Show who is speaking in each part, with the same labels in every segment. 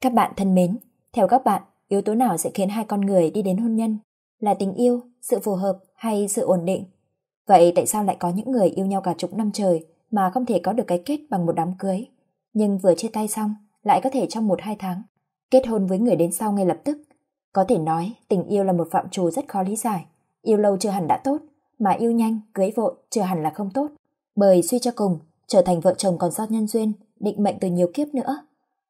Speaker 1: Các bạn thân mến, theo các bạn, yếu tố nào sẽ khiến hai con người đi đến hôn nhân? Là tình yêu, sự phù hợp hay sự ổn định? Vậy tại sao lại có những người yêu nhau cả chục năm trời mà không thể có được cái kết bằng một đám cưới? Nhưng vừa chia tay xong, lại có thể trong một hai tháng, kết hôn với người đến sau ngay lập tức. Có thể nói, tình yêu là một phạm trù rất khó lý giải. Yêu lâu chưa hẳn đã tốt, mà yêu nhanh, cưới vội chưa hẳn là không tốt. Bởi suy cho cùng, trở thành vợ chồng còn do nhân duyên, định mệnh từ nhiều kiếp nữa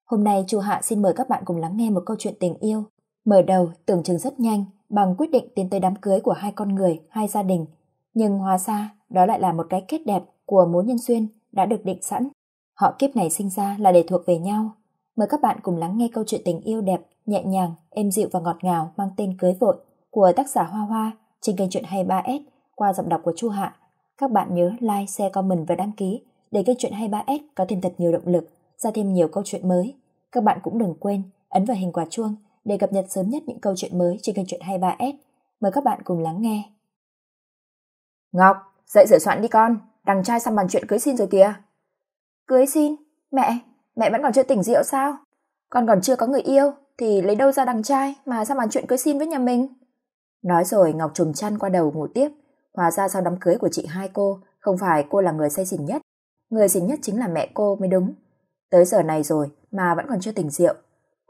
Speaker 1: Hôm nay Chu Hạ xin mời các bạn cùng lắng nghe một câu chuyện tình yêu. Mở đầu tưởng chừng rất nhanh bằng quyết định tiến tới đám cưới của hai con người, hai gia đình. Nhưng hóa ra đó lại là một cái kết đẹp của mối nhân duyên đã được định sẵn. Họ kiếp này sinh ra là để thuộc về nhau. Mời các bạn cùng lắng nghe câu chuyện tình yêu đẹp, nhẹ nhàng, êm dịu và ngọt ngào mang tên Cưới Vội của tác giả Hoa Hoa trên kênh truyện 23S qua giọng đọc của Chu Hạ. Các bạn nhớ like, share, comment và đăng ký để kênh truyện 23S có thêm thật nhiều động lực ra thêm nhiều câu chuyện mới. Các bạn cũng đừng quên ấn vào hình quả chuông để cập nhật sớm nhất những câu chuyện mới trên kênh Chuyện 23S. Mời các bạn cùng lắng nghe. Ngọc, dậy rửa soạn đi con, đằng trai xong bàn chuyện cưới xin rồi kìa. Cưới xin? Mẹ, mẹ vẫn còn chưa tỉnh rượu sao? Con còn chưa có người yêu thì lấy đâu ra đằng trai mà sang bàn chuyện cưới xin với nhà mình? Nói rồi Ngọc trùm chăn qua đầu ngủ tiếp. Hòa ra sau đám cưới của chị hai cô, không phải cô là người say xỉn nhất. Người xỉn nhất chính là mẹ cô mới đúng. Tới giờ này rồi mà vẫn còn chưa tỉnh rượu.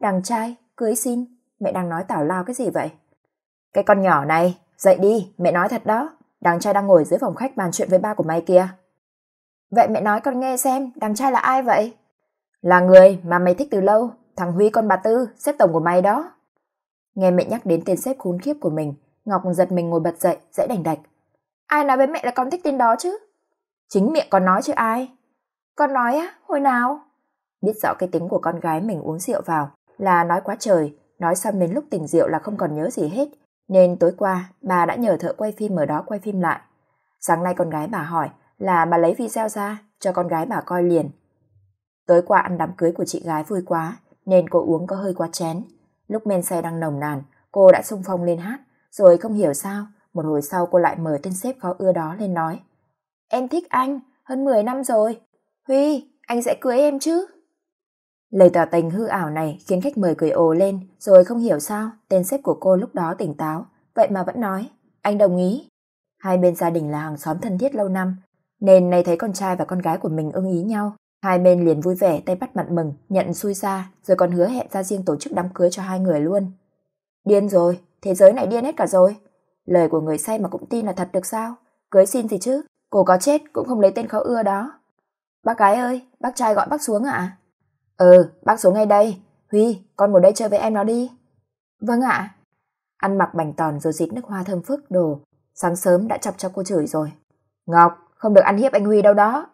Speaker 1: Đằng trai, cưới xin, mẹ đang nói tảo lao cái gì vậy? Cái con nhỏ này, dậy đi, mẹ nói thật đó. Đằng trai đang ngồi dưới phòng khách bàn chuyện với ba của mày kia. Vậy mẹ nói con nghe xem, đằng trai là ai vậy? Là người mà mày thích từ lâu, thằng Huy con bà Tư, xếp tổng của mày đó. Nghe mẹ nhắc đến tên xếp khốn khiếp của mình, Ngọc giật mình ngồi bật dậy, dễ đành đạch. Ai nói với mẹ là con thích tên đó chứ? Chính miệng con nói chứ ai? Con nói á, hồi nào? Biết rõ cái tính của con gái mình uống rượu vào là nói quá trời, nói xong đến lúc tỉnh rượu là không còn nhớ gì hết, nên tối qua bà đã nhờ thợ quay phim ở đó quay phim lại. Sáng nay con gái bà hỏi là bà lấy video ra cho con gái bà coi liền. Tối qua ăn đám cưới của chị gái vui quá nên cô uống có hơi quá chén. Lúc men say đang nồng nàn, cô đã xung phong lên hát, rồi không hiểu sao, một hồi sau cô lại mời tên sếp khó ưa đó lên nói. Em thích anh, hơn 10 năm rồi. Huy, anh sẽ cưới em chứ? Lời tỏ tình hư ảo này khiến khách mời cười ồ lên, rồi không hiểu sao tên xếp của cô lúc đó tỉnh táo, vậy mà vẫn nói, anh đồng ý. Hai bên gia đình là hàng xóm thân thiết lâu năm, nên nay thấy con trai và con gái của mình ưng ý nhau. Hai bên liền vui vẻ tay bắt mặt mừng, nhận xui ra, rồi còn hứa hẹn ra riêng tổ chức đám cưới cho hai người luôn. Điên rồi, thế giới này điên hết cả rồi. Lời của người say mà cũng tin là thật được sao? Cưới xin gì chứ, cô có chết cũng không lấy tên khó ưa đó. Bác gái ơi, bác trai gọi bác xuống ạ. À? Ừ, bác xuống ngay đây. Huy, con ngồi đây chơi với em nó đi. Vâng ạ. Ăn mặc bành tòn rồi dịt nước hoa thơm phức đồ. Sáng sớm đã chọc cho cô chửi rồi. Ngọc, không được ăn hiếp anh Huy đâu đó.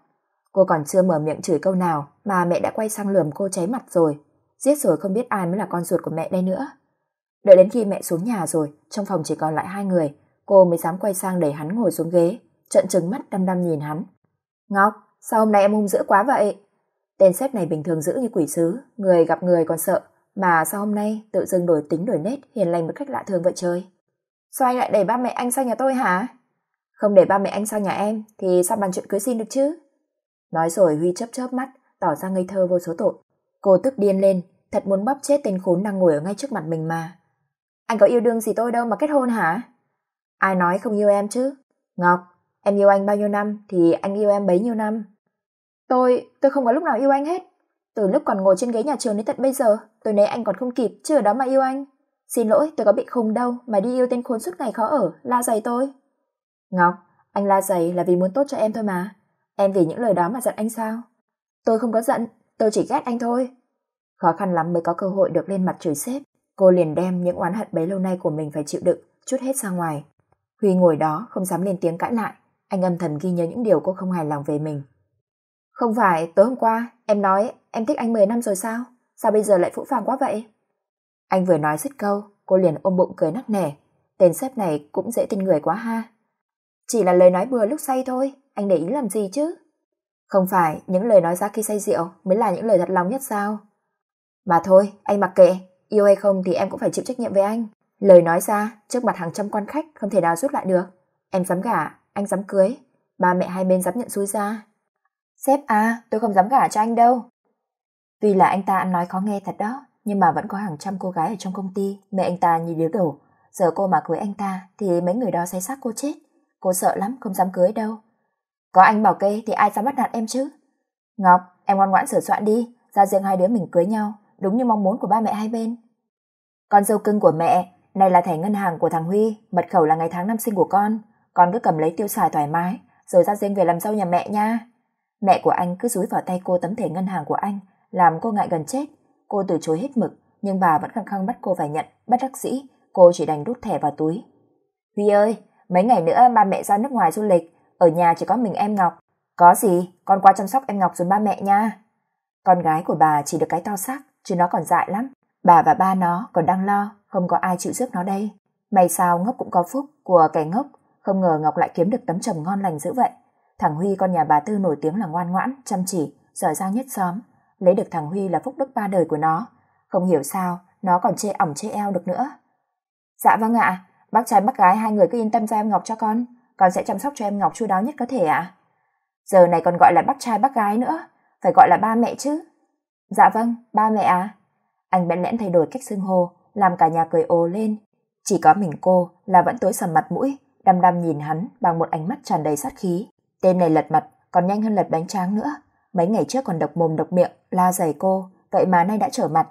Speaker 1: Cô còn chưa mở miệng chửi câu nào mà mẹ đã quay sang lườm cô cháy mặt rồi. Giết rồi không biết ai mới là con ruột của mẹ đây nữa. Đợi đến khi mẹ xuống nhà rồi, trong phòng chỉ còn lại hai người, cô mới dám quay sang đẩy hắn ngồi xuống ghế, trận trừng mắt đăm đăm nhìn hắn. Ngọc, sao hôm nay em hung dữ quá vậy? Tên sếp này bình thường giữ như quỷ sứ, người gặp người còn sợ, mà sao hôm nay tự dưng đổi tính đổi nét, hiền lành một cách lạ thường vậy trời. Sao anh lại đẩy ba mẹ anh sang nhà tôi hả? Không để ba mẹ anh sang nhà em thì sao bàn chuyện cưới xin được chứ? Nói rồi Huy chớp chớp mắt, tỏ ra ngây thơ vô số tội. Cô tức điên lên, thật muốn bóp chết tên khốn đang ngồi ở ngay trước mặt mình mà. Anh có yêu đương gì tôi đâu mà kết hôn hả? Ai nói không yêu em chứ? Ngọc, em yêu anh bao nhiêu năm thì anh yêu em bấy nhiêu năm. Tôi, tôi không có lúc nào yêu anh hết. Từ lúc còn ngồi trên ghế nhà trường đến tận bây giờ, tôi né anh còn không kịp, chưa ở đó mà yêu anh. Xin lỗi, tôi có bị khùng đâu mà đi yêu tên khốn suốt ngày khó ở, la giày tôi. Ngọc, anh la giày là vì muốn tốt cho em thôi mà. Em vì những lời đó mà giận anh sao? Tôi không có giận, tôi chỉ ghét anh thôi. Khó khăn lắm mới có cơ hội được lên mặt chửi sếp, cô liền đem những oán hận bấy lâu nay của mình phải chịu đựng chút hết ra ngoài. Huy ngồi đó không dám lên tiếng cãi lại, anh âm thầm ghi nhớ những điều cô không hài lòng về mình. Không phải tối hôm qua em nói em thích anh 10 năm rồi sao? Sao bây giờ lại phũ phàng quá vậy? Anh vừa nói dứt câu, cô liền ôm bụng cười nắc nẻ. Tên sếp này cũng dễ tin người quá ha. Chỉ là lời nói bừa lúc say thôi, anh để ý làm gì chứ? Không phải những lời nói ra khi say rượu mới là những lời thật lòng nhất sao? Mà thôi, anh mặc kệ, yêu hay không thì em cũng phải chịu trách nhiệm với anh. Lời nói ra trước mặt hàng trăm quan khách không thể nào rút lại được. Em dám gả, anh dám cưới, ba mẹ hai bên dám nhận xui ra. Sếp à, tôi không dám gả cho anh đâu. vì là anh ta ăn nói khó nghe thật đó, nhưng mà vẫn có hàng trăm cô gái ở trong công ty, mẹ anh ta như điếu đổ. Giờ cô mà cưới anh ta thì mấy người đó sẽ sát cô chết. Cô sợ lắm, không dám cưới đâu. Có anh bảo kê thì ai dám bắt nạt em chứ? Ngọc, em ngoan ngoãn sửa soạn đi, ra riêng hai đứa mình cưới nhau, đúng như mong muốn của ba mẹ hai bên. Con dâu cưng của mẹ, này là thẻ ngân hàng của thằng Huy, mật khẩu là ngày tháng năm sinh của con. Con cứ cầm lấy tiêu xài thoải mái, rồi ra riêng về làm dâu nhà mẹ nha. Mẹ của anh cứ dúi vào tay cô tấm thẻ ngân hàng của anh, làm cô ngại gần chết. Cô từ chối hết mực, nhưng bà vẫn khăng khăng bắt cô phải nhận, bắt đắc sĩ, cô chỉ đành đút thẻ vào túi. Huy ơi, mấy ngày nữa ba mẹ ra nước ngoài du lịch, ở nhà chỉ có mình em Ngọc. Có gì, con qua chăm sóc em Ngọc rồi ba mẹ nha. Con gái của bà chỉ được cái to xác, chứ nó còn dại lắm. Bà và ba nó còn đang lo, không có ai chịu giúp nó đây. May sao ngốc cũng có phúc của kẻ ngốc, không ngờ Ngọc lại kiếm được tấm chồng ngon lành dữ vậy. Thằng Huy con nhà bà Tư nổi tiếng là ngoan ngoãn, chăm chỉ, giỏi giang nhất xóm. Lấy được thằng Huy là phúc đức ba đời của nó. Không hiểu sao, nó còn chê ỏng chê eo được nữa. Dạ vâng ạ, bác trai bác gái hai người cứ yên tâm giao em Ngọc cho con. Con sẽ chăm sóc cho em Ngọc chu đáo nhất có thể ạ. Giờ này còn gọi là bác trai bác gái nữa, phải gọi là ba mẹ chứ. Dạ vâng, ba mẹ à. Anh bẽn lẽn thay đổi cách xưng hô, làm cả nhà cười ồ lên. Chỉ có mình cô là vẫn tối sầm mặt mũi, đăm đăm nhìn hắn bằng một ánh mắt tràn đầy sát khí. Tên này lật mặt còn nhanh hơn lật bánh tráng nữa. Mấy ngày trước còn độc mồm độc miệng, la giày cô, vậy mà nay đã trở mặt.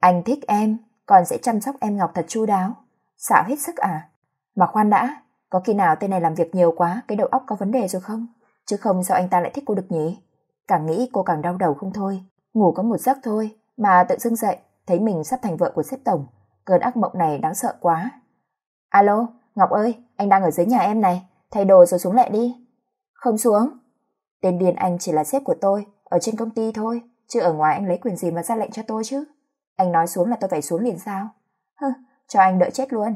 Speaker 1: Anh thích em, còn sẽ chăm sóc em Ngọc thật chu đáo. Xạo hết sức à? Mà khoan đã, có khi nào tên này làm việc nhiều quá, cái đầu óc có vấn đề rồi không? Chứ không sao anh ta lại thích cô được nhỉ? Càng nghĩ cô càng đau đầu không thôi. Ngủ có một giấc thôi, mà tự dưng dậy, thấy mình sắp thành vợ của xếp tổng. Cơn ác mộng này đáng sợ quá. Alo, Ngọc ơi, anh đang ở dưới nhà em này, thay đồ rồi xuống lại đi. Không xuống. Tên điên anh chỉ là sếp của tôi, ở trên công ty thôi, chứ ở ngoài anh lấy quyền gì mà ra lệnh cho tôi chứ. Anh nói xuống là tôi phải xuống liền sao? Hừ, cho anh đợi chết luôn.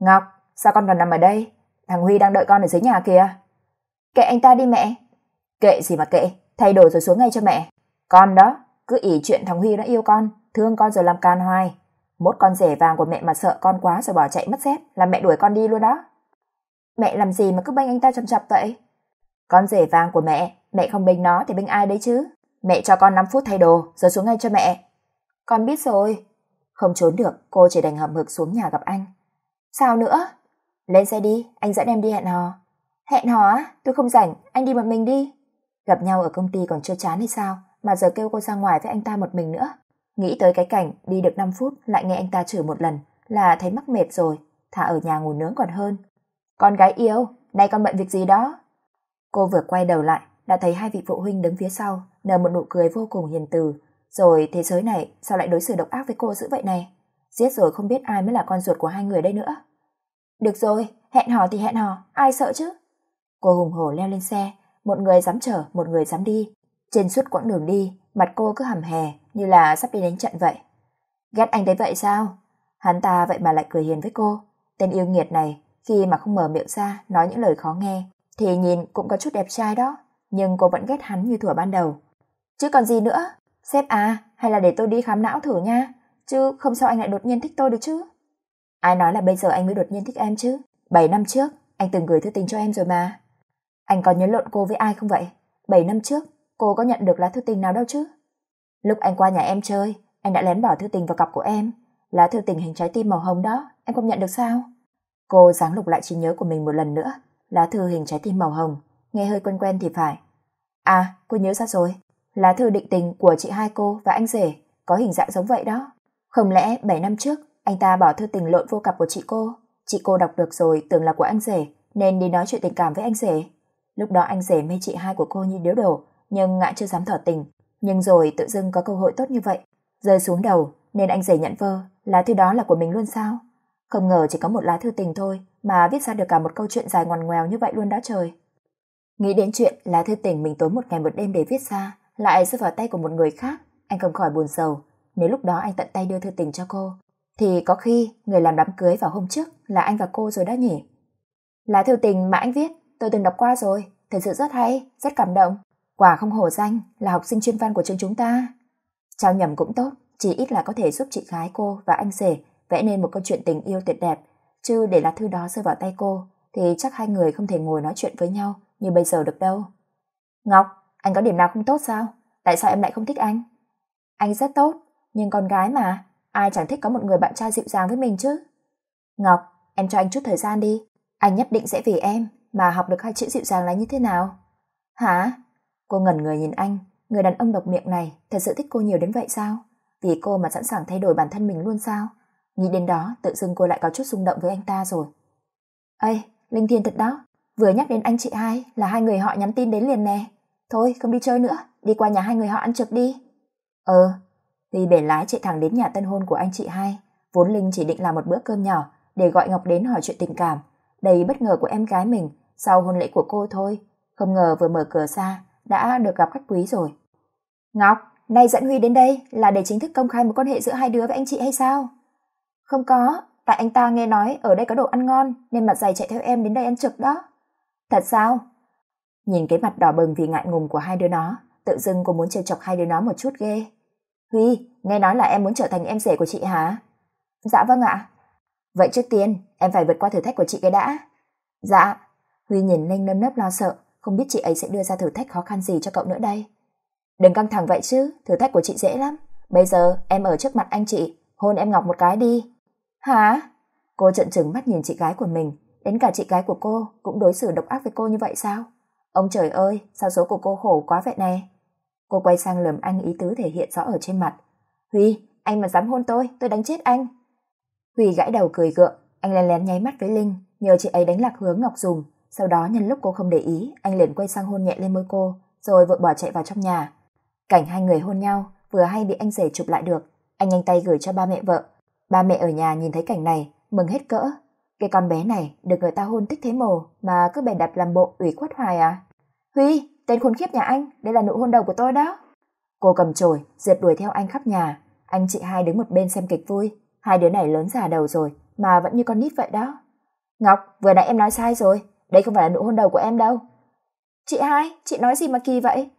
Speaker 1: Ngọc, sao con còn nằm ở đây? Thằng Huy đang đợi con ở dưới nhà kìa. Kệ anh ta đi mẹ. Kệ gì mà kệ, thay đổi rồi xuống ngay cho mẹ. Con đó, cứ ỉ chuyện thằng Huy nó yêu con, thương con rồi làm can hoài. Mốt con rể vàng của mẹ mà sợ con quá rồi bỏ chạy mất dép, là mẹ đuổi con đi luôn đó. Mẹ làm gì mà cứ bênh anh ta chậm chập vậy? Con rể vàng của mẹ, mẹ không bình nó thì bình ai đấy chứ? Mẹ cho con 5 phút thay đồ, rồi xuống ngay cho mẹ. Con biết rồi. Không trốn được, cô chỉ đành hậm hực xuống nhà gặp anh. Sao nữa? Lên xe đi, anh dẫn em đi hẹn hò. Hẹn hò á? Tôi không rảnh, anh đi một mình đi. Gặp nhau ở công ty còn chưa chán hay sao, mà giờ kêu cô ra ngoài với anh ta một mình nữa. Nghĩ tới cái cảnh đi được 5 phút lại nghe anh ta chửi một lần là thấy mắc mệt rồi, thả ở nhà ngủ nướng còn hơn. Con gái yêu, nay con bận việc gì đó? Cô vừa quay đầu lại đã thấy hai vị phụ huynh đứng phía sau nở một nụ cười vô cùng hiền từ. Rồi thế giới này sao lại đối xử độc ác với cô dữ vậy này? Giết rồi không biết ai mới là con ruột của hai người đây nữa. Được rồi, hẹn hò thì hẹn hò, ai sợ chứ? Cô hùng hổ leo lên xe, một người dám chở, một người dám đi. Trên suốt quãng đường đi, mặt cô cứ hầm hè như là sắp đi đánh trận vậy. Ghét anh đấy vậy sao? Hắn ta vậy mà lại cười hiền với cô. Tên yêu nghiệt này, khi mà không mở miệng ra, nói những lời khó nghe, thì nhìn cũng có chút đẹp trai đó, nhưng cô vẫn ghét hắn như thuở ban đầu. Chứ còn gì nữa, sếp à, hay là để tôi đi khám não thử nha, chứ không sao anh lại đột nhiên thích tôi được chứ. Ai nói là bây giờ anh mới đột nhiên thích em chứ? 7 năm trước, anh từng gửi thư tình cho em rồi mà. Anh có nhớ lộn cô với ai không vậy? 7 năm trước, cô có nhận được lá thư tình nào đâu chứ? Lúc anh qua nhà em chơi, anh đã lén bỏ thư tình vào cặp của em. Lá thư tình hình trái tim màu hồng đó, em không nhận được sao? Cô giáng lục lại trí nhớ của mình một lần nữa, lá thư hình trái tim màu hồng, nghe hơi quen quen thì phải. À, cô nhớ ra rồi, lá thư định tình của chị hai cô và anh rể có hình dạng giống vậy đó. Không lẽ 7 năm trước anh ta bỏ thư tình lộn vô cặp của chị cô, chị cô đọc được rồi tưởng là của anh rể nên đi nói chuyện tình cảm với anh rể. Lúc đó anh rể mê chị hai của cô như điếu đổ, nhưng ngại chưa dám thở tình. Nhưng rồi tự dưng có cơ hội tốt như vậy, rơi xuống đầu, nên anh rể nhận vơ, lá thư đó là của mình luôn sao? Không ngờ chỉ có một lá thư tình thôi, mà viết ra được cả một câu chuyện dài ngoằn ngoèo như vậy luôn đã trời. Nghĩ đến chuyện lá thư tình mình tối một ngày một đêm để viết ra, lại rơi vào tay của một người khác, anh không khỏi buồn sầu. Nếu lúc đó anh tận tay đưa thư tình cho cô, thì có khi người làm đám cưới vào hôm trước là anh và cô rồi đó nhỉ. Lá thư tình mà anh viết, tôi từng đọc qua rồi, thật sự rất hay, rất cảm động. Quả không hổ danh là học sinh chuyên văn của trường chúng ta. Trao nhầm cũng tốt, chỉ ít là có thể giúp chị gái cô và anh rể vẽ nên một câu chuyện tình yêu tuyệt đẹp chứ để lá thư đó rơi vào tay cô thì chắc hai người không thể ngồi nói chuyện với nhau như bây giờ được đâu. Ngọc, anh có điểm nào không tốt sao? Tại sao em lại không thích anh? Anh rất tốt, nhưng con gái mà, ai chẳng thích có một người bạn trai dịu dàng với mình chứ? Ngọc, em cho anh chút thời gian đi, anh nhất định sẽ vì em mà học được hai chữ dịu dàng là như thế nào. Hả? Cô ngẩn người nhìn anh, người đàn ông độc miệng này thật sự thích cô nhiều đến vậy sao? Vì cô mà sẵn sàng thay đổi bản thân mình luôn sao? Nghĩ đến đó tự dưng cô lại có chút xung động với anh ta rồi Ây, Linh Thiên thật đó Vừa nhắc đến anh chị hai là hai người họ nhắn tin đến liền nè Thôi không đi chơi nữa, đi qua nhà hai người họ ăn trực đi Ờ, Huy bể lái chạy thẳng đến nhà tân hôn của anh chị hai Vốn Linh chỉ định làm một bữa cơm nhỏ để gọi Ngọc đến hỏi chuyện tình cảm Đầy bất ngờ của em gái mình sau hôn lễ của cô thôi Không ngờ vừa mở cửa ra đã được gặp khách quý rồi Ngọc, nay dẫn Huy đến đây là để chính thức công khai mối quan hệ giữa hai đứa với anh chị hay sao? không có tại anh ta nghe nói ở đây có đồ ăn ngon nên mặt dày chạy theo em đến đây ăn trực đó thật sao nhìn cái mặt đỏ bừng vì ngại ngùng của hai đứa nó tự dưng cô muốn trêu chọc hai đứa nó một chút ghê huy nghe nói là em muốn trở thành em rể của chị hả dạ vâng ạ vậy trước tiên em phải vượt qua thử thách của chị cái đã dạ huy nhìn linh nâm nấp lo sợ không biết chị ấy sẽ đưa ra thử thách khó khăn gì cho cậu nữa đây đừng căng thẳng vậy chứ thử thách của chị dễ lắm bây giờ em ở trước mặt anh chị hôn em ngọc một cái đi Hả? Cô trận trừng mắt nhìn chị gái của mình, đến cả chị gái của cô cũng đối xử độc ác với cô như vậy sao? Ông trời ơi, sao số của cô khổ quá vậy nè Cô quay sang lườm anh ý tứ thể hiện rõ ở trên mặt. Huy, anh mà dám hôn tôi, tôi đánh chết anh. Huy gãi đầu cười gượng, anh lén lén nháy mắt với Linh, nhờ chị ấy đánh lạc hướng Ngọc Dùng. Sau đó nhân lúc cô không để ý, anh liền quay sang hôn nhẹ lên môi cô, rồi vội bỏ chạy vào trong nhà. Cảnh hai người hôn nhau, vừa hay bị anh rể chụp lại được. Anh nhanh tay gửi cho ba mẹ vợ, Ba mẹ ở nhà nhìn thấy cảnh này, mừng hết cỡ. Cái con bé này được người ta hôn thích thế mồ mà cứ bày đặt làm bộ ủy khuất hoài à? Huy, tên khốn khiếp nhà anh, đây là nụ hôn đầu của tôi đó. Cô cầm chổi, dượt đuổi theo anh khắp nhà. Anh chị hai đứng một bên xem kịch vui. Hai đứa này lớn già đầu rồi mà vẫn như con nít vậy đó. Ngọc, vừa nãy em nói sai rồi, đây không phải là nụ hôn đầu của em đâu. Chị hai, chị nói gì mà kỳ vậy?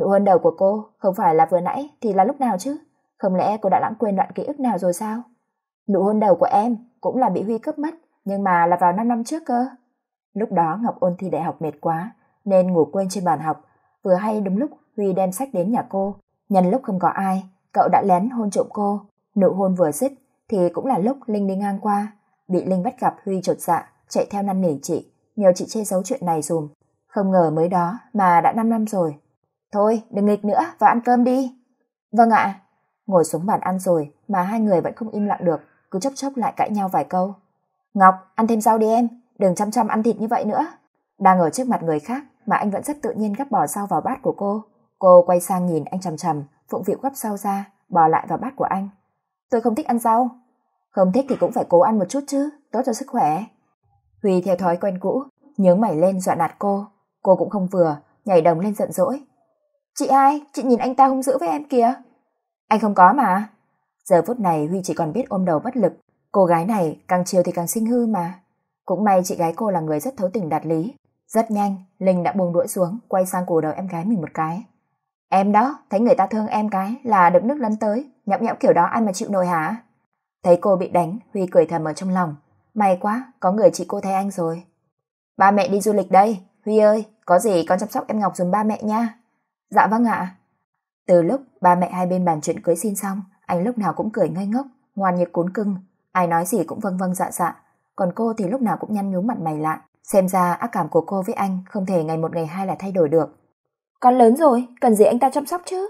Speaker 1: Nụ hôn đầu của cô không phải là vừa nãy thì là lúc nào chứ? Không lẽ cô đã lãng quên đoạn ký ức nào rồi sao? Nụ hôn đầu của em cũng là bị Huy cướp mất, nhưng mà là vào 5 năm trước cơ. Lúc đó Ngọc ôn thi đại học mệt quá, nên ngủ quên trên bàn học. Vừa hay đúng lúc Huy đem sách đến nhà cô, nhân lúc không có ai, cậu đã lén hôn trộm cô. Nụ hôn vừa dứt thì cũng là lúc Linh đi ngang qua, bị Linh bắt gặp Huy trột dạ, chạy theo năn nỉ chị, nhờ chị che giấu chuyện này dùm. Không ngờ mới đó mà đã 5 năm rồi. Thôi, đừng nghịch nữa, vào ăn cơm đi. Vâng ạ. Ngồi xuống bàn ăn rồi mà hai người vẫn không im lặng được cứ chốc chốc lại cãi nhau vài câu. Ngọc, ăn thêm rau đi em, đừng chăm chăm ăn thịt như vậy nữa. Đang ở trước mặt người khác mà anh vẫn rất tự nhiên gắp bỏ rau vào bát của cô. Cô quay sang nhìn anh chằm chằm, phụng vịu gắp rau ra, bỏ lại vào bát của anh. Tôi không thích ăn rau. Không thích thì cũng phải cố ăn một chút chứ, tốt cho sức khỏe. Huy theo thói quen cũ, nhớ mày lên dọa nạt cô. Cô cũng không vừa, nhảy đồng lên giận dỗi. Chị ai, chị nhìn anh ta hung dữ với em kìa. Anh không có mà. Giờ phút này Huy chỉ còn biết ôm đầu bất lực. Cô gái này càng chiều thì càng sinh hư mà. Cũng may chị gái cô là người rất thấu tình đạt lý. Rất nhanh, Linh đã buông đũa xuống, quay sang cổ đầu em gái mình một cái. Em đó, thấy người ta thương em cái là được nước lấn tới, nhõm nhẽo kiểu đó ai mà chịu nổi hả? Thấy cô bị đánh, Huy cười thầm ở trong lòng. May quá, có người chị cô thay anh rồi. Ba mẹ đi du lịch đây, Huy ơi, có gì con chăm sóc em Ngọc dùm ba mẹ nha. Dạ vâng ạ. Từ lúc ba mẹ hai bên bàn chuyện cưới xin xong, anh lúc nào cũng cười ngây ngốc, ngoan như cún cưng, ai nói gì cũng vâng vâng dạ dạ. Còn cô thì lúc nào cũng nhăn nhúm mặt mày lại. Xem ra ác cảm của cô với anh không thể ngày một ngày hai là thay đổi được. Con lớn rồi, cần gì anh ta chăm sóc chứ?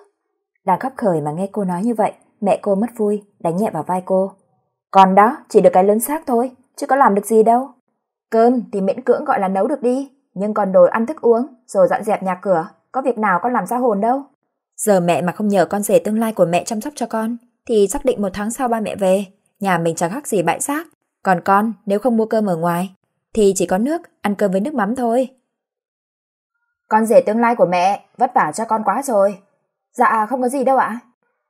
Speaker 1: Đang khóc khởi mà nghe cô nói như vậy, mẹ cô mất vui, đánh nhẹ vào vai cô. Còn đó, chỉ được cái lớn xác thôi, chứ có làm được gì đâu. Cơm thì miễn cưỡng gọi là nấu được đi, nhưng còn đồ ăn thức uống, rồi dọn dẹp nhà cửa, có việc nào con làm ra hồn đâu. Giờ mẹ mà không nhờ con rể tương lai của mẹ chăm sóc cho con, thì xác định một tháng sau ba mẹ về, nhà mình chẳng khác gì bãi xác. Còn con, nếu không mua cơm ở ngoài, thì chỉ có nước, ăn cơm với nước mắm thôi. Con rể tương lai của mẹ, vất vả cho con quá rồi. Dạ, không có gì đâu ạ.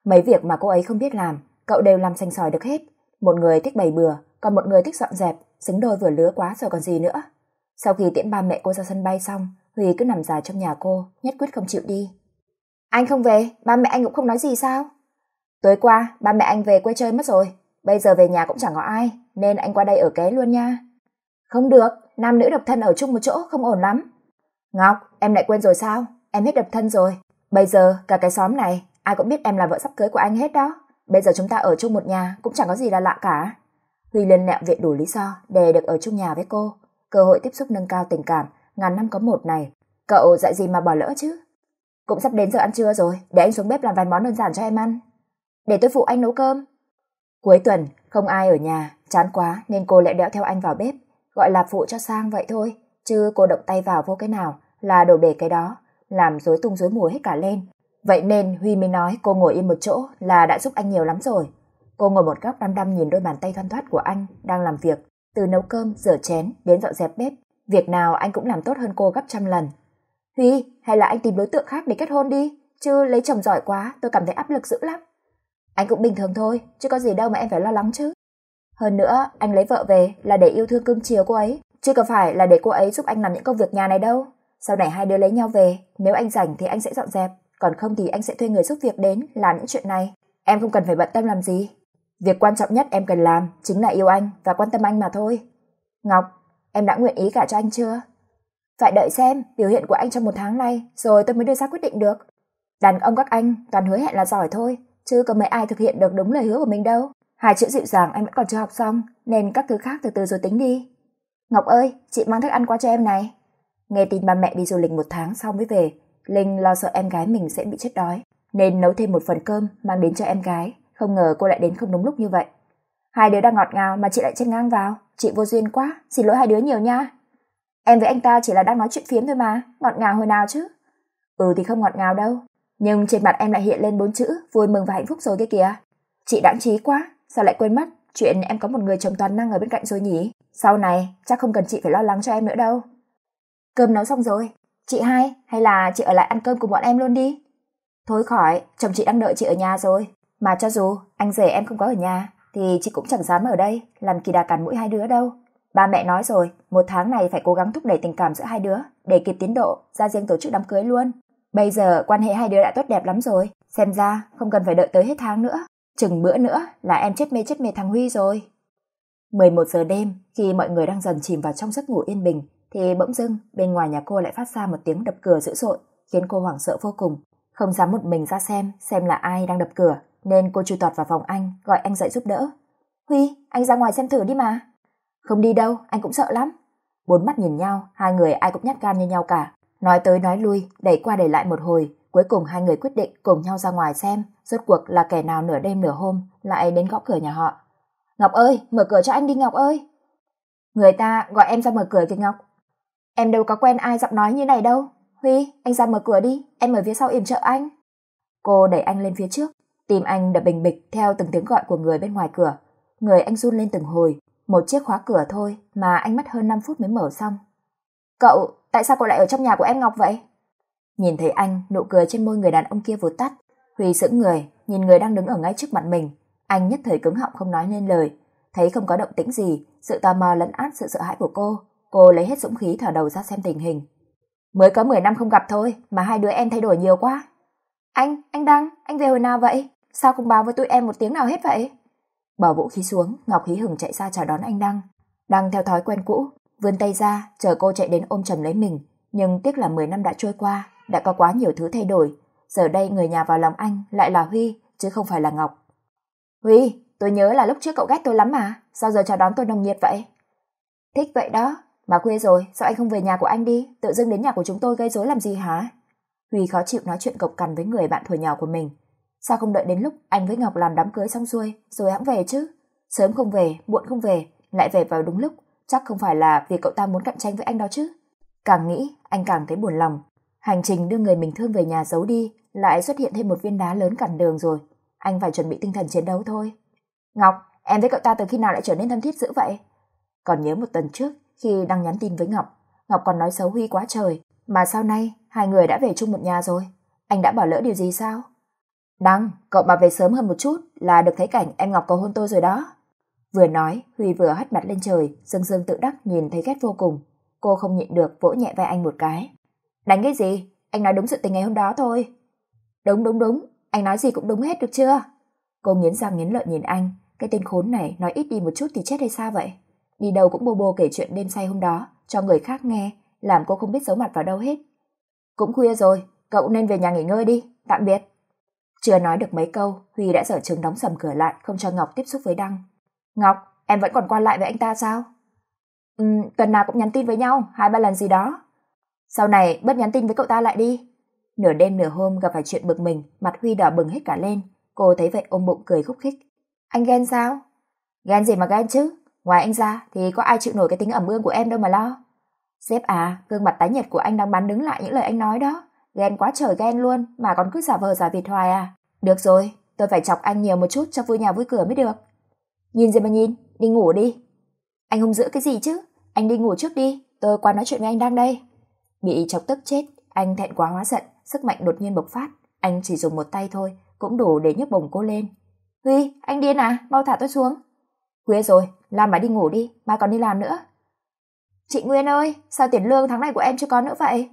Speaker 1: Mấy việc mà cô ấy không biết làm, cậu đều làm xanh sỏi được hết. Một người thích bày bừa, còn một người thích dọn dẹp, xứng đôi vừa lứa quá rồi còn gì nữa. Sau khi tiễn ba mẹ cô ra sân bay xong, Huy cứ nằm dài trong nhà cô, nhất quyết không chịu đi anh không về ba mẹ anh cũng không nói gì sao tối qua ba mẹ anh về quê chơi mất rồi bây giờ về nhà cũng chẳng có ai nên anh qua đây ở kế luôn nha không được nam nữ độc thân ở chung một chỗ không ổn lắm ngọc em lại quên rồi sao em hết độc thân rồi bây giờ cả cái xóm này ai cũng biết em là vợ sắp cưới của anh hết đó bây giờ chúng ta ở chung một nhà cũng chẳng có gì là lạ cả huy lên nẹo viện đủ lý do để được ở chung nhà với cô cơ hội tiếp xúc nâng cao tình cảm ngàn năm có một này cậu dạy gì mà bỏ lỡ chứ cũng sắp đến giờ ăn trưa rồi để anh xuống bếp làm vài món đơn giản cho em ăn để tôi phụ anh nấu cơm cuối tuần không ai ở nhà chán quá nên cô lại đẽo theo anh vào bếp gọi là phụ cho sang vậy thôi chứ cô động tay vào vô cái nào là đổ bể cái đó làm rối tung rối mù hết cả lên vậy nên huy mới nói cô ngồi im một chỗ là đã giúp anh nhiều lắm rồi cô ngồi một góc đăm đăm nhìn đôi bàn tay thoăn thoát của anh đang làm việc từ nấu cơm rửa chén đến dọn dẹp bếp việc nào anh cũng làm tốt hơn cô gấp trăm lần Huy, hay là anh tìm đối tượng khác để kết hôn đi, chứ lấy chồng giỏi quá, tôi cảm thấy áp lực dữ lắm. Anh cũng bình thường thôi, chứ có gì đâu mà em phải lo lắng chứ. Hơn nữa, anh lấy vợ về là để yêu thương cưng chiều cô ấy, chứ có phải là để cô ấy giúp anh làm những công việc nhà này đâu. Sau này hai đứa lấy nhau về, nếu anh rảnh thì anh sẽ dọn dẹp, còn không thì anh sẽ thuê người giúp việc đến làm những chuyện này. Em không cần phải bận tâm làm gì. Việc quan trọng nhất em cần làm chính là yêu anh và quan tâm anh mà thôi. Ngọc, em đã nguyện ý cả cho anh chưa? phải đợi xem biểu hiện của anh trong một tháng nay rồi tôi mới đưa ra quyết định được đàn ông các anh toàn hứa hẹn là giỏi thôi chứ có mấy ai thực hiện được đúng lời hứa của mình đâu hai chữ dịu dàng em vẫn còn chưa học xong nên các thứ khác từ từ rồi tính đi ngọc ơi chị mang thức ăn qua cho em này nghe tin ba mẹ đi du lịch một tháng xong mới về linh lo sợ em gái mình sẽ bị chết đói nên nấu thêm một phần cơm mang đến cho em gái không ngờ cô lại đến không đúng lúc như vậy hai đứa đang ngọt ngào mà chị lại chen ngang vào chị vô duyên quá xin lỗi hai đứa nhiều nha Em với anh ta chỉ là đang nói chuyện phiếm thôi mà, ngọt ngào hồi nào chứ. Ừ thì không ngọt ngào đâu, nhưng trên mặt em lại hiện lên bốn chữ vui mừng và hạnh phúc rồi kia kìa. Chị đáng trí quá, sao lại quên mất chuyện em có một người chồng toàn năng ở bên cạnh rồi nhỉ? Sau này chắc không cần chị phải lo lắng cho em nữa đâu. Cơm nấu xong rồi, chị hai hay là chị ở lại ăn cơm cùng bọn em luôn đi. Thôi khỏi, chồng chị đang đợi chị ở nhà rồi, mà cho dù anh rể em không có ở nhà thì chị cũng chẳng dám ở đây làm kỳ đà cản mũi hai đứa đâu. Ba mẹ nói rồi, một tháng này phải cố gắng thúc đẩy tình cảm giữa hai đứa, để kịp tiến độ, ra riêng tổ chức đám cưới luôn. Bây giờ quan hệ hai đứa đã tốt đẹp lắm rồi, xem ra không cần phải đợi tới hết tháng nữa, chừng bữa nữa là em chết mê chết mê thằng Huy rồi. 11 giờ đêm, khi mọi người đang dần chìm vào trong giấc ngủ yên bình, thì bỗng dưng bên ngoài nhà cô lại phát ra một tiếng đập cửa dữ dội, khiến cô hoảng sợ vô cùng. Không dám một mình ra xem, xem là ai đang đập cửa, nên cô chui tọt vào phòng anh, gọi anh dậy giúp đỡ. Huy, anh ra ngoài xem thử đi mà. Không đi đâu, anh cũng sợ lắm. Bốn mắt nhìn nhau, hai người ai cũng nhát gan như nhau cả. Nói tới nói lui, đẩy qua đẩy lại một hồi, cuối cùng hai người quyết định cùng nhau ra ngoài xem, rốt cuộc là kẻ nào nửa đêm nửa hôm lại đến gõ cửa nhà họ. Ngọc ơi, mở cửa cho anh đi Ngọc ơi. Người ta gọi em ra mở cửa kìa Ngọc. Em đâu có quen ai giọng nói như này đâu. Huy, anh ra mở cửa đi, em ở phía sau yểm trợ anh. Cô đẩy anh lên phía trước, tìm anh đập bình bịch theo từng tiếng gọi của người bên ngoài cửa. Người anh run lên từng hồi, một chiếc khóa cửa thôi mà anh mất hơn 5 phút mới mở xong. Cậu, tại sao cậu lại ở trong nhà của em Ngọc vậy? Nhìn thấy anh, nụ cười trên môi người đàn ông kia vụt tắt. Huy sững người, nhìn người đang đứng ở ngay trước mặt mình. Anh nhất thời cứng họng không nói nên lời. Thấy không có động tĩnh gì, sự tò mò lẫn át sự sợ hãi của cô. Cô lấy hết dũng khí thở đầu ra xem tình hình. Mới có 10 năm không gặp thôi mà hai đứa em thay đổi nhiều quá. Anh, anh Đăng, anh về hồi nào vậy? Sao không báo với tụi em một tiếng nào hết vậy? Bỏ vũ khí xuống, Ngọc khí hừng chạy ra chào đón anh Đăng. Đăng theo thói quen cũ, vươn tay ra, chờ cô chạy đến ôm chầm lấy mình. Nhưng tiếc là 10 năm đã trôi qua, đã có quá nhiều thứ thay đổi. Giờ đây người nhà vào lòng anh lại là Huy, chứ không phải là Ngọc. Huy, tôi nhớ là lúc trước cậu ghét tôi lắm mà, sao giờ chào đón tôi nồng nhiệt vậy? Thích vậy đó, mà khuya rồi, sao anh không về nhà của anh đi, tự dưng đến nhà của chúng tôi gây rối làm gì hả? Huy khó chịu nói chuyện cộc cằn với người bạn thuở nhỏ của mình sao không đợi đến lúc anh với Ngọc làm đám cưới xong xuôi rồi hãng về chứ? Sớm không về, muộn không về, lại về vào đúng lúc, chắc không phải là vì cậu ta muốn cạnh tranh với anh đó chứ? Càng nghĩ, anh càng thấy buồn lòng. Hành trình đưa người mình thương về nhà giấu đi, lại xuất hiện thêm một viên đá lớn cản đường rồi. Anh phải chuẩn bị tinh thần chiến đấu thôi. Ngọc, em với cậu ta từ khi nào lại trở nên thân thiết dữ vậy? Còn nhớ một tuần trước, khi đang nhắn tin với Ngọc, Ngọc còn nói xấu Huy quá trời, mà sau nay hai người đã về chung một nhà rồi. Anh đã bỏ lỡ điều gì sao? đăng cậu mà về sớm hơn một chút là được thấy cảnh em Ngọc cầu hôn tôi rồi đó. Vừa nói, Huy vừa hất mặt lên trời, dương dương tự đắc nhìn thấy ghét vô cùng. Cô không nhịn được vỗ nhẹ vai anh một cái. Đánh cái gì? Anh nói đúng sự tình ngày hôm đó thôi. Đúng đúng đúng, anh nói gì cũng đúng hết được chưa? Cô nghiến răng nghiến lợi nhìn anh, cái tên khốn này nói ít đi một chút thì chết hay sao vậy? Đi đâu cũng bô bô kể chuyện đêm say hôm đó, cho người khác nghe, làm cô không biết giấu mặt vào đâu hết. Cũng khuya rồi, cậu nên về nhà nghỉ ngơi đi, tạm biệt. Chưa nói được mấy câu, Huy đã dở chừng đóng sầm cửa lại, không cho Ngọc tiếp xúc với Đăng. Ngọc, em vẫn còn qua lại với anh ta sao? Ừ, tuần nào cũng nhắn tin với nhau, hai ba lần gì đó. Sau này, bớt nhắn tin với cậu ta lại đi. Nửa đêm nửa hôm gặp phải chuyện bực mình, mặt Huy đỏ bừng hết cả lên. Cô thấy vậy ôm bụng cười khúc khích. Anh ghen sao? Ghen gì mà ghen chứ? Ngoài anh ra thì có ai chịu nổi cái tính ẩm ương của em đâu mà lo. Sếp à, gương mặt tái nhật của anh đang bán đứng lại những lời anh nói đó. Ghen quá trời ghen luôn mà còn cứ giả vờ giả vịt hoài à. Được rồi, tôi phải chọc anh nhiều một chút cho vui nhà vui cửa mới được. Nhìn gì mà nhìn, đi ngủ đi. Anh hung dữ cái gì chứ? Anh đi ngủ trước đi, tôi qua nói chuyện với anh đang đây. Bị chọc tức chết, anh thẹn quá hóa giận, sức mạnh đột nhiên bộc phát. Anh chỉ dùng một tay thôi, cũng đủ để nhấc bổng cô lên. Huy, anh điên à, mau thả tôi xuống. Khuya rồi, làm mà đi ngủ đi, mai còn đi làm nữa. Chị Nguyên ơi, sao tiền lương tháng này của em chưa có nữa vậy?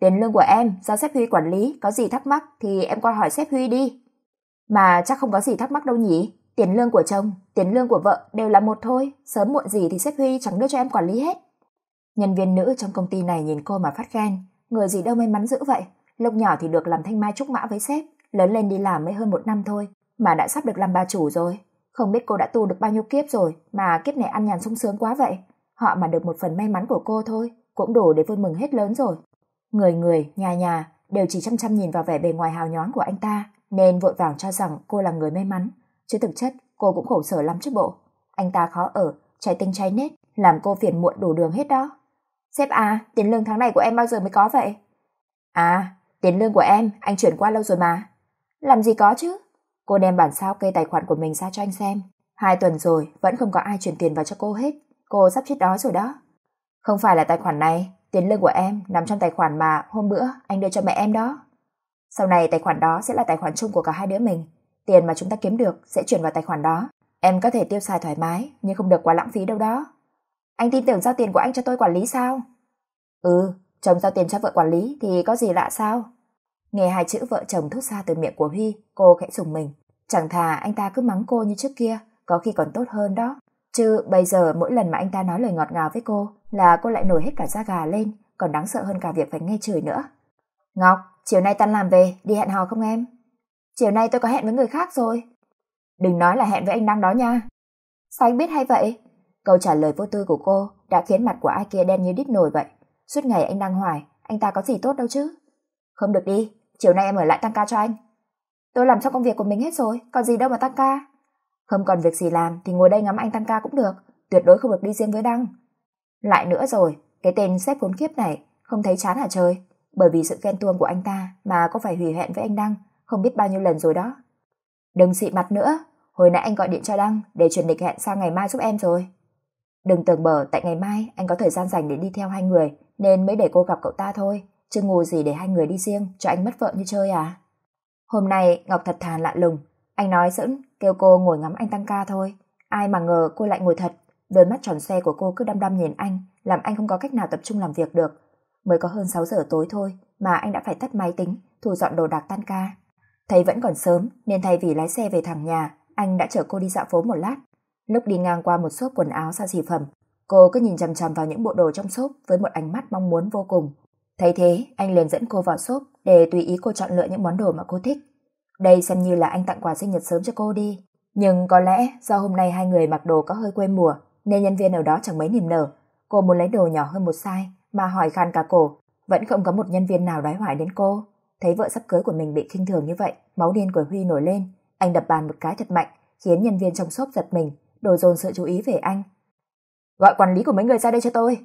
Speaker 1: Tiền lương của em do sếp Huy quản lý, có gì thắc mắc thì em qua hỏi sếp Huy đi. Mà chắc không có gì thắc mắc đâu nhỉ? Tiền lương của chồng, tiền lương của vợ đều là một thôi, sớm muộn gì thì sếp Huy chẳng đưa cho em quản lý hết. Nhân viên nữ trong công ty này nhìn cô mà phát khen, người gì đâu may mắn dữ vậy, lúc nhỏ thì được làm thanh mai trúc mã với sếp, lớn lên đi làm mới hơn một năm thôi, mà đã sắp được làm bà chủ rồi. Không biết cô đã tu được bao nhiêu kiếp rồi mà kiếp này ăn nhàn sung sướng quá vậy. Họ mà được một phần may mắn của cô thôi, cũng đủ để vui mừng hết lớn rồi. Người người, nhà nhà đều chỉ chăm chăm nhìn vào vẻ bề ngoài hào nhoáng của anh ta, nên vội vàng cho rằng cô là người may mắn, chứ thực chất cô cũng khổ sở lắm chứ bộ. Anh ta khó ở, trái tinh trái nết, làm cô phiền muộn đủ đường hết đó. Sếp à, tiền lương tháng này của em bao giờ mới có vậy? À, tiền lương của em, anh chuyển qua lâu rồi mà. Làm gì có chứ? Cô đem bản sao kê tài khoản của mình ra cho anh xem. Hai tuần rồi, vẫn không có ai chuyển tiền vào cho cô hết. Cô sắp chết đói rồi đó. Không phải là tài khoản này, Tiền lương của em nằm trong tài khoản mà hôm bữa anh đưa cho mẹ em đó. Sau này tài khoản đó sẽ là tài khoản chung của cả hai đứa mình. Tiền mà chúng ta kiếm được sẽ chuyển vào tài khoản đó. Em có thể tiêu xài thoải mái nhưng không được quá lãng phí đâu đó. Anh tin tưởng giao tiền của anh cho tôi quản lý sao? Ừ, chồng giao tiền cho vợ quản lý thì có gì lạ sao? Nghe hai chữ vợ chồng thốt ra từ miệng của Huy, cô khẽ sùng mình. Chẳng thà anh ta cứ mắng cô như trước kia, có khi còn tốt hơn đó. Chứ bây giờ mỗi lần mà anh ta nói lời ngọt ngào với cô, là cô lại nổi hết cả da gà lên, còn đáng sợ hơn cả việc phải nghe trời nữa. Ngọc, chiều nay tan làm về, đi hẹn hò không em? Chiều nay tôi có hẹn với người khác rồi. Đừng nói là hẹn với anh đang đó nha. Sao anh biết hay vậy? Câu trả lời vô tư của cô đã khiến mặt của ai kia đen như đít nổi vậy. Suốt ngày anh đang hoài, anh ta có gì tốt đâu chứ. Không được đi, chiều nay em ở lại tăng ca cho anh. Tôi làm xong công việc của mình hết rồi, còn gì đâu mà tăng ca. Không còn việc gì làm thì ngồi đây ngắm anh tăng ca cũng được, tuyệt đối không được đi riêng với Đăng. Lại nữa rồi, cái tên xếp khốn kiếp này không thấy chán hả trời? Bởi vì sự ghen tuông của anh ta mà có phải hủy hẹn với anh Đăng không biết bao nhiêu lần rồi đó. Đừng xị mặt nữa, hồi nãy anh gọi điện cho Đăng để chuyển lịch hẹn sang ngày mai giúp em rồi. Đừng tưởng bở tại ngày mai anh có thời gian dành để đi theo hai người nên mới để cô gặp cậu ta thôi, chứ ngu gì để hai người đi riêng cho anh mất vợ như chơi à. Hôm nay Ngọc thật thà lạ lùng, anh nói giỡn kêu cô ngồi ngắm anh tăng ca thôi, ai mà ngờ cô lại ngồi thật Đôi mắt tròn xe của cô cứ đăm đăm nhìn anh, làm anh không có cách nào tập trung làm việc được. Mới có hơn 6 giờ tối thôi mà anh đã phải tắt máy tính, thu dọn đồ đạc tan ca. Thấy vẫn còn sớm nên thay vì lái xe về thẳng nhà, anh đã chở cô đi dạo phố một lát. Lúc đi ngang qua một shop quần áo xa xỉ phẩm, cô cứ nhìn chằm chằm vào những bộ đồ trong shop với một ánh mắt mong muốn vô cùng. Thấy thế, anh liền dẫn cô vào shop để tùy ý cô chọn lựa những món đồ mà cô thích. Đây xem như là anh tặng quà sinh nhật sớm cho cô đi. Nhưng có lẽ do hôm nay hai người mặc đồ có hơi quê mùa nên nhân viên ở đó chẳng mấy niềm nở. Cô muốn lấy đồ nhỏ hơn một size mà hỏi khan cả cổ, vẫn không có một nhân viên nào đoái hoài đến cô. Thấy vợ sắp cưới của mình bị khinh thường như vậy, máu điên của Huy nổi lên, anh đập bàn một cái thật mạnh, khiến nhân viên trong shop giật mình, đồ dồn sự chú ý về anh. "Gọi quản lý của mấy người ra đây cho tôi."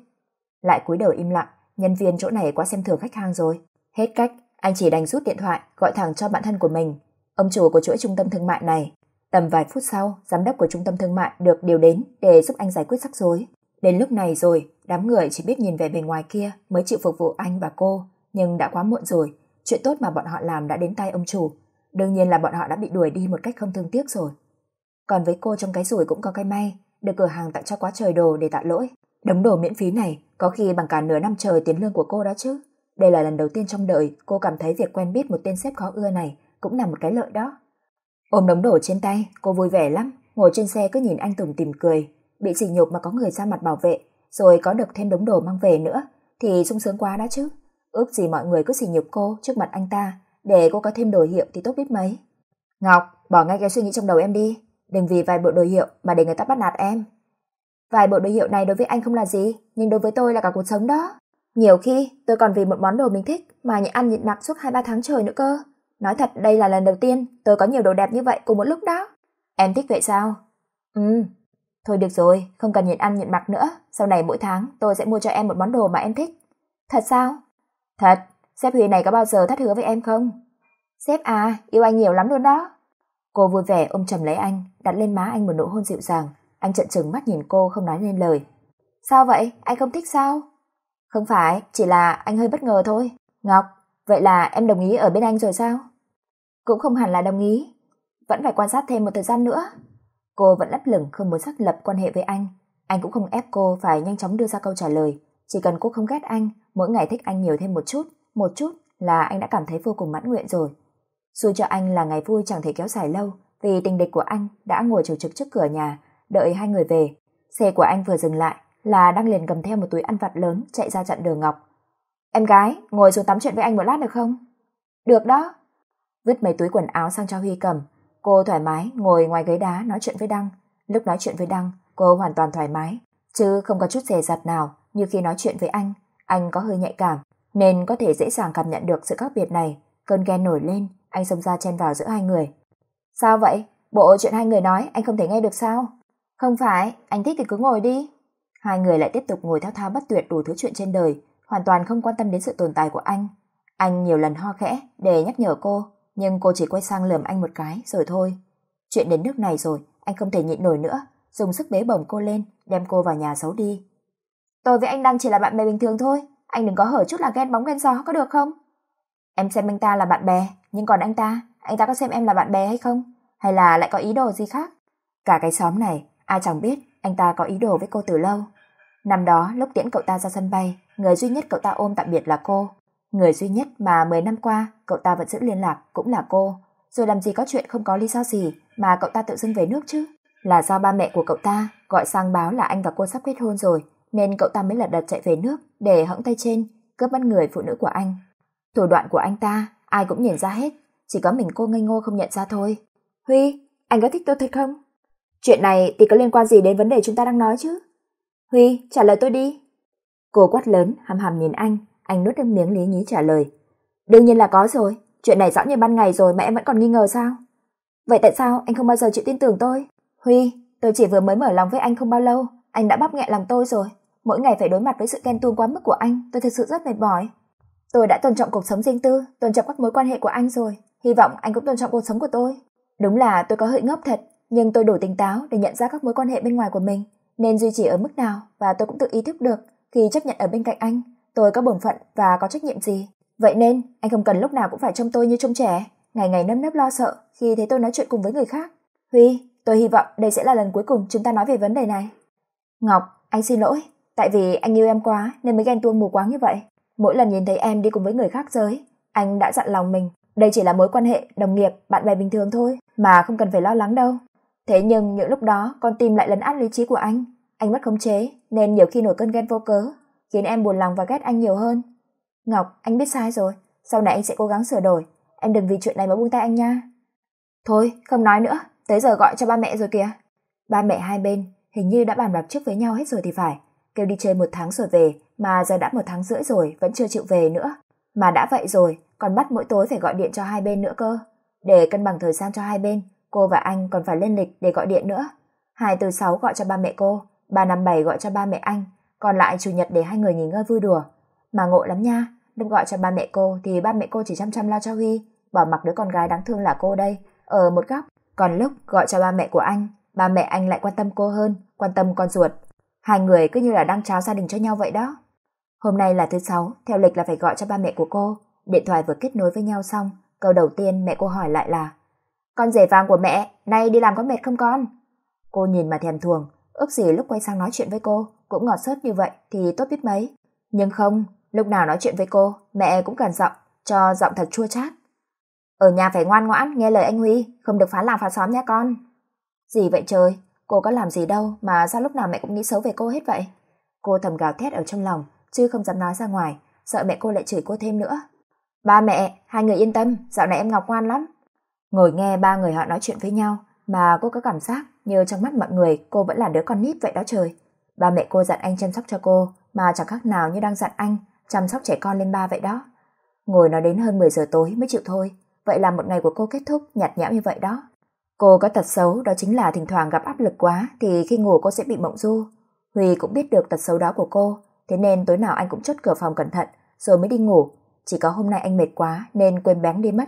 Speaker 1: Lại cúi đầu im lặng, nhân viên chỗ này quá xem thường khách hàng rồi. Hết cách, anh chỉ đành rút điện thoại gọi thẳng cho bạn thân của mình, ông chủ của chuỗi trung tâm thương mại này. Tầm vài phút sau, giám đốc của trung tâm thương mại được điều đến để giúp anh giải quyết rắc rối. Đến lúc này rồi, đám người chỉ biết nhìn về bề ngoài kia mới chịu phục vụ anh và cô, nhưng đã quá muộn rồi, chuyện tốt mà bọn họ làm đã đến tay ông chủ. Đương nhiên là bọn họ đã bị đuổi đi một cách không thương tiếc rồi. Còn với cô trong cái rủi cũng có cái may, được cửa hàng tặng cho quá trời đồ để tạ lỗi. Đống đồ miễn phí này có khi bằng cả nửa năm trời tiền lương của cô đó chứ. Đây là lần đầu tiên trong đời cô cảm thấy việc quen biết một tên sếp khó ưa này cũng là một cái lợi đó. Ôm đống đổ trên tay, cô vui vẻ lắm, ngồi trên xe cứ nhìn anh Tùng tìm cười. Bị sỉ nhục mà có người ra mặt bảo vệ, rồi có được thêm đống đồ mang về nữa, thì sung sướng quá đã chứ. Ước gì mọi người cứ sỉ nhục cô trước mặt anh ta, để cô có thêm đồ hiệu thì tốt biết mấy. Ngọc, bỏ ngay cái suy nghĩ trong đầu em đi, đừng vì vài bộ đồ hiệu mà để người ta bắt nạt em. Vài bộ đồ hiệu này đối với anh không là gì, nhưng đối với tôi là cả cuộc sống đó. Nhiều khi tôi còn vì một món đồ mình thích mà nhịn ăn nhịn mặc suốt 2-3 tháng trời nữa cơ. Nói thật đây là lần đầu tiên tôi có nhiều đồ đẹp như vậy cùng một lúc đó. Em thích vậy sao? Ừ. Thôi được rồi, không cần nhịn ăn nhịn mặc nữa. Sau này mỗi tháng tôi sẽ mua cho em một món đồ mà em thích. Thật sao? Thật, sếp Huy này có bao giờ thất hứa với em không? Sếp à, yêu anh nhiều lắm luôn đó. Cô vui vẻ ôm chầm lấy anh, đặt lên má anh một nụ hôn dịu dàng. Anh trợn trừng mắt nhìn cô không nói nên lời. Sao vậy? Anh không thích sao? Không phải, chỉ là anh hơi bất ngờ thôi. Ngọc, vậy là em đồng ý ở bên anh rồi sao? cũng không hẳn là đồng ý vẫn phải quan sát thêm một thời gian nữa cô vẫn lấp lửng không muốn xác lập quan hệ với anh anh cũng không ép cô phải nhanh chóng đưa ra câu trả lời chỉ cần cô không ghét anh mỗi ngày thích anh nhiều thêm một chút một chút là anh đã cảm thấy vô cùng mãn nguyện rồi dù cho anh là ngày vui chẳng thể kéo dài lâu vì tình địch của anh đã ngồi chờ trực trước cửa nhà đợi hai người về xe của anh vừa dừng lại là đang liền cầm theo một túi ăn vặt lớn chạy ra chặn đường ngọc em gái ngồi xuống tắm chuyện với anh một lát được không được đó Vứt mấy túi quần áo sang cho Huy cầm, cô thoải mái ngồi ngoài ghế đá nói chuyện với Đăng. Lúc nói chuyện với Đăng, cô hoàn toàn thoải mái, chứ không có chút dè dặt nào như khi nói chuyện với anh. Anh có hơi nhạy cảm, nên có thể dễ dàng cảm nhận được sự khác biệt này. Cơn ghen nổi lên, anh xông ra chen vào giữa hai người. Sao vậy? Bộ chuyện hai người nói anh không thể nghe được sao? Không phải, anh thích thì cứ ngồi đi. Hai người lại tiếp tục ngồi thao thao bất tuyệt đủ thứ chuyện trên đời, hoàn toàn không quan tâm đến sự tồn tại của anh. Anh nhiều lần ho khẽ để nhắc nhở cô, nhưng cô chỉ quay sang lườm anh một cái rồi thôi. Chuyện đến nước này rồi, anh không thể nhịn nổi nữa, dùng sức bế bổng cô lên, đem cô vào nhà giấu đi. Tôi với anh đang chỉ là bạn bè bình thường thôi, anh đừng có hở chút là ghen bóng ghen gió có được không? Em xem anh ta là bạn bè, nhưng còn anh ta, anh ta có xem em là bạn bè hay không? Hay là lại có ý đồ gì khác? Cả cái xóm này, ai chẳng biết anh ta có ý đồ với cô từ lâu. Năm đó, lúc tiễn cậu ta ra sân bay, người duy nhất cậu ta ôm tạm biệt là cô. Người duy nhất mà 10 năm qua cậu ta vẫn giữ liên lạc cũng là cô, rồi làm gì có chuyện không có lý do gì mà cậu ta tự dưng về nước chứ? Là do ba mẹ của cậu ta gọi sang báo là anh và cô sắp kết hôn rồi, nên cậu ta mới lật đật chạy về nước để hõng tay trên, cướp bắt người phụ nữ của anh. Thủ đoạn của anh ta ai cũng nhìn ra hết, chỉ có mình cô ngây ngô không nhận ra thôi. Huy, anh có thích tôi thật không? Chuyện này thì có liên quan gì đến vấn đề chúng ta đang nói chứ? Huy, trả lời tôi đi. Cô quát lớn, hàm hàm nhìn anh, anh nuốt nước miếng lý nhí trả lời. Đương nhiên là có rồi, chuyện này rõ như ban ngày rồi mà em vẫn còn nghi ngờ sao? Vậy tại sao anh không bao giờ chịu tin tưởng tôi? Huy, tôi chỉ vừa mới mở lòng với anh không bao lâu, anh đã bóp nghẹn lòng tôi rồi. Mỗi ngày phải đối mặt với sự ghen tuông quá mức của anh, tôi thật sự rất mệt mỏi. Tôi đã tôn trọng cuộc sống riêng tư, tôn trọng các mối quan hệ của anh rồi, hy vọng anh cũng tôn trọng cuộc sống của tôi. Đúng là tôi có hơi ngốc thật, nhưng tôi đủ tỉnh táo để nhận ra các mối quan hệ bên ngoài của mình nên duy trì ở mức nào và tôi cũng tự ý thức được khi chấp nhận ở bên cạnh anh, tôi có bổn phận và có trách nhiệm gì vậy nên anh không cần lúc nào cũng phải trông tôi như trông trẻ ngày ngày nấp nấp lo sợ khi thấy tôi nói chuyện cùng với người khác huy tôi hy vọng đây sẽ là lần cuối cùng chúng ta nói về vấn đề này ngọc anh xin lỗi tại vì anh yêu em quá nên mới ghen tuông mù quáng như vậy mỗi lần nhìn thấy em đi cùng với người khác giới anh đã dặn lòng mình đây chỉ là mối quan hệ đồng nghiệp bạn bè bình thường thôi mà không cần phải lo lắng đâu thế nhưng những lúc đó con tim lại lấn át lý trí của anh anh mất khống chế nên nhiều khi nổi cơn ghen vô cớ khiến em buồn lòng và ghét anh nhiều hơn ngọc anh biết sai rồi sau này anh sẽ cố gắng sửa đổi em đừng vì chuyện này mà buông tay anh nha thôi không nói nữa tới giờ gọi cho ba mẹ rồi kìa ba mẹ hai bên hình như đã bàn bạc trước với nhau hết rồi thì phải kêu đi chơi một tháng rồi về mà giờ đã một tháng rưỡi rồi vẫn chưa chịu về nữa mà đã vậy rồi còn bắt mỗi tối phải gọi điện cho hai bên nữa cơ để cân bằng thời gian cho hai bên cô và anh còn phải lên lịch để gọi điện nữa hai từ sáu gọi cho ba mẹ cô ba năm bảy gọi cho ba mẹ anh còn lại chủ nhật để hai người nghỉ ngơi vui đùa mà ngộ lắm nha, đừng gọi cho ba mẹ cô thì ba mẹ cô chỉ chăm chăm lo cho Huy, bỏ mặc đứa con gái đáng thương là cô đây, ở một góc. Còn lúc gọi cho ba mẹ của anh, ba mẹ anh lại quan tâm cô hơn, quan tâm con ruột. Hai người cứ như là đang cháo gia đình cho nhau vậy đó. Hôm nay là thứ sáu, theo lịch là phải gọi cho ba mẹ của cô. Điện thoại vừa kết nối với nhau xong, câu đầu tiên mẹ cô hỏi lại là Con rể vàng của mẹ, nay đi làm có mệt không con? Cô nhìn mà thèm thuồng, ước gì lúc quay sang nói chuyện với cô, cũng ngọt sớt như vậy thì tốt biết mấy. Nhưng không, lúc nào nói chuyện với cô, mẹ cũng cần giọng, cho giọng thật chua chát. Ở nhà phải ngoan ngoãn, nghe lời anh Huy, không được phá làm phá xóm nha con. Gì vậy trời, cô có làm gì đâu mà sao lúc nào mẹ cũng nghĩ xấu về cô hết vậy? Cô thầm gào thét ở trong lòng, chứ không dám nói ra ngoài, sợ mẹ cô lại chửi cô thêm nữa. Ba mẹ, hai người yên tâm, dạo này em Ngọc ngoan lắm. Ngồi nghe ba người họ nói chuyện với nhau, mà cô có cảm giác như trong mắt mọi người cô vẫn là đứa con nít vậy đó trời. Ba mẹ cô dặn anh chăm sóc cho cô, mà chẳng khác nào như đang dặn anh chăm sóc trẻ con lên ba vậy đó. Ngồi nó đến hơn 10 giờ tối mới chịu thôi, vậy là một ngày của cô kết thúc nhạt nhẽo như vậy đó. Cô có tật xấu đó chính là thỉnh thoảng gặp áp lực quá thì khi ngủ cô sẽ bị mộng du. Huy cũng biết được tật xấu đó của cô, thế nên tối nào anh cũng chốt cửa phòng cẩn thận rồi mới đi ngủ. Chỉ có hôm nay anh mệt quá nên quên bén đi mất.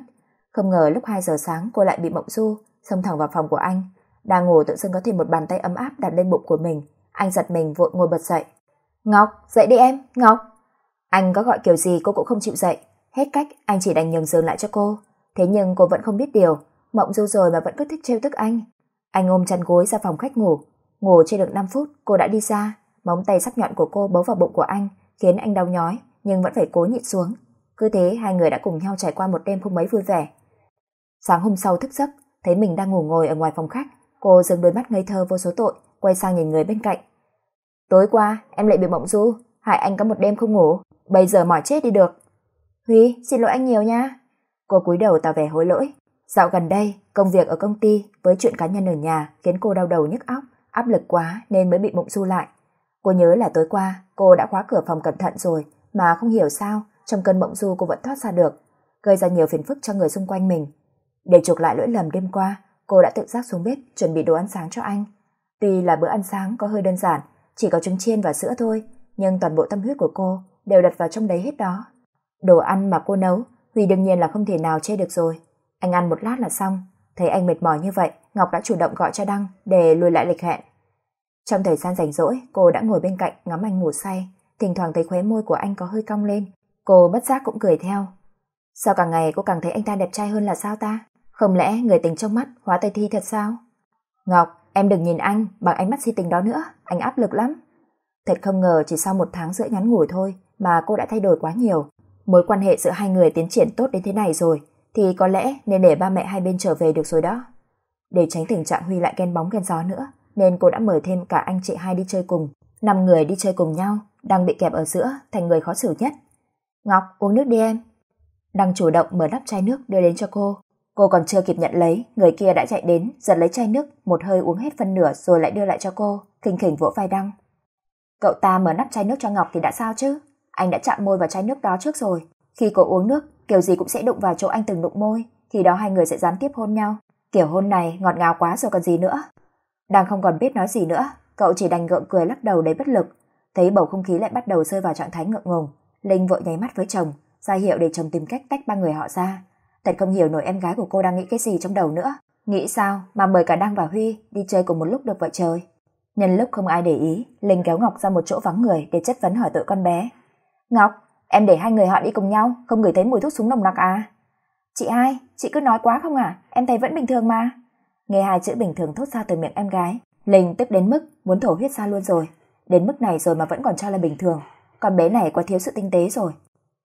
Speaker 1: Không ngờ lúc 2 giờ sáng cô lại bị mộng du, xông thẳng vào phòng của anh. Đang ngủ tự dưng có thêm một bàn tay ấm áp đặt lên bụng của mình. Anh giật mình vội ngồi bật dậy. Ngọc, dậy đi em, Ngọc. Anh có gọi kiểu gì cô cũng không chịu dậy, hết cách anh chỉ đành nhường giường lại cho cô. Thế nhưng cô vẫn không biết điều, mộng du rồi mà vẫn cứ thích trêu tức anh. Anh ôm chăn gối ra phòng khách ngủ, ngủ chưa được 5 phút cô đã đi ra, móng tay sắc nhọn của cô bấu vào bụng của anh, khiến anh đau nhói nhưng vẫn phải cố nhịn xuống. Cứ thế hai người đã cùng nhau trải qua một đêm không mấy vui vẻ. Sáng hôm sau thức giấc, thấy mình đang ngủ ngồi ở ngoài phòng khách, cô dừng đôi mắt ngây thơ vô số tội, quay sang nhìn người bên cạnh. Tối qua em lại bị mộng du, hại anh có một đêm không ngủ, bây giờ mỏi chết đi được. Huy, xin lỗi anh nhiều nha. Cô cúi đầu tỏ vẻ hối lỗi. Dạo gần đây, công việc ở công ty với chuyện cá nhân ở nhà khiến cô đau đầu nhức óc, áp lực quá nên mới bị bụng su lại. Cô nhớ là tối qua cô đã khóa cửa phòng cẩn thận rồi mà không hiểu sao trong cơn mộng du cô vẫn thoát ra được, gây ra nhiều phiền phức cho người xung quanh mình. Để chuộc lại lỗi lầm đêm qua, cô đã tự giác xuống bếp chuẩn bị đồ ăn sáng cho anh. Tuy là bữa ăn sáng có hơi đơn giản, chỉ có trứng chiên và sữa thôi, nhưng toàn bộ tâm huyết của cô đều đặt vào trong đấy hết đó. Đồ ăn mà cô nấu, Huy đương nhiên là không thể nào chê được rồi. Anh ăn một lát là xong, thấy anh mệt mỏi như vậy, Ngọc đã chủ động gọi cho Đăng để lùi lại lịch hẹn. Trong thời gian rảnh rỗi, cô đã ngồi bên cạnh ngắm anh ngủ say, thỉnh thoảng thấy khóe môi của anh có hơi cong lên, cô bất giác cũng cười theo. Sao càng ngày cô càng thấy anh ta đẹp trai hơn là sao ta? Không lẽ người tình trong mắt hóa tay thi thật sao? Ngọc, em đừng nhìn anh bằng ánh mắt si tình đó nữa, anh áp lực lắm. Thật không ngờ chỉ sau một tháng rưỡi ngắn ngủi thôi mà cô đã thay đổi quá nhiều. Mối quan hệ giữa hai người tiến triển tốt đến thế này rồi thì có lẽ nên để ba mẹ hai bên trở về được rồi đó. Để tránh tình trạng Huy lại ghen bóng ghen gió nữa nên cô đã mời thêm cả anh chị hai đi chơi cùng. Năm người đi chơi cùng nhau đang bị kẹp ở giữa thành người khó xử nhất. Ngọc uống nước đi em. Đang chủ động mở nắp chai nước đưa đến cho cô. Cô còn chưa kịp nhận lấy, người kia đã chạy đến, giật lấy chai nước, một hơi uống hết phân nửa rồi lại đưa lại cho cô, khinh khỉnh vỗ vai Đăng. Cậu ta mở nắp chai nước cho Ngọc thì đã sao chứ? Anh đã chạm môi vào chai nước đó trước rồi. Khi cô uống nước, kiểu gì cũng sẽ đụng vào chỗ anh từng đụng môi, khi đó hai người sẽ gián tiếp hôn nhau. Kiểu hôn này ngọt ngào quá rồi còn gì nữa. Đang không còn biết nói gì nữa, cậu chỉ đành gượng cười lắc đầu đầy bất lực. Thấy bầu không khí lại bắt đầu rơi vào trạng thái ngượng ngùng, Linh vội nháy mắt với chồng, ra hiệu để chồng tìm cách tách ba người họ ra. Thật không hiểu nổi em gái của cô đang nghĩ cái gì trong đầu nữa. Nghĩ sao mà mời cả Đăng và Huy đi chơi cùng một lúc được vậy trời. Nhân lúc không ai để ý, Linh kéo Ngọc ra một chỗ vắng người để chất vấn hỏi tội con bé. Ngọc, em để hai người họ đi cùng nhau, không ngửi thấy mùi thuốc súng nồng nặc à? Chị hai, chị cứ nói quá không à? Em thấy vẫn bình thường mà. Nghe hai chữ bình thường thốt ra từ miệng em gái, Linh tức đến mức muốn thổ huyết ra luôn rồi. Đến mức này rồi mà vẫn còn cho là bình thường. Con bé này quá thiếu sự tinh tế rồi.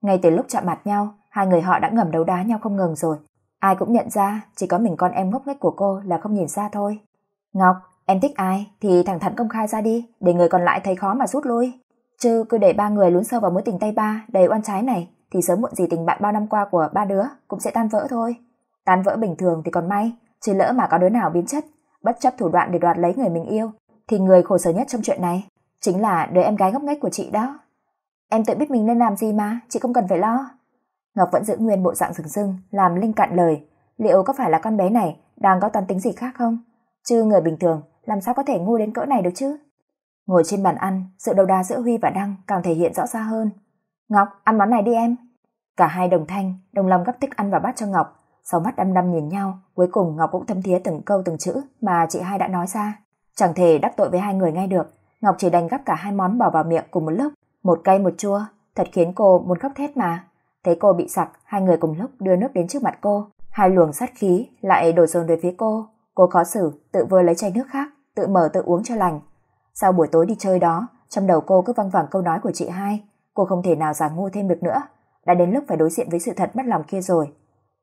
Speaker 1: Ngay từ lúc chạm mặt nhau, hai người họ đã ngầm đấu đá nhau không ngừng rồi. Ai cũng nhận ra, chỉ có mình con em ngốc nghếch của cô là không nhìn ra thôi. Ngọc, Em thích ai thì thẳng thắn công khai ra đi, để người còn lại thấy khó mà rút lui. Chứ cứ để ba người lún sâu vào mối tình tay ba đầy oan trái này thì sớm muộn gì tình bạn bao năm qua của ba đứa cũng sẽ tan vỡ thôi. Tan vỡ bình thường thì còn may, chứ lỡ mà có đứa nào biến chất, bất chấp thủ đoạn để đoạt lấy người mình yêu, thì người khổ sở nhất trong chuyện này chính là đứa em gái ngốc nghếch của chị đó. Em tự biết mình nên làm gì mà, chị không cần phải lo. Ngọc vẫn giữ nguyên bộ dạng sừng sưng làm Linh cạn lời, liệu có phải là con bé này đang có toàn tính gì khác không? Chứ người bình thường làm sao có thể ngu đến cỡ này được chứ? Ngồi trên bàn ăn, sự đầu đá giữa Huy và Đăng càng thể hiện rõ ra hơn. Ngọc, ăn món này đi em. Cả hai đồng thanh, đồng lòng gấp thích ăn vào bát cho Ngọc. sau mắt đăm đăm nhìn nhau, cuối cùng Ngọc cũng thấm thía từng câu từng chữ mà chị hai đã nói ra. Chẳng thể đắc tội với hai người ngay được, Ngọc chỉ đành gấp cả hai món bỏ vào miệng cùng một lúc, một cay một chua, thật khiến cô muốn khóc thét mà. Thấy cô bị sặc, hai người cùng lúc đưa nước đến trước mặt cô, hai luồng sát khí lại đổ dồn về phía cô, cô khó xử, tự vừa lấy chai nước khác, tự mở tự uống cho lành. Sau buổi tối đi chơi đó, trong đầu cô cứ văng vẳng câu nói của chị hai, cô không thể nào giả ngu thêm được nữa, đã đến lúc phải đối diện với sự thật mất lòng kia rồi.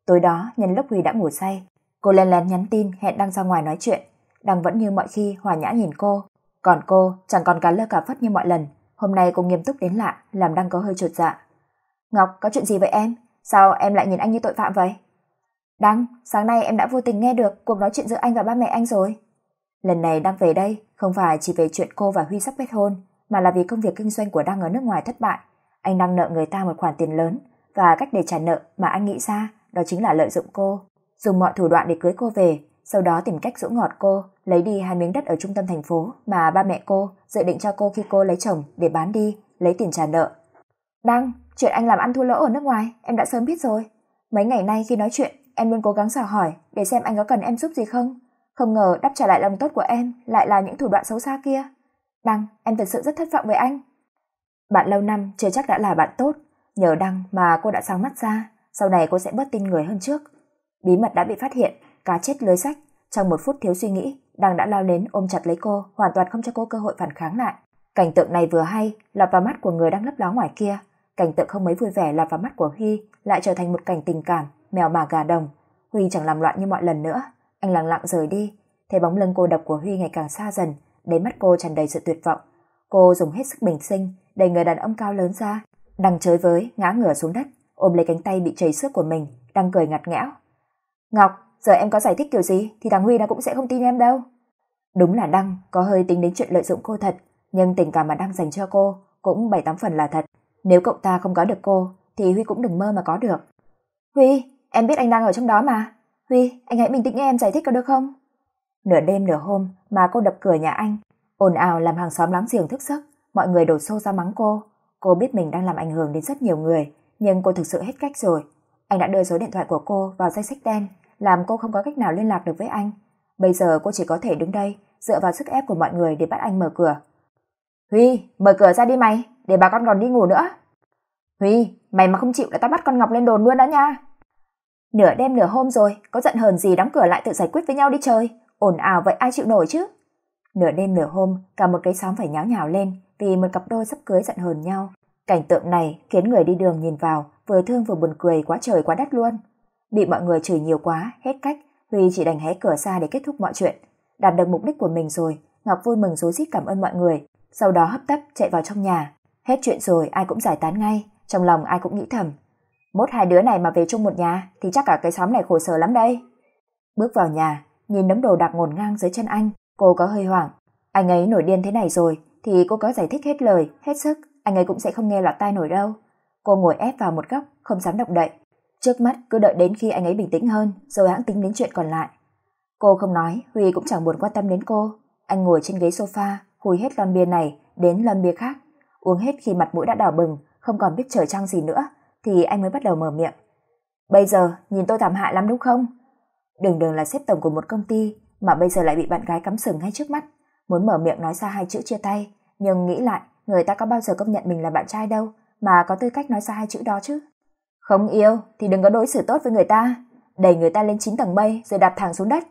Speaker 1: Tối đó, nhân lúc Huy đã ngủ say, cô lén lén nhắn tin hẹn đang ra ngoài nói chuyện, đang vẫn như mọi khi hòa nhã nhìn cô, còn cô chẳng còn cá lơ cả phất như mọi lần, hôm nay cô nghiêm túc đến lạ, làm đang có hơi chột dạ. "Ngọc, có chuyện gì vậy em? Sao em lại nhìn anh như tội phạm vậy?" "Đăng, sáng nay em đã vô tình nghe được cuộc nói chuyện giữa anh và ba mẹ anh rồi." Lần này Đăng về đây không phải chỉ về chuyện cô và Huy sắp kết hôn, mà là vì công việc kinh doanh của Đăng ở nước ngoài thất bại. Anh đang nợ người ta một khoản tiền lớn, và cách để trả nợ mà anh nghĩ ra đó chính là lợi dụng cô. Dùng mọi thủ đoạn để cưới cô về, sau đó tìm cách dỗ ngọt cô, lấy đi hai miếng đất ở trung tâm thành phố mà ba mẹ cô dự định cho cô khi cô lấy chồng để bán đi, lấy tiền trả nợ. Đăng, chuyện anh làm ăn thua lỗ ở nước ngoài, em đã sớm biết rồi. Mấy ngày nay khi nói chuyện, em luôn cố gắng dò hỏi để xem anh có cần em giúp gì không, không ngờ đáp trả lại lòng tốt của em lại là những thủ đoạn xấu xa kia đăng em thật sự rất thất vọng với anh bạn lâu năm chưa chắc đã là bạn tốt nhờ đăng mà cô đã sáng mắt ra sau này cô sẽ bớt tin người hơn trước bí mật đã bị phát hiện cá chết lưới rách trong một phút thiếu suy nghĩ đăng đã lao đến ôm chặt lấy cô hoàn toàn không cho cô cơ hội phản kháng lại cảnh tượng này vừa hay lọt vào mắt của người đang lấp ló ngoài kia cảnh tượng không mấy vui vẻ lọt vào mắt của huy lại trở thành một cảnh tình cảm mèo mà gà đồng huy chẳng làm loạn như mọi lần nữa anh lặng lặng rời đi, thấy bóng lưng cô độc của Huy ngày càng xa dần, đáy mắt cô tràn đầy sự tuyệt vọng. Cô dùng hết sức bình sinh, đẩy người đàn ông cao lớn ra, đang chơi với, ngã ngửa xuống đất, ôm lấy cánh tay bị chảy xước của mình, đang cười ngặt ngẽo. "Ngọc, giờ em có giải thích kiểu gì thì thằng Huy nó cũng sẽ không tin em đâu." Đúng là Đăng có hơi tính đến chuyện lợi dụng cô thật, nhưng tình cảm mà Đăng dành cho cô cũng bảy tám phần là thật. Nếu cậu ta không có được cô thì Huy cũng đừng mơ mà có được. "Huy, em biết anh đang ở trong đó mà." Huy, anh hãy bình tĩnh nghe em giải thích có được không? Nửa đêm nửa hôm mà cô đập cửa nhà anh, ồn ào làm hàng xóm láng giềng thức giấc, mọi người đổ xô ra mắng cô. Cô biết mình đang làm ảnh hưởng đến rất nhiều người, nhưng cô thực sự hết cách rồi. Anh đã đưa số điện thoại của cô vào danh sách đen, làm cô không có cách nào liên lạc được với anh. Bây giờ cô chỉ có thể đứng đây, dựa vào sức ép của mọi người để bắt anh mở cửa. Huy, mở cửa ra đi mày, để bà con còn đi ngủ nữa. Huy, mày mà không chịu là tao bắt con Ngọc lên đồn luôn đó nha nửa đêm nửa hôm rồi có giận hờn gì đóng cửa lại tự giải quyết với nhau đi chơi ổn ào vậy ai chịu nổi chứ nửa đêm nửa hôm cả một cái xóm phải nháo nhào lên vì một cặp đôi sắp cưới giận hờn nhau cảnh tượng này khiến người đi đường nhìn vào vừa thương vừa buồn cười quá trời quá đất luôn bị mọi người chửi nhiều quá hết cách huy chỉ đành hé cửa ra để kết thúc mọi chuyện đạt được mục đích của mình rồi ngọc vui mừng rối rít cảm ơn mọi người sau đó hấp tấp chạy vào trong nhà hết chuyện rồi ai cũng giải tán ngay trong lòng ai cũng nghĩ thầm mốt hai đứa này mà về chung một nhà thì chắc cả cái xóm này khổ sở lắm đây bước vào nhà nhìn đống đồ đạc ngổn ngang dưới chân anh cô có hơi hoảng anh ấy nổi điên thế này rồi thì cô có giải thích hết lời hết sức anh ấy cũng sẽ không nghe lọt tai nổi đâu cô ngồi ép vào một góc không dám động đậy trước mắt cứ đợi đến khi anh ấy bình tĩnh hơn rồi hãng tính đến chuyện còn lại cô không nói huy cũng chẳng buồn quan tâm đến cô anh ngồi trên ghế sofa hùi hết lon bia này đến lon bia khác uống hết khi mặt mũi đã đỏ bừng không còn biết trời trăng gì nữa thì anh mới bắt đầu mở miệng. Bây giờ nhìn tôi thảm hại lắm đúng không? Đường đường là xếp tổng của một công ty mà bây giờ lại bị bạn gái cắm sừng ngay trước mắt, muốn mở miệng nói ra hai chữ chia tay, nhưng nghĩ lại, người ta có bao giờ công nhận mình là bạn trai đâu mà có tư cách nói ra hai chữ đó chứ. Không yêu thì đừng có đối xử tốt với người ta, đẩy người ta lên chín tầng mây rồi đạp thẳng xuống đất.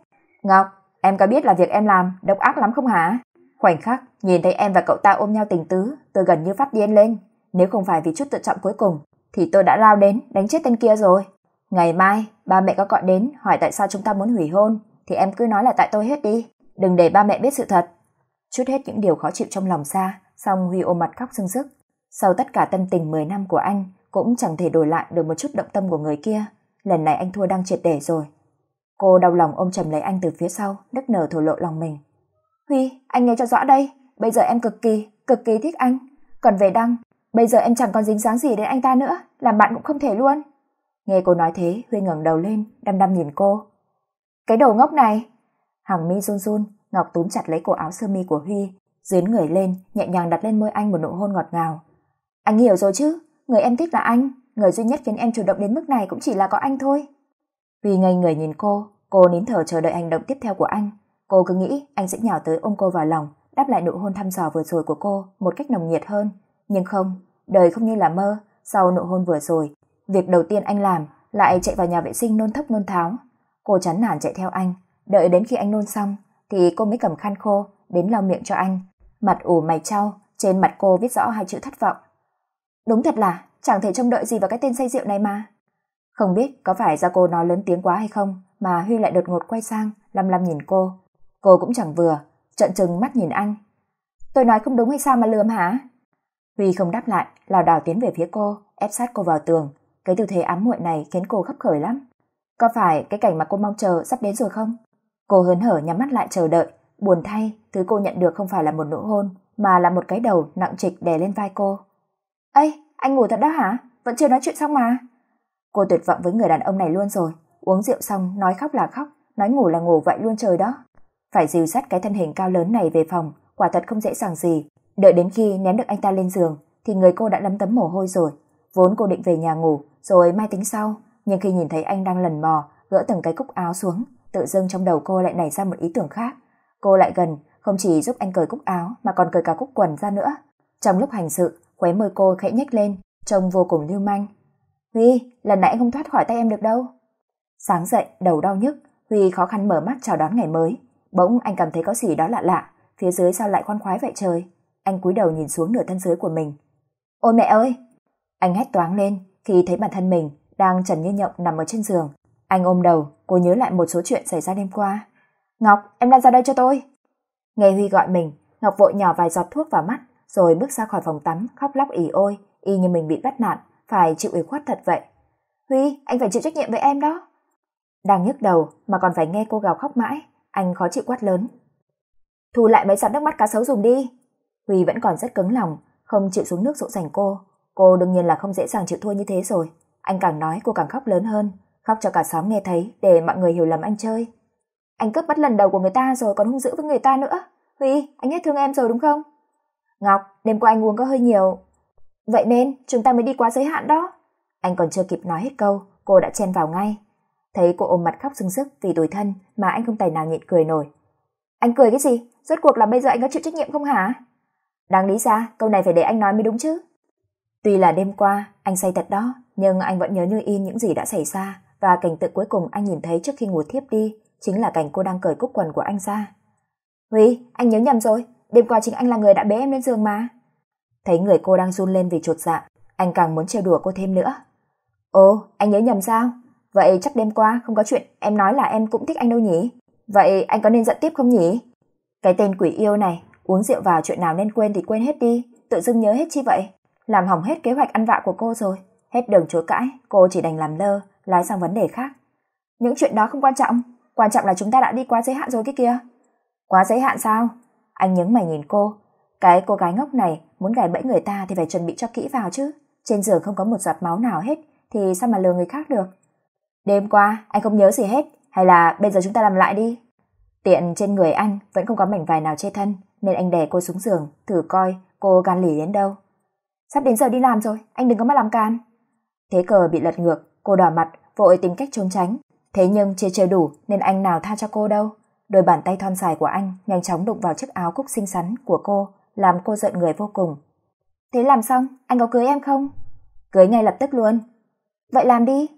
Speaker 1: Ngọc, em có biết là việc em làm độc ác lắm không hả? Khoảnh khắc nhìn thấy em và cậu ta ôm nhau tình tứ, tôi gần như phát điên lên, nếu không phải vì chút tự trọng cuối cùng thì tôi đã lao đến đánh chết tên kia rồi ngày mai ba mẹ có gọi đến hỏi tại sao chúng ta muốn hủy hôn thì em cứ nói là tại tôi hết đi đừng để ba mẹ biết sự thật chút hết những điều khó chịu trong lòng xa xong huy ôm mặt khóc sưng sức sau tất cả tâm tình 10 năm của anh cũng chẳng thể đổi lại được một chút động tâm của người kia lần này anh thua đang triệt để rồi cô đau lòng ôm chầm lấy anh từ phía sau đất nở thổ lộ lòng mình huy anh nghe cho rõ đây bây giờ em cực kỳ cực kỳ thích anh còn về đăng bây giờ em chẳng còn dính dáng gì đến anh ta nữa làm bạn cũng không thể luôn nghe cô nói thế huy ngẩng đầu lên đăm đăm nhìn cô cái đầu ngốc này hằng mi run run ngọc túm chặt lấy cổ áo sơ mi của huy dến người lên nhẹ nhàng đặt lên môi anh một nụ hôn ngọt ngào anh hiểu rồi chứ người em thích là anh người duy nhất khiến em chủ động đến mức này cũng chỉ là có anh thôi huy ngây người nhìn cô cô nín thở chờ đợi hành động tiếp theo của anh cô cứ nghĩ anh sẽ nhào tới ôm cô vào lòng đáp lại nụ hôn thăm dò vừa rồi của cô một cách nồng nhiệt hơn nhưng không, đời không như là mơ, sau nụ hôn vừa rồi, việc đầu tiên anh làm lại chạy vào nhà vệ sinh nôn thốc nôn tháo. Cô chán nản chạy theo anh, đợi đến khi anh nôn xong thì cô mới cầm khăn khô đến lau miệng cho anh. Mặt ủ mày trao, trên mặt cô viết rõ hai chữ thất vọng. Đúng thật là chẳng thể trông đợi gì vào cái tên say rượu này mà. Không biết có phải do cô nói lớn tiếng quá hay không mà Huy lại đột ngột quay sang lăm lăm nhìn cô. Cô cũng chẳng vừa, trợn trừng mắt nhìn anh. Tôi nói không đúng hay sao mà lườm hả? Huy không đáp lại, lảo đảo tiến về phía cô, ép sát cô vào tường. Cái tư thế ám muội này khiến cô khấp khởi lắm. Có phải cái cảnh mà cô mong chờ sắp đến rồi không? Cô hớn hở nhắm mắt lại chờ đợi, buồn thay, thứ cô nhận được không phải là một nụ hôn, mà là một cái đầu nặng trịch đè lên vai cô. ê anh ngủ thật đó hả? Vẫn chưa nói chuyện xong mà." Cô tuyệt vọng với người đàn ông này luôn rồi, uống rượu xong nói khóc là khóc, nói ngủ là ngủ vậy luôn trời đó. Phải dìu sát cái thân hình cao lớn này về phòng, quả thật không dễ dàng gì, Đợi đến khi ném được anh ta lên giường thì người cô đã lấm tấm mồ hôi rồi. Vốn cô định về nhà ngủ rồi mai tính sau, nhưng khi nhìn thấy anh đang lần mò gỡ từng cái cúc áo xuống, tự dưng trong đầu cô lại nảy ra một ý tưởng khác. Cô lại gần, không chỉ giúp anh cởi cúc áo mà còn cởi cả cúc quần ra nữa. Trong lúc hành sự, khóe môi cô khẽ nhếch lên, trông vô cùng lưu manh. Huy, lần nãy không thoát khỏi tay em được đâu. Sáng dậy, đầu đau nhức, Huy khó khăn mở mắt chào đón ngày mới. Bỗng anh cảm thấy có gì đó lạ lạ, phía dưới sao lại khoan khoái vậy trời anh cúi đầu nhìn xuống nửa thân dưới của mình. Ôi mẹ ơi! Anh hét toáng lên khi thấy bản thân mình đang trần như nhộng nằm ở trên giường. Anh ôm đầu, cố nhớ lại một số chuyện xảy ra đêm qua. Ngọc, em đang ra đây cho tôi. Nghe Huy gọi mình, Ngọc vội nhỏ vài giọt thuốc vào mắt, rồi bước ra khỏi phòng tắm, khóc lóc ỉ ôi, y như mình bị bắt nạn, phải chịu ủy khuất thật vậy. Huy, anh phải chịu trách nhiệm với em đó. Đang nhức đầu mà còn phải nghe cô gào khóc mãi, anh khó chịu quát lớn. Thu lại mấy giọt nước mắt cá sấu dùng đi, Huy vẫn còn rất cứng lòng, không chịu xuống nước dỗ dành cô. Cô đương nhiên là không dễ dàng chịu thua như thế rồi. Anh càng nói cô càng khóc lớn hơn, khóc cho cả xóm nghe thấy để mọi người hiểu lầm anh chơi. Anh cướp bắt lần đầu của người ta rồi còn hung dữ với người ta nữa. Huy, anh hết thương em rồi đúng không? Ngọc, đêm qua anh uống có hơi nhiều. Vậy nên chúng ta mới đi quá giới hạn đó. Anh còn chưa kịp nói hết câu, cô đã chen vào ngay. Thấy cô ôm mặt khóc sưng sức vì tuổi thân mà anh không tài nào nhịn cười nổi. Anh cười cái gì? Rốt cuộc là bây giờ anh có chịu trách nhiệm không hả? Đáng lý ra câu này phải để anh nói mới đúng chứ. Tuy là đêm qua anh say thật đó, nhưng anh vẫn nhớ như in những gì đã xảy ra và cảnh tượng cuối cùng anh nhìn thấy trước khi ngủ thiếp đi chính là cảnh cô đang cởi cúc quần của anh ra. Huy, anh nhớ nhầm rồi, đêm qua chính anh là người đã bế em lên giường mà. Thấy người cô đang run lên vì chột dạ, anh càng muốn trêu đùa cô thêm nữa. Ồ, anh nhớ nhầm sao? Vậy chắc đêm qua không có chuyện em nói là em cũng thích anh đâu nhỉ? Vậy anh có nên giận tiếp không nhỉ? Cái tên quỷ yêu này uống rượu vào chuyện nào nên quên thì quên hết đi, tự dưng nhớ hết chi vậy? Làm hỏng hết kế hoạch ăn vạ của cô rồi. Hết đường chối cãi, cô chỉ đành làm lơ, lái sang vấn đề khác. Những chuyện đó không quan trọng, quan trọng là chúng ta đã đi quá giới hạn rồi kia kia. Quá giới hạn sao? Anh nhướng mày nhìn cô, cái cô gái ngốc này muốn gài bẫy người ta thì phải chuẩn bị cho kỹ vào chứ, trên giường không có một giọt máu nào hết thì sao mà lừa người khác được. Đêm qua anh không nhớ gì hết, hay là bây giờ chúng ta làm lại đi, Tiện trên người anh vẫn không có mảnh vải nào che thân, nên anh đè cô xuống giường, thử coi cô gan lì đến đâu. Sắp đến giờ đi làm rồi, anh đừng có mà làm can. Thế cờ bị lật ngược, cô đỏ mặt, vội tìm cách trốn tránh. Thế nhưng chưa chơi đủ nên anh nào tha cho cô đâu. Đôi bàn tay thon dài của anh nhanh chóng đụng vào chiếc áo cúc xinh xắn của cô, làm cô giận người vô cùng. Thế làm xong, anh có cưới em không? Cưới ngay lập tức luôn. Vậy làm đi.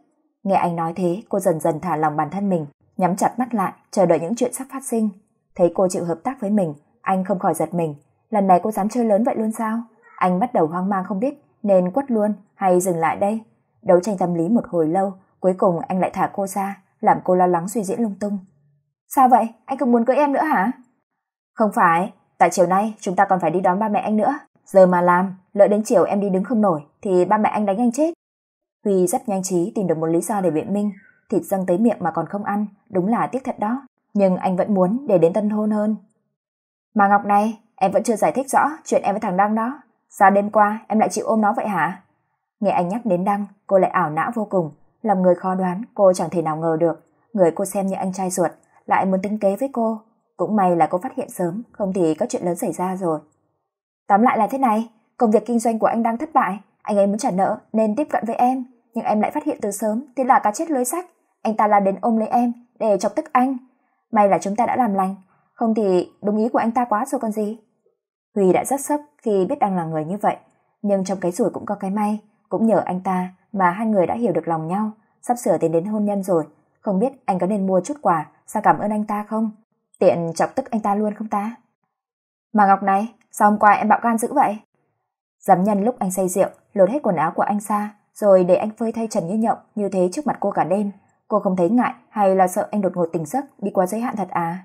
Speaker 1: Nghe anh nói thế, cô dần dần thả lòng bản thân mình, nhắm chặt mắt lại, chờ đợi những chuyện sắp phát sinh. Thấy cô chịu hợp tác với mình, anh không khỏi giật mình. Lần này cô dám chơi lớn vậy luôn sao? Anh bắt đầu hoang mang không biết nên quất luôn hay dừng lại đây. Đấu tranh tâm lý một hồi lâu, cuối cùng anh lại thả cô ra, làm cô lo lắng suy diễn lung tung. Sao vậy? Anh không muốn cưới em nữa hả? Không phải, tại chiều nay chúng ta còn phải đi đón ba mẹ anh nữa. Giờ mà làm, lỡ đến chiều em đi đứng không nổi thì ba mẹ anh đánh anh chết. Huy rất nhanh trí tìm được một lý do để biện minh, thịt dâng tới miệng mà còn không ăn, đúng là tiếc thật đó. Nhưng anh vẫn muốn để đến tân hôn hơn. Mà Ngọc này, em vẫn chưa giải thích rõ chuyện em với thằng Đăng đó. Sao đêm qua em lại chịu ôm nó vậy hả? Nghe anh nhắc đến Đăng, cô lại ảo não vô cùng. Lòng người khó đoán, cô chẳng thể nào ngờ được. Người cô xem như anh trai ruột, lại muốn tính kế với cô. Cũng may là cô phát hiện sớm, không thì có chuyện lớn xảy ra rồi. Tóm lại là thế này, công việc kinh doanh của anh đang thất bại. Anh ấy muốn trả nợ nên tiếp cận với em, nhưng em lại phát hiện từ sớm, thế là cá chết lưới sách anh ta la đến ôm lấy em để chọc tức anh may là chúng ta đã làm lành không thì đúng ý của anh ta quá rồi còn gì huy đã rất sốc khi biết đang là người như vậy nhưng trong cái rủi cũng có cái may cũng nhờ anh ta mà hai người đã hiểu được lòng nhau sắp sửa tiến đến hôn nhân rồi không biết anh có nên mua chút quà sao cảm ơn anh ta không tiện chọc tức anh ta luôn không ta mà ngọc này sao hôm qua em bạo gan dữ vậy giám nhân lúc anh say rượu lột hết quần áo của anh ra rồi để anh phơi thay trần như nhộng như thế trước mặt cô cả đêm cô không thấy ngại hay là sợ anh đột ngột tỉnh giấc đi quá giới hạn thật à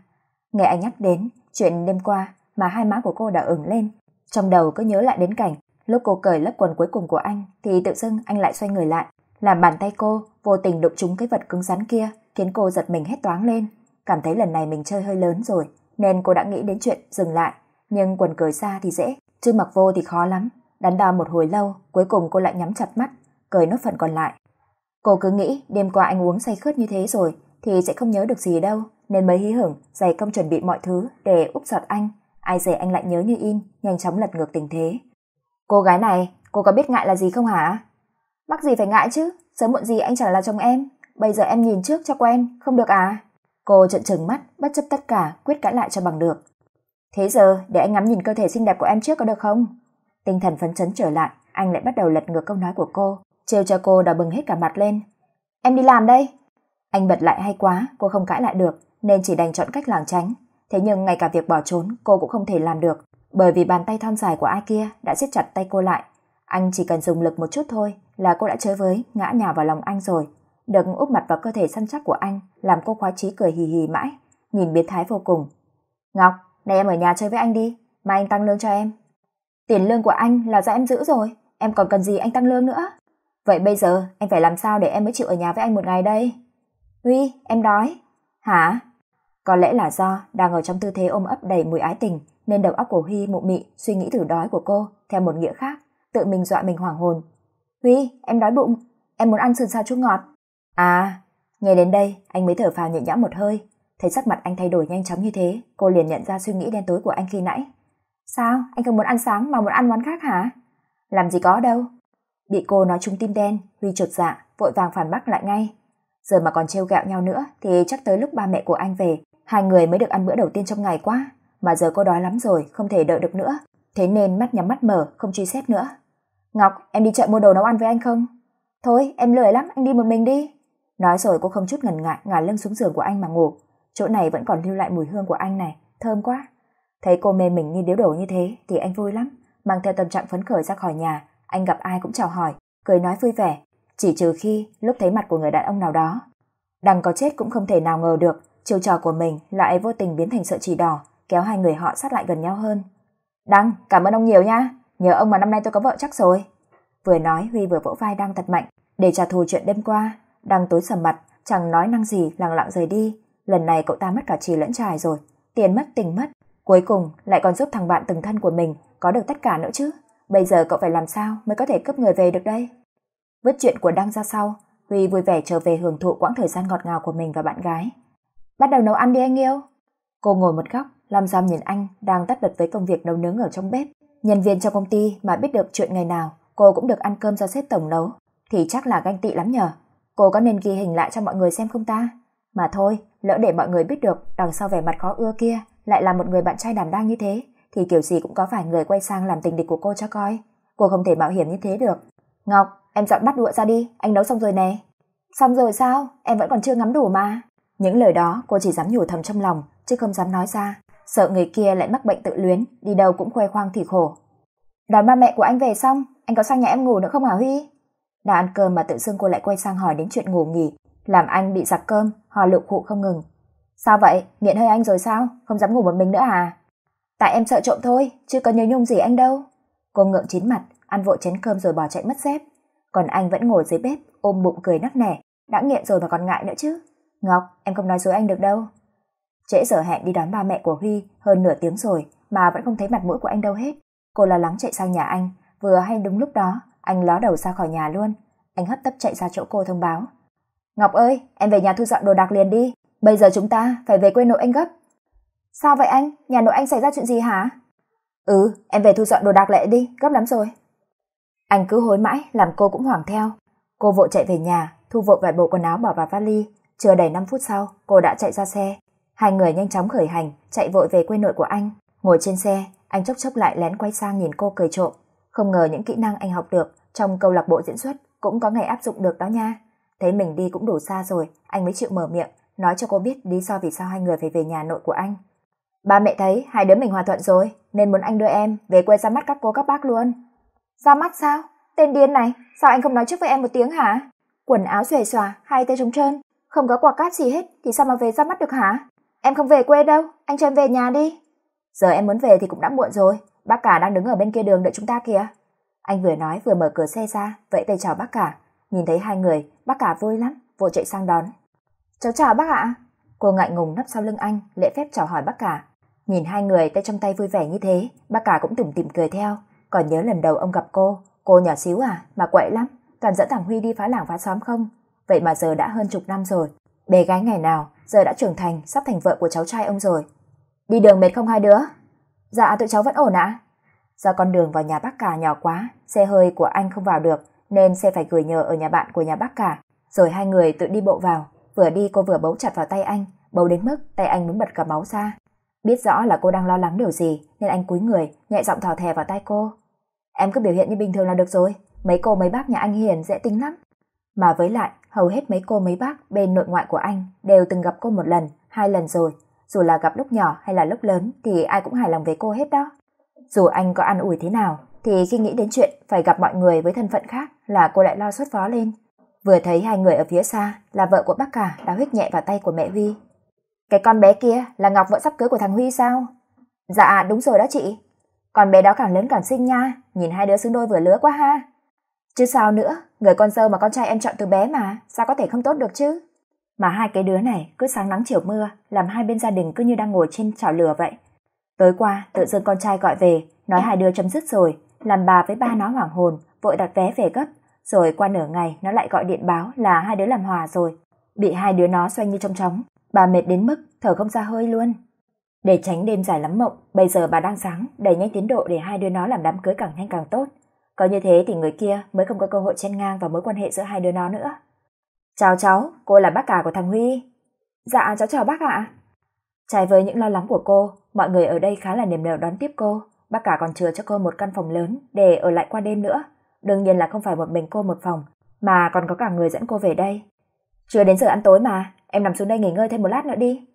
Speaker 1: nghe anh nhắc đến chuyện đêm qua mà hai má của cô đã ửng lên trong đầu cứ nhớ lại đến cảnh lúc cô cởi lớp quần cuối cùng của anh thì tự dưng anh lại xoay người lại làm bàn tay cô vô tình đụng trúng cái vật cứng rắn kia khiến cô giật mình hết toáng lên cảm thấy lần này mình chơi hơi lớn rồi nên cô đã nghĩ đến chuyện dừng lại nhưng quần cởi ra thì dễ chứ mặc vô thì khó lắm đắn đo một hồi lâu cuối cùng cô lại nhắm chặt mắt cởi nốt phần còn lại Cô cứ nghĩ đêm qua anh uống say khướt như thế rồi thì sẽ không nhớ được gì đâu, nên mới hí hửng dày công chuẩn bị mọi thứ để úp sọt anh. Ai dè anh lại nhớ như in, nhanh chóng lật ngược tình thế. Cô gái này, cô có biết ngại là gì không hả? Mắc gì phải ngại chứ, sớm muộn gì anh chẳng là chồng em, bây giờ em nhìn trước cho quen, không được à? Cô trợn trừng mắt, bất chấp tất cả, quyết cãi lại cho bằng được. Thế giờ, để anh ngắm nhìn cơ thể xinh đẹp của em trước có được không? Tinh thần phấn chấn trở lại, anh lại bắt đầu lật ngược câu nói của cô, trêu cho cô đã bừng hết cả mặt lên. Em đi làm đây. Anh bật lại hay quá, cô không cãi lại được, nên chỉ đành chọn cách lảng tránh. Thế nhưng ngay cả việc bỏ trốn, cô cũng không thể làm được, bởi vì bàn tay thon dài của ai kia đã siết chặt tay cô lại. Anh chỉ cần dùng lực một chút thôi là cô đã chơi với, ngã nhào vào lòng anh rồi. Được úp mặt vào cơ thể săn chắc của anh, làm cô khoái chí cười hì hì mãi, nhìn biến thái vô cùng. Ngọc, này em ở nhà chơi với anh đi, mai anh tăng lương cho em. Tiền lương của anh là do em giữ rồi, em còn cần gì anh tăng lương nữa vậy bây giờ anh phải làm sao để em mới chịu ở nhà với anh một ngày đây huy em đói hả có lẽ là do đang ở trong tư thế ôm ấp đầy mùi ái tình nên đầu óc của huy mụ mị suy nghĩ thử đói của cô theo một nghĩa khác tự mình dọa mình hoảng hồn huy em đói bụng em muốn ăn sườn sao chua ngọt à nghe đến đây anh mới thở phào nhẹ nhõm một hơi thấy sắc mặt anh thay đổi nhanh chóng như thế cô liền nhận ra suy nghĩ đen tối của anh khi nãy sao anh không muốn ăn sáng mà muốn ăn món khác hả làm gì có đâu Bị cô nói trúng tim đen, Huy trột dạ, vội vàng phản bác lại ngay. Giờ mà còn trêu gạo nhau nữa thì chắc tới lúc ba mẹ của anh về, hai người mới được ăn bữa đầu tiên trong ngày quá, mà giờ cô đói lắm rồi, không thể đợi được nữa, thế nên mắt nhắm mắt mở, không truy xét nữa. Ngọc, em đi chợ mua đồ nấu ăn với anh không? Thôi, em lười lắm, anh đi một mình đi. Nói rồi cô không chút ngần ngại ngả lưng xuống giường của anh mà ngủ. Chỗ này vẫn còn lưu lại mùi hương của anh này, thơm quá. Thấy cô mê mình như điếu đổ như thế thì anh vui lắm, mang theo tâm trạng phấn khởi ra khỏi nhà, anh gặp ai cũng chào hỏi, cười nói vui vẻ, chỉ trừ khi lúc thấy mặt của người đàn ông nào đó. Đằng có chết cũng không thể nào ngờ được, chiêu trò của mình lại vô tình biến thành sợi chỉ đỏ, kéo hai người họ sát lại gần nhau hơn. Đăng, cảm ơn ông nhiều nha, nhờ ông mà năm nay tôi có vợ chắc rồi. Vừa nói Huy vừa vỗ vai Đăng thật mạnh, để trả thù chuyện đêm qua. Đăng tối sầm mặt, chẳng nói năng gì lặng lặng rời đi. Lần này cậu ta mất cả trì lẫn trải rồi, tiền mất tình mất. Cuối cùng lại còn giúp thằng bạn từng thân của mình có được tất cả nữa chứ bây giờ cậu phải làm sao mới có thể cướp người về được đây vứt chuyện của đăng ra sau huy vui vẻ trở về hưởng thụ quãng thời gian ngọt ngào của mình và bạn gái bắt đầu nấu ăn đi anh yêu cô ngồi một góc làm giam nhìn anh đang tất bật với công việc nấu nướng ở trong bếp nhân viên trong công ty mà biết được chuyện ngày nào cô cũng được ăn cơm do sếp tổng nấu thì chắc là ganh tị lắm nhờ cô có nên ghi hình lại cho mọi người xem không ta mà thôi lỡ để mọi người biết được đằng sau vẻ mặt khó ưa kia lại là một người bạn trai đảm đang như thế thì kiểu gì cũng có phải người quay sang làm tình địch của cô cho coi. Cô không thể mạo hiểm như thế được. Ngọc, em dọn bắt đũa ra đi, anh nấu xong rồi nè. Xong rồi sao? Em vẫn còn chưa ngắm đủ mà. Những lời đó cô chỉ dám nhủ thầm trong lòng, chứ không dám nói ra. Sợ người kia lại mắc bệnh tự luyến, đi đâu cũng khoe khoang thì khổ. Đón ba mẹ của anh về xong, anh có sang nhà em ngủ nữa không hả Huy? Đã ăn cơm mà tự dưng cô lại quay sang hỏi đến chuyện ngủ nghỉ, làm anh bị giặc cơm, hò lựu khụ không ngừng. Sao vậy? Nghiện hơi anh rồi sao? Không dám ngủ một mình nữa à? tại em sợ trộm thôi chứ có nhớ nhung gì anh đâu cô ngượng chín mặt ăn vội chén cơm rồi bỏ chạy mất dép còn anh vẫn ngồi dưới bếp ôm bụng cười nắc nẻ đã nghiện rồi mà còn ngại nữa chứ ngọc em không nói dối anh được đâu trễ giờ hẹn đi đón ba mẹ của huy hơn nửa tiếng rồi mà vẫn không thấy mặt mũi của anh đâu hết cô lo lắng chạy sang nhà anh vừa hay đúng lúc đó anh ló đầu ra khỏi nhà luôn anh hấp tấp chạy ra chỗ cô thông báo ngọc ơi em về nhà thu dọn đồ đạc liền đi bây giờ chúng ta phải về quê nội anh gấp sao vậy anh nhà nội anh xảy ra chuyện gì hả ừ em về thu dọn đồ đạc lại đi gấp lắm rồi anh cứ hối mãi làm cô cũng hoảng theo cô vội chạy về nhà thu vội vài bộ quần áo bỏ vào vali chưa đầy 5 phút sau cô đã chạy ra xe hai người nhanh chóng khởi hành chạy vội về quê nội của anh ngồi trên xe anh chốc chốc lại lén quay sang nhìn cô cười trộm không ngờ những kỹ năng anh học được trong câu lạc bộ diễn xuất cũng có ngày áp dụng được đó nha thấy mình đi cũng đủ xa rồi anh mới chịu mở miệng nói cho cô biết lý do vì sao hai người phải về nhà nội của anh ba mẹ thấy hai đứa mình hòa thuận rồi nên muốn anh đưa em về quê ra mắt các cô các bác luôn ra mắt sao tên điên này sao anh không nói trước với em một tiếng hả quần áo xuề xòa hai tay trống trơn không có quà cát gì hết thì sao mà về ra mắt được hả em không về quê đâu anh cho em về nhà đi giờ em muốn về thì cũng đã muộn rồi bác cả đang đứng ở bên kia đường đợi chúng ta kìa anh vừa nói vừa mở cửa xe ra vẫy tay chào bác cả nhìn thấy hai người bác cả vui lắm vội chạy sang đón cháu chào bác ạ cô ngại ngùng nấp sau lưng anh lễ phép chào hỏi bác cả Nhìn hai người tay trong tay vui vẻ như thế, bác cả cũng tủm tỉm cười theo, còn nhớ lần đầu ông gặp cô, cô nhỏ xíu à, mà quậy lắm, toàn dẫn thằng Huy đi phá làng phá xóm không? Vậy mà giờ đã hơn chục năm rồi, bé gái ngày nào, giờ đã trưởng thành, sắp thành vợ của cháu trai ông rồi. Đi đường mệt không hai đứa? Dạ tụi cháu vẫn ổn ạ. Do con đường vào nhà bác cả nhỏ quá, xe hơi của anh không vào được, nên xe phải gửi nhờ ở nhà bạn của nhà bác cả. Rồi hai người tự đi bộ vào, vừa đi cô vừa bấu chặt vào tay anh, bấu đến mức tay anh muốn bật cả máu ra. Biết rõ là cô đang lo lắng điều gì nên anh cúi người, nhẹ giọng thò thè vào tay cô. Em cứ biểu hiện như bình thường là được rồi, mấy cô mấy bác nhà anh hiền dễ tính lắm. Mà với lại, hầu hết mấy cô mấy bác bên nội ngoại của anh đều từng gặp cô một lần, hai lần rồi. Dù là gặp lúc nhỏ hay là lúc lớn thì ai cũng hài lòng với cô hết đó. Dù anh có ăn ủi thế nào thì khi nghĩ đến chuyện phải gặp mọi người với thân phận khác là cô lại lo suốt vó lên. Vừa thấy hai người ở phía xa là vợ của bác cả đã huyết nhẹ vào tay của mẹ Huy cái con bé kia là ngọc vợ sắp cưới của thằng huy sao dạ đúng rồi đó chị con bé đó càng lớn càng xinh nha nhìn hai đứa xứng đôi vừa lứa quá ha chứ sao nữa người con dâu mà con trai em chọn từ bé mà sao có thể không tốt được chứ mà hai cái đứa này cứ sáng nắng chiều mưa làm hai bên gia đình cứ như đang ngồi trên chảo lửa vậy tối qua tự dưng con trai gọi về nói hai đứa chấm dứt rồi làm bà với ba nó hoảng hồn vội đặt vé về gấp rồi qua nửa ngày nó lại gọi điện báo là hai đứa làm hòa rồi bị hai đứa nó xoay như trong trống bà mệt đến mức thở không ra hơi luôn. Để tránh đêm dài lắm mộng, bây giờ bà đang sáng, đẩy nhanh tiến độ để hai đứa nó làm đám cưới càng nhanh càng tốt. Có như thế thì người kia mới không có cơ hội chen ngang vào mối quan hệ giữa hai đứa nó nữa. Chào cháu, cô là bác cả của thằng Huy. Dạ, cháu chào bác ạ. Trái với những lo lắng của cô, mọi người ở đây khá là niềm nở đón tiếp cô. Bác cả còn chừa cho cô một căn phòng lớn để ở lại qua đêm nữa. Đương nhiên là không phải một mình cô một phòng, mà còn có cả người dẫn cô về đây. Chưa đến giờ ăn tối mà, em nằm xuống đây nghỉ ngơi thêm một lát nữa đi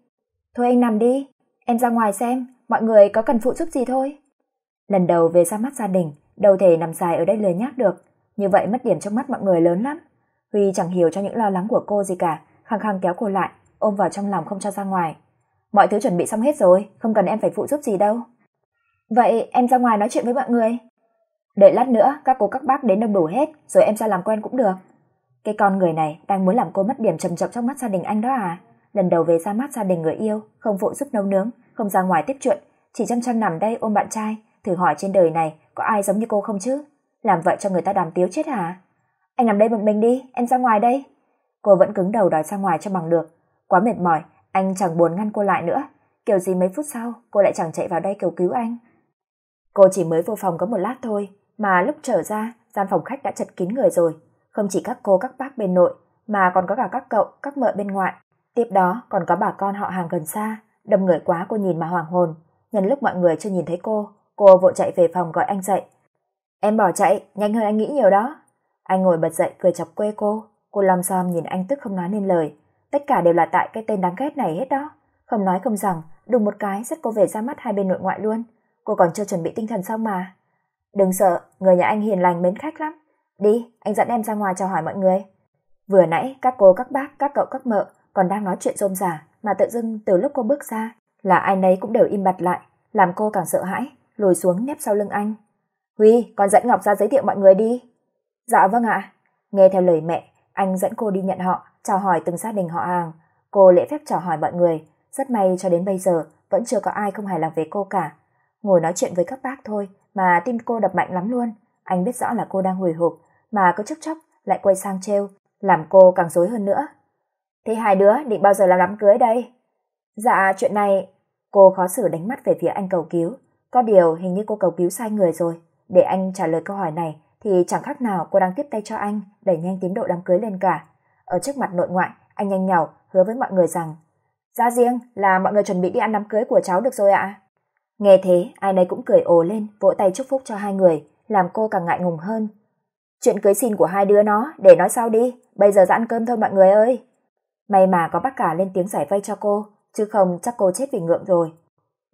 Speaker 1: thôi anh nằm đi em ra ngoài xem mọi người có cần phụ giúp gì thôi lần đầu về ra mắt gia đình đâu thể nằm dài ở đây lười nhác được như vậy mất điểm trong mắt mọi người lớn lắm huy chẳng hiểu cho những lo lắng của cô gì cả khăng khăng kéo cô lại ôm vào trong lòng không cho ra ngoài mọi thứ chuẩn bị xong hết rồi không cần em phải phụ giúp gì đâu vậy em ra ngoài nói chuyện với mọi người đợi lát nữa các cô các bác đến đông đủ hết rồi em ra làm quen cũng được cái con người này đang muốn làm cô mất điểm trầm trọng trong mắt gia đình anh đó à? Lần đầu về ra mắt gia đình người yêu, không vội giúp nấu nướng, không ra ngoài tiếp chuyện, chỉ chăm chăm nằm đây ôm bạn trai, thử hỏi trên đời này có ai giống như cô không chứ? Làm vậy cho người ta đàm tiếu chết hả? Anh nằm đây một mình đi, em ra ngoài đây. Cô vẫn cứng đầu đòi ra ngoài cho bằng được. Quá mệt mỏi, anh chẳng buồn ngăn cô lại nữa. Kiểu gì mấy phút sau, cô lại chẳng chạy vào đây cầu cứu anh. Cô chỉ mới vô phòng có một lát thôi, mà lúc trở ra, gian phòng khách đã chật kín người rồi không chỉ các cô các bác bên nội mà còn có cả các cậu, các mợ bên ngoại. Tiếp đó còn có bà con họ hàng gần xa, đông người quá cô nhìn mà hoàng hồn. Nhân lúc mọi người chưa nhìn thấy cô, cô vội chạy về phòng gọi anh dậy. Em bỏ chạy, nhanh hơn anh nghĩ nhiều đó. Anh ngồi bật dậy cười chọc quê cô, cô lom som nhìn anh tức không nói nên lời. Tất cả đều là tại cái tên đáng ghét này hết đó. Không nói không rằng, đùng một cái rất cô về ra mắt hai bên nội ngoại luôn. Cô còn chưa chuẩn bị tinh thần xong mà. Đừng sợ, người nhà anh hiền lành mến khách lắm. Đi, anh dẫn em ra ngoài chào hỏi mọi người. Vừa nãy các cô các bác, các cậu các mợ còn đang nói chuyện rôm rả mà tự dưng từ lúc cô bước ra là ai nấy cũng đều im bặt lại, làm cô càng sợ hãi, lùi xuống nép sau lưng anh. Huy, con dẫn Ngọc ra giới thiệu mọi người đi. Dạ vâng ạ. Nghe theo lời mẹ, anh dẫn cô đi nhận họ, chào hỏi từng gia đình họ hàng. Cô lễ phép chào hỏi mọi người, rất may cho đến bây giờ vẫn chưa có ai không hài lòng về cô cả. Ngồi nói chuyện với các bác thôi mà tim cô đập mạnh lắm luôn. Anh biết rõ là cô đang hồi hộp, mà cứ chốc chốc lại quay sang trêu, làm cô càng rối hơn nữa. Thế hai đứa định bao giờ làm đám cưới đây? Dạ, chuyện này... Cô khó xử đánh mắt về phía anh cầu cứu. Có điều hình như cô cầu cứu sai người rồi. Để anh trả lời câu hỏi này thì chẳng khác nào cô đang tiếp tay cho anh đẩy nhanh tiến độ đám cưới lên cả. Ở trước mặt nội ngoại, anh nhanh nhảu hứa với mọi người rằng ra dạ riêng là mọi người chuẩn bị đi ăn đám cưới của cháu được rồi ạ. À? Nghe thế, ai nấy cũng cười ồ lên, vỗ tay chúc phúc cho hai người, làm cô càng ngại ngùng hơn. Chuyện cưới xin của hai đứa nó để nói sau đi, bây giờ ra ăn cơm thôi mọi người ơi. May mà có bác cả lên tiếng giải vây cho cô, chứ không chắc cô chết vì ngượng rồi.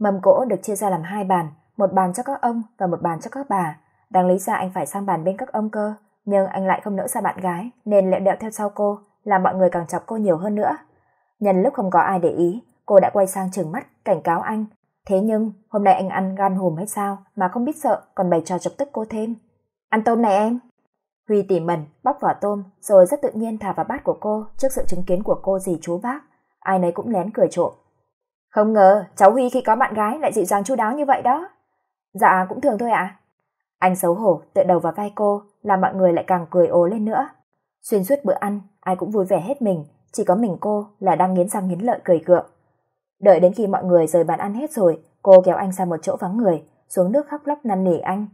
Speaker 1: Mâm cỗ được chia ra làm hai bàn, một bàn cho các ông và một bàn cho các bà. Đáng lý ra anh phải sang bàn bên các ông cơ, nhưng anh lại không nỡ xa bạn gái nên lẹo đẹo theo sau cô, làm mọi người càng chọc cô nhiều hơn nữa. Nhân lúc không có ai để ý, cô đã quay sang trừng mắt cảnh cáo anh. Thế nhưng, hôm nay anh ăn gan hùm hay sao mà không biết sợ còn bày trò chọc tức cô thêm. Ăn tôm này em! Huy tỉ mẩn bóc vỏ tôm rồi rất tự nhiên thả vào bát của cô trước sự chứng kiến của cô dì chú bác. Ai nấy cũng lén cười trộm. Không ngờ cháu Huy khi có bạn gái lại dịu dàng chu đáo như vậy đó. Dạ cũng thường thôi ạ. Anh xấu hổ tựa đầu vào vai cô làm mọi người lại càng cười ố lên nữa. Xuyên suốt bữa ăn ai cũng vui vẻ hết mình chỉ có mình cô là đang nghiến răng nghiến lợi cười cượng. Đợi đến khi mọi người rời bàn ăn hết rồi cô kéo anh sang một chỗ vắng người xuống nước khóc lóc năn nỉ anh.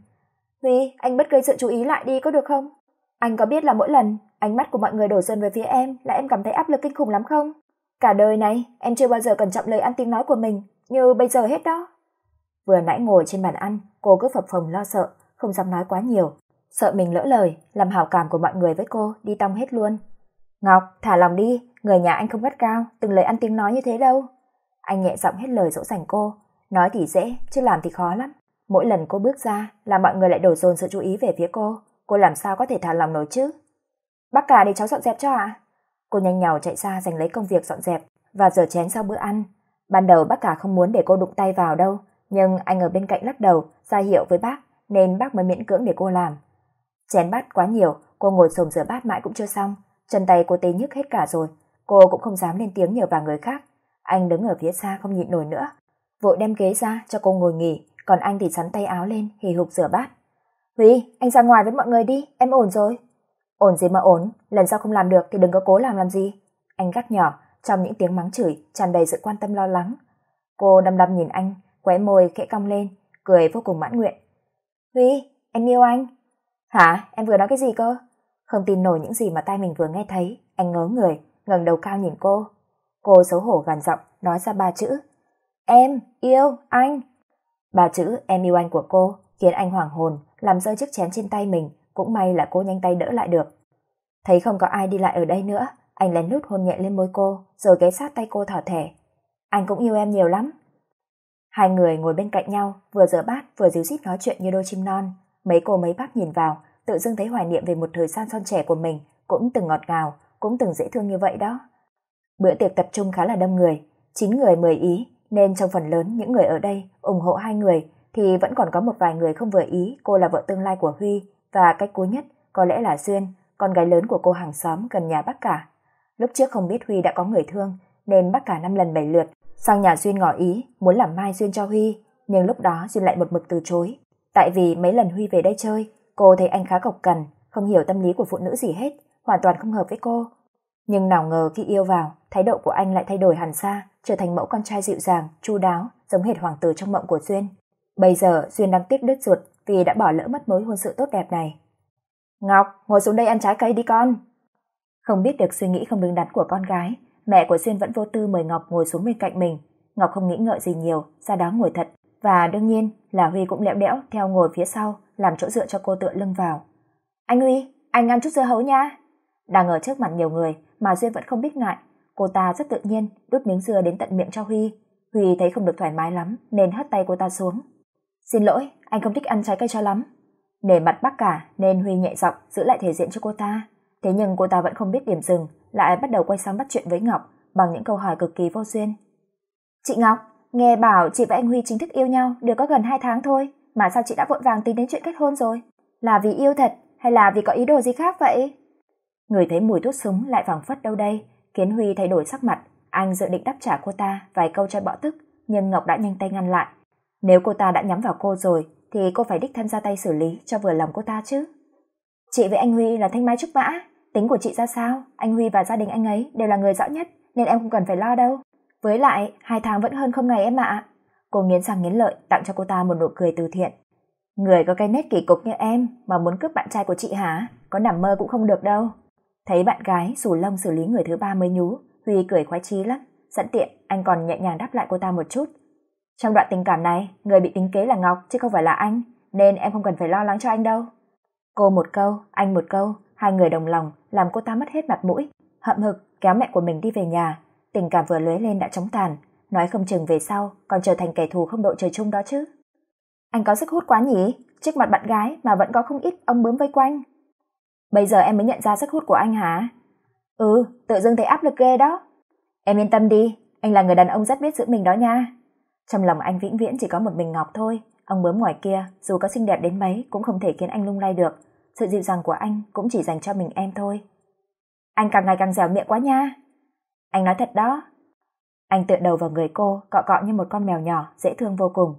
Speaker 1: Huy anh bất gây sự chú ý lại đi có được không? Anh có biết là mỗi lần ánh mắt của mọi người đổ dần về phía em là em cảm thấy áp lực kinh khủng lắm không? Cả đời này em chưa bao giờ cẩn trọng lời ăn tiếng nói của mình như bây giờ hết đó. Vừa nãy ngồi trên bàn ăn, cô cứ phập phồng lo sợ, không dám nói quá nhiều, sợ mình lỡ lời làm hảo cảm của mọi người với cô đi tong hết luôn. Ngọc, thả lòng đi, người nhà anh không gắt cao, từng lời ăn tiếng nói như thế đâu. Anh nhẹ giọng hết lời dỗ dành cô, nói thì dễ, chứ làm thì khó lắm. Mỗi lần cô bước ra là mọi người lại đổ dồn sự chú ý về phía cô cô làm sao có thể thả lòng nổi chứ? Bác cả để cháu dọn dẹp cho ạ. À? Cô nhanh nhào chạy ra giành lấy công việc dọn dẹp và rửa chén sau bữa ăn. Ban đầu bác cả không muốn để cô đụng tay vào đâu, nhưng anh ở bên cạnh lắc đầu, ra hiệu với bác, nên bác mới miễn cưỡng để cô làm. Chén bát quá nhiều, cô ngồi xồm rửa bát mãi cũng chưa xong, chân tay cô tê nhức hết cả rồi, cô cũng không dám lên tiếng nhờ vào người khác. Anh đứng ở phía xa không nhịn nổi nữa, vội đem ghế ra cho cô ngồi nghỉ, còn anh thì sắn tay áo lên, hì hục rửa bát. Huy, anh ra ngoài với mọi người đi, em ổn rồi. Ổn gì mà ổn, lần sau không làm được thì đừng có cố làm làm gì. Anh gắt nhỏ, trong những tiếng mắng chửi, tràn đầy sự quan tâm lo lắng. Cô đăm đăm nhìn anh, khóe môi khẽ cong lên, cười vô cùng mãn nguyện. Huy, em yêu anh. Hả, em vừa nói cái gì cơ? Không tin nổi những gì mà tai mình vừa nghe thấy, anh ngớ người, ngẩng đầu cao nhìn cô. Cô xấu hổ gằn giọng, nói ra ba chữ. Em, yêu, anh. Ba chữ em yêu anh của cô khiến anh hoảng hồn, làm rơi chiếc chén trên tay mình, cũng may là cô nhanh tay đỡ lại được. Thấy không có ai đi lại ở đây nữa, anh lén lút hôn nhẹ lên môi cô, rồi ghé sát tay cô thỏ thẻ. Anh cũng yêu em nhiều lắm. Hai người ngồi bên cạnh nhau, vừa rửa bát vừa díu dít nói chuyện như đôi chim non. Mấy cô mấy bác nhìn vào, tự dưng thấy hoài niệm về một thời gian son trẻ của mình, cũng từng ngọt ngào, cũng từng dễ thương như vậy đó. Bữa tiệc tập trung khá là đông người, chín người mười ý, nên trong phần lớn những người ở đây ủng hộ hai người, thì vẫn còn có một vài người không vừa ý cô là vợ tương lai của Huy và cách cuối nhất có lẽ là Duyên, con gái lớn của cô hàng xóm gần nhà bác cả. Lúc trước không biết Huy đã có người thương nên bác cả năm lần bảy lượt sang nhà Duyên ngỏ ý muốn làm mai Duyên cho Huy, nhưng lúc đó Duyên lại một mực từ chối. Tại vì mấy lần Huy về đây chơi, cô thấy anh khá cộc cằn, không hiểu tâm lý của phụ nữ gì hết, hoàn toàn không hợp với cô. Nhưng nào ngờ khi yêu vào, thái độ của anh lại thay đổi hẳn xa, trở thành mẫu con trai dịu dàng, chu đáo, giống hệt hoàng tử trong mộng của Duyên. Bây giờ Duyên đang tiếc đứt ruột vì đã bỏ lỡ mất mối hôn sự tốt đẹp này. Ngọc, ngồi xuống đây ăn trái cây đi con. Không biết được suy nghĩ không đứng đắn của con gái, mẹ của Xuyên vẫn vô tư mời Ngọc ngồi xuống bên cạnh mình. Ngọc không nghĩ ngợi gì nhiều, ra đó ngồi thật. Và đương nhiên là Huy cũng lẹo đẽo theo ngồi phía sau, làm chỗ dựa cho cô tựa lưng vào. Anh Huy, anh ăn chút dưa hấu nha. Đang ở trước mặt nhiều người mà Duyên vẫn không biết ngại. Cô ta rất tự nhiên đút miếng dưa đến tận miệng cho Huy. Huy thấy không được thoải mái lắm nên hất tay cô ta xuống xin lỗi anh không thích ăn trái cây cho lắm nể mặt bác cả nên huy nhẹ giọng giữ lại thể diện cho cô ta thế nhưng cô ta vẫn không biết điểm dừng lại bắt đầu quay sang bắt chuyện với ngọc bằng những câu hỏi cực kỳ vô duyên chị ngọc nghe bảo chị và anh huy chính thức yêu nhau được có gần hai tháng thôi mà sao chị đã vội vàng tính đến chuyện kết hôn rồi là vì yêu thật hay là vì có ý đồ gì khác vậy người thấy mùi thuốc súng lại phảng phất đâu đây khiến huy thay đổi sắc mặt anh dự định đáp trả cô ta vài câu cho bỏ tức nhưng ngọc đã nhanh tay ngăn lại nếu cô ta đã nhắm vào cô rồi, thì cô phải đích thân ra tay xử lý cho vừa lòng cô ta chứ. Chị với anh Huy là thanh mai trúc mã, tính của chị ra sao, anh Huy và gia đình anh ấy đều là người rõ nhất, nên em không cần phải lo đâu. Với lại, hai tháng vẫn hơn không ngày em ạ. Cô nghiến răng nghiến lợi tặng cho cô ta một nụ cười từ thiện. Người có cái nét kỳ cục như em mà muốn cướp bạn trai của chị hả? Có nằm mơ cũng không được đâu. Thấy bạn gái rủ lông xử lý người thứ ba mới nhú, Huy cười khoái chí lắm. Sẵn tiện, anh còn nhẹ nhàng đáp lại cô ta một chút, trong đoạn tình cảm này, người bị tính kế là Ngọc chứ không phải là anh, nên em không cần phải lo lắng cho anh đâu. Cô một câu, anh một câu, hai người đồng lòng làm cô ta mất hết mặt mũi, hậm hực kéo mẹ của mình đi về nhà. Tình cảm vừa lưới lên đã chóng tàn, nói không chừng về sau còn trở thành kẻ thù không đội trời chung đó chứ. Anh có sức hút quá nhỉ, trước mặt bạn gái mà vẫn có không ít ông bướm vây quanh. Bây giờ em mới nhận ra sức hút của anh hả? Ừ, tự dưng thấy áp lực ghê đó. Em yên tâm đi, anh là người đàn ông rất biết giữ mình đó nha. Trong lòng anh vĩnh viễn chỉ có một mình Ngọc thôi, ông bướm ngoài kia dù có xinh đẹp đến mấy cũng không thể khiến anh lung lay được. Sự dịu dàng của anh cũng chỉ dành cho mình em thôi. Anh càng ngày càng dẻo miệng quá nha. Anh nói thật đó. Anh tựa đầu vào người cô, cọ cọ như một con mèo nhỏ, dễ thương vô cùng.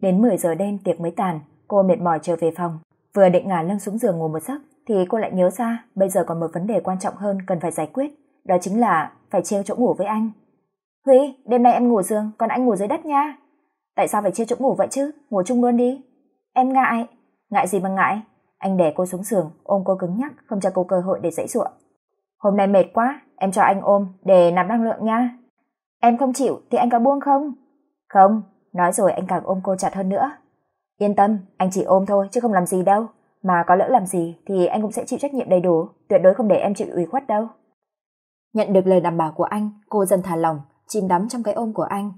Speaker 1: Đến 10 giờ đêm tiệc mới tàn, cô mệt mỏi trở về phòng. Vừa định ngả lưng xuống giường ngủ một giấc, thì cô lại nhớ ra bây giờ còn một vấn đề quan trọng hơn cần phải giải quyết. Đó chính là phải treo chỗ ngủ với anh huy đêm nay em ngủ giường còn anh ngủ dưới đất nha tại sao phải chia chỗ ngủ vậy chứ ngủ chung luôn đi em ngại ngại gì mà ngại anh để cô xuống giường ôm cô cứng nhắc không cho cô cơ hội để dãy giụa hôm nay mệt quá em cho anh ôm để nạp năng lượng nha em không chịu thì anh có buông không không nói rồi anh càng ôm cô chặt hơn nữa yên tâm anh chỉ ôm thôi chứ không làm gì đâu mà có lỡ làm gì thì anh cũng sẽ chịu trách nhiệm đầy đủ tuyệt đối không để em chịu ủy khuất đâu nhận được lời đảm bảo của anh cô dần thả lòng chìm đắm trong cái ôm của anh.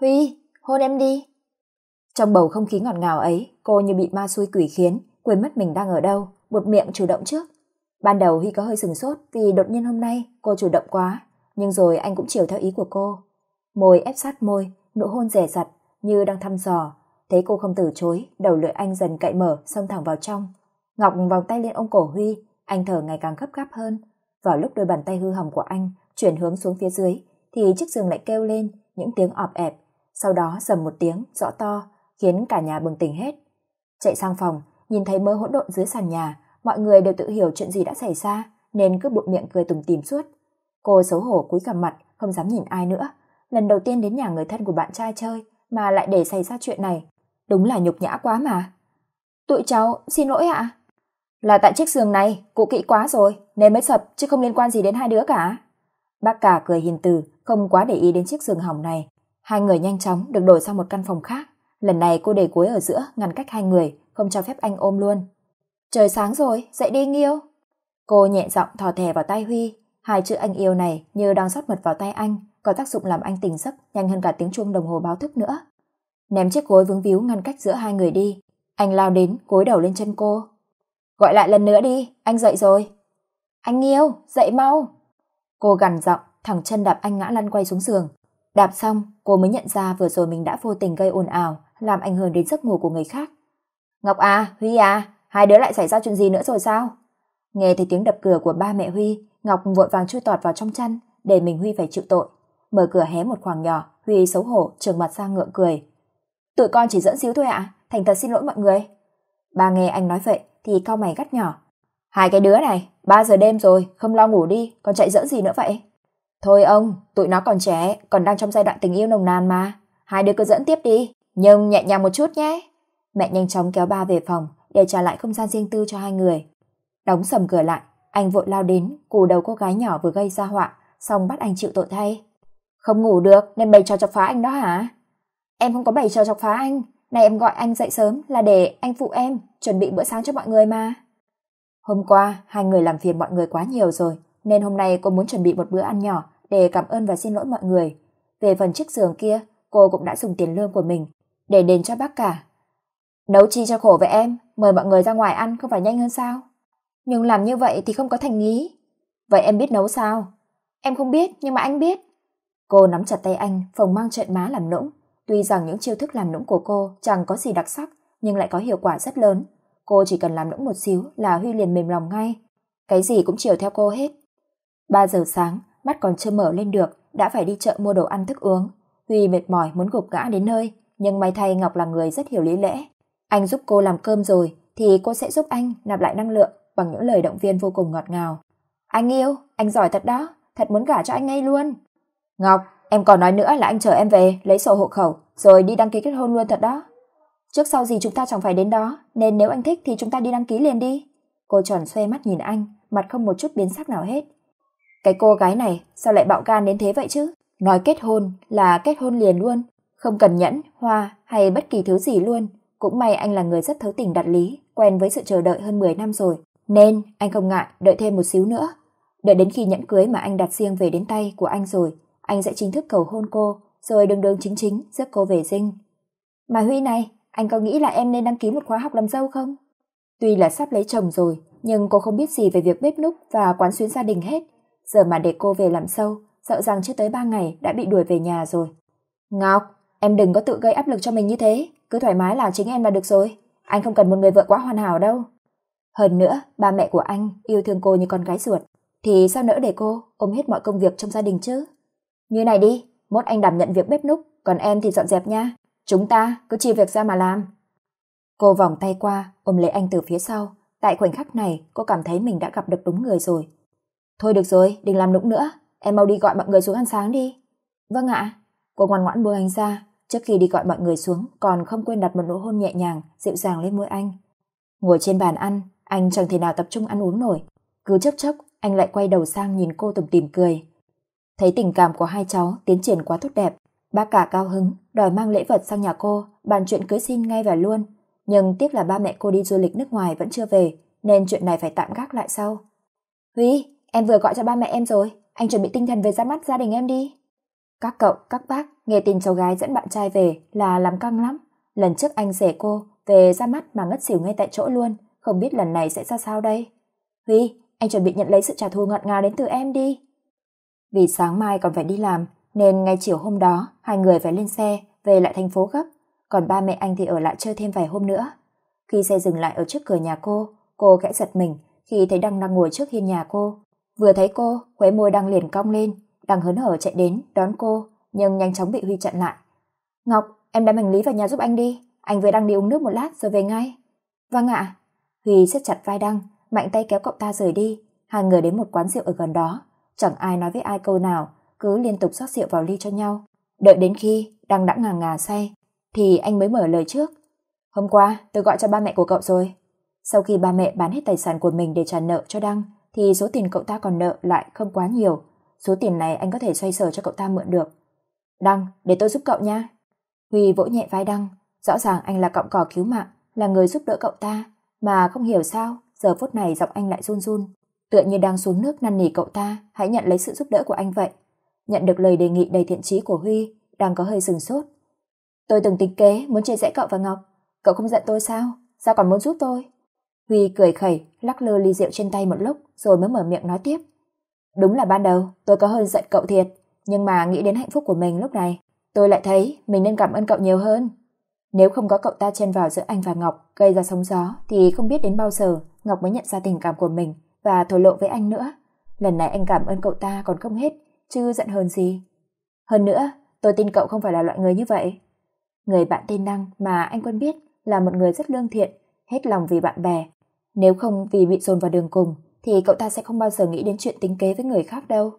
Speaker 1: Huy, hôn em đi. Trong bầu không khí ngọt ngào ấy, cô như bị ma xui quỷ khiến, quên mất mình đang ở đâu, buột miệng chủ động trước. Ban đầu Huy có hơi sừng sốt vì đột nhiên hôm nay cô chủ động quá, nhưng rồi anh cũng chiều theo ý của cô. Môi ép sát môi, nụ hôn rẻ rặt như đang thăm dò, thấy cô không từ chối, đầu lưỡi anh dần cậy mở xông thẳng vào trong. Ngọc vòng tay lên ông cổ Huy, anh thở ngày càng gấp gáp hơn. Vào lúc đôi bàn tay hư hỏng của anh chuyển hướng xuống phía dưới, thì chiếc giường lại kêu lên những tiếng ọp ẹp, sau đó sầm một tiếng rõ to, khiến cả nhà bừng tỉnh hết. Chạy sang phòng, nhìn thấy mớ hỗn độn dưới sàn nhà, mọi người đều tự hiểu chuyện gì đã xảy ra, nên cứ bụng miệng cười tùng tìm suốt. Cô xấu hổ cúi gằm mặt, không dám nhìn ai nữa. Lần đầu tiên đến nhà người thân của bạn trai chơi mà lại để xảy ra chuyện này, đúng là nhục nhã quá mà. Tụi cháu, xin lỗi ạ. Là tại chiếc giường này, cụ kỹ quá rồi, nên mới sập chứ không liên quan gì đến hai đứa cả. Bác cả cười hiền từ, không quá để ý đến chiếc giường hỏng này. Hai người nhanh chóng được đổi sang một căn phòng khác. Lần này cô để cuối ở giữa ngăn cách hai người, không cho phép anh ôm luôn. Trời sáng rồi, dậy đi Nghiêu. Cô nhẹ giọng thò thè vào tay Huy, hai chữ anh yêu này như đang sót mật vào tay anh, có tác dụng làm anh tỉnh giấc nhanh hơn cả tiếng chuông đồng hồ báo thức nữa. Ném chiếc gối vướng víu ngăn cách giữa hai người đi, anh lao đến cúi đầu lên chân cô. Gọi lại lần nữa đi, anh dậy rồi. Anh yêu, dậy mau. Cô gằn giọng thằng chân đạp anh ngã lăn quay xuống giường. Đạp xong, cô mới nhận ra vừa rồi mình đã vô tình gây ồn ào, làm ảnh hưởng đến giấc ngủ của người khác. Ngọc à, Huy à, hai đứa lại xảy ra chuyện gì nữa rồi sao? Nghe thấy tiếng đập cửa của ba mẹ Huy, Ngọc vội vàng chui tọt vào trong chăn, để mình Huy phải chịu tội. Mở cửa hé một khoảng nhỏ, Huy xấu hổ, trường mặt sang ngượng cười. Tụi con chỉ dẫn xíu thôi ạ, thành thật xin lỗi mọi người. Ba nghe anh nói vậy thì cau mày gắt nhỏ. Hai cái đứa này, 3 giờ đêm rồi, không lo ngủ đi, còn chạy dỡ gì nữa vậy? Thôi ông, tụi nó còn trẻ, còn đang trong giai đoạn tình yêu nồng nàn mà. Hai đứa cứ dẫn tiếp đi, nhưng nhẹ nhàng một chút nhé. Mẹ nhanh chóng kéo ba về phòng để trả lại không gian riêng tư cho hai người. Đóng sầm cửa lại, anh vội lao đến, cù đầu cô gái nhỏ vừa gây ra họa, xong bắt anh chịu tội thay. Không ngủ được nên bày trò chọc phá anh đó hả? Em không có bày trò chọc phá anh, này em gọi anh dậy sớm là để anh phụ em chuẩn bị bữa sáng cho mọi người mà. Hôm qua hai người làm phiền mọi người quá nhiều rồi, nên hôm nay cô muốn chuẩn bị một bữa ăn nhỏ để cảm ơn và xin lỗi mọi người. Về phần chiếc giường kia, cô cũng đã dùng tiền lương của mình để đền cho bác cả. Nấu chi cho khổ với em, mời mọi người ra ngoài ăn không phải nhanh hơn sao? Nhưng làm như vậy thì không có thành ý. Vậy em biết nấu sao? Em không biết, nhưng mà anh biết. Cô nắm chặt tay anh, phồng mang trợn má làm nũng. Tuy rằng những chiêu thức làm nũng của cô chẳng có gì đặc sắc, nhưng lại có hiệu quả rất lớn. Cô chỉ cần làm nũng một xíu là Huy liền mềm lòng ngay. Cái gì cũng chiều theo cô hết. 3 giờ sáng, mắt còn chưa mở lên được, đã phải đi chợ mua đồ ăn thức uống. Huy mệt mỏi muốn gục gã đến nơi, nhưng may thay Ngọc là người rất hiểu lý lẽ. Anh giúp cô làm cơm rồi, thì cô sẽ giúp anh nạp lại năng lượng bằng những lời động viên vô cùng ngọt ngào. Anh yêu, anh giỏi thật đó, thật muốn gả cho anh ngay luôn. Ngọc, em còn nói nữa là anh chờ em về, lấy sổ hộ khẩu, rồi đi đăng ký kết hôn luôn thật đó. Trước sau gì chúng ta chẳng phải đến đó, nên nếu anh thích thì chúng ta đi đăng ký liền đi. Cô tròn xoe mắt nhìn anh, mặt không một chút biến sắc nào hết. Cái cô gái này sao lại bạo gan đến thế vậy chứ? Nói kết hôn là kết hôn liền luôn, không cần nhẫn, hoa hay bất kỳ thứ gì luôn. Cũng may anh là người rất thấu tình đặt lý, quen với sự chờ đợi hơn 10 năm rồi, nên anh không ngại đợi thêm một xíu nữa. Đợi đến khi nhẫn cưới mà anh đặt riêng về đến tay của anh rồi, anh sẽ chính thức cầu hôn cô, rồi đường đường chính chính rước cô về dinh. Mà Huy này, anh có nghĩ là em nên đăng ký một khóa học làm dâu không? Tuy là sắp lấy chồng rồi, nhưng cô không biết gì về việc bếp núc và quán xuyến gia đình hết, giờ mà để cô về làm sâu, sợ rằng chưa tới 3 ngày đã bị đuổi về nhà rồi. Ngọc, em đừng có tự gây áp lực cho mình như thế, cứ thoải mái là chính em là được rồi. Anh không cần một người vợ quá hoàn hảo đâu. Hơn nữa, ba mẹ của anh yêu thương cô như con gái ruột, thì sao nỡ để cô ôm hết mọi công việc trong gia đình chứ? Như này đi, mốt anh đảm nhận việc bếp núc, còn em thì dọn dẹp nha. Chúng ta cứ chia việc ra mà làm. Cô vòng tay qua, ôm lấy anh từ phía sau. Tại khoảnh khắc này, cô cảm thấy mình đã gặp được đúng người rồi thôi được rồi đừng làm nũng nữa em mau đi gọi mọi người xuống ăn sáng đi vâng ạ cô ngoan ngoãn buông anh ra trước khi đi gọi mọi người xuống còn không quên đặt một nụ hôn nhẹ nhàng dịu dàng lên môi anh ngồi trên bàn ăn anh chẳng thể nào tập trung ăn uống nổi cứ chốc chốc anh lại quay đầu sang nhìn cô tủm tìm cười thấy tình cảm của hai cháu tiến triển quá tốt đẹp bác cả cao hứng đòi mang lễ vật sang nhà cô bàn chuyện cưới xin ngay và luôn nhưng tiếc là ba mẹ cô đi du lịch nước ngoài vẫn chưa về nên chuyện này phải tạm gác lại sau huy Em vừa gọi cho ba mẹ em rồi, anh chuẩn bị tinh thần về ra mắt gia đình em đi. Các cậu, các bác nghe tin cháu gái dẫn bạn trai về là làm căng lắm. Lần trước anh rể cô về ra mắt mà ngất xỉu ngay tại chỗ luôn, không biết lần này sẽ ra sao đây. Huy, anh chuẩn bị nhận lấy sự trả thù ngọt ngào đến từ em đi. Vì sáng mai còn phải đi làm, nên ngay chiều hôm đó hai người phải lên xe về lại thành phố gấp, còn ba mẹ anh thì ở lại chơi thêm vài hôm nữa. Khi xe dừng lại ở trước cửa nhà cô, cô khẽ giật mình khi thấy Đăng đang ngồi trước hiên nhà cô, Vừa thấy cô, khóe môi đang liền cong lên, đang hớn hở chạy đến đón cô, nhưng nhanh chóng bị Huy chặn lại. "Ngọc, em đem hành lý vào nhà giúp anh đi, anh vừa đang đi uống nước một lát rồi về ngay." "Vâng ạ." Huy siết chặt vai Đăng, mạnh tay kéo cậu ta rời đi, hai người đến một quán rượu ở gần đó, chẳng ai nói với ai câu nào, cứ liên tục rót rượu vào ly cho nhau. Đợi đến khi Đăng đã ngà ngà say thì anh mới mở lời trước. "Hôm qua tôi gọi cho ba mẹ của cậu rồi." Sau khi ba mẹ bán hết tài sản của mình để trả nợ cho Đăng, thì số tiền cậu ta còn nợ lại không quá nhiều. Số tiền này anh có thể xoay sở cho cậu ta mượn được. Đăng, để tôi giúp cậu nha. Huy vỗ nhẹ vai Đăng. Rõ ràng anh là cọng cỏ cứu mạng, là người giúp đỡ cậu ta. Mà không hiểu sao, giờ phút này giọng anh lại run run. Tựa như đang xuống nước năn nỉ cậu ta, hãy nhận lấy sự giúp đỡ của anh vậy. Nhận được lời đề nghị đầy thiện chí của Huy, Đăng có hơi sừng sốt. Tôi từng tính kế muốn chia rẽ cậu và Ngọc. Cậu không giận tôi sao? Sao còn muốn giúp tôi? Huy cười khẩy, lắc lơ ly rượu trên tay một lúc rồi mới mở miệng nói tiếp. Đúng là ban đầu tôi có hơi giận cậu thiệt, nhưng mà nghĩ đến hạnh phúc của mình lúc này, tôi lại thấy mình nên cảm ơn cậu nhiều hơn. Nếu không có cậu ta chen vào giữa anh và Ngọc gây ra sóng gió thì không biết đến bao giờ Ngọc mới nhận ra tình cảm của mình và thổ lộ với anh nữa. Lần này anh cảm ơn cậu ta còn không hết, chứ giận hơn gì. Hơn nữa, tôi tin cậu không phải là loại người như vậy. Người bạn tên Năng mà anh quen biết là một người rất lương thiện, hết lòng vì bạn bè nếu không vì bị dồn vào đường cùng, thì cậu ta sẽ không bao giờ nghĩ đến chuyện tính kế với người khác đâu.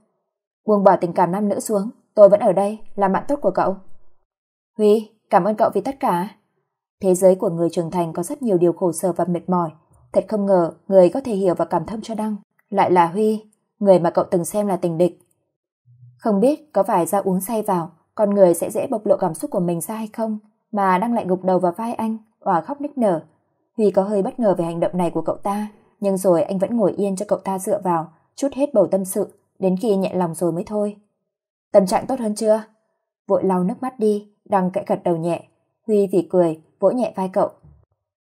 Speaker 1: Buông bỏ tình cảm nam nữ xuống, tôi vẫn ở đây, là bạn tốt của cậu. Huy, cảm ơn cậu vì tất cả. Thế giới của người trưởng thành có rất nhiều điều khổ sở và mệt mỏi. Thật không ngờ người có thể hiểu và cảm thông cho Đăng. Lại là Huy, người mà cậu từng xem là tình địch. Không biết có phải ra uống say vào, con người sẽ dễ bộc lộ cảm xúc của mình ra hay không, mà Đăng lại gục đầu vào vai anh, và khóc nức nở, Huy có hơi bất ngờ về hành động này của cậu ta, nhưng rồi anh vẫn ngồi yên cho cậu ta dựa vào, chút hết bầu tâm sự, đến khi nhẹ lòng rồi mới thôi. Tâm trạng tốt hơn chưa? Vội lau nước mắt đi, Đăng kẽ gật đầu nhẹ. Huy vì cười, vỗ nhẹ vai cậu.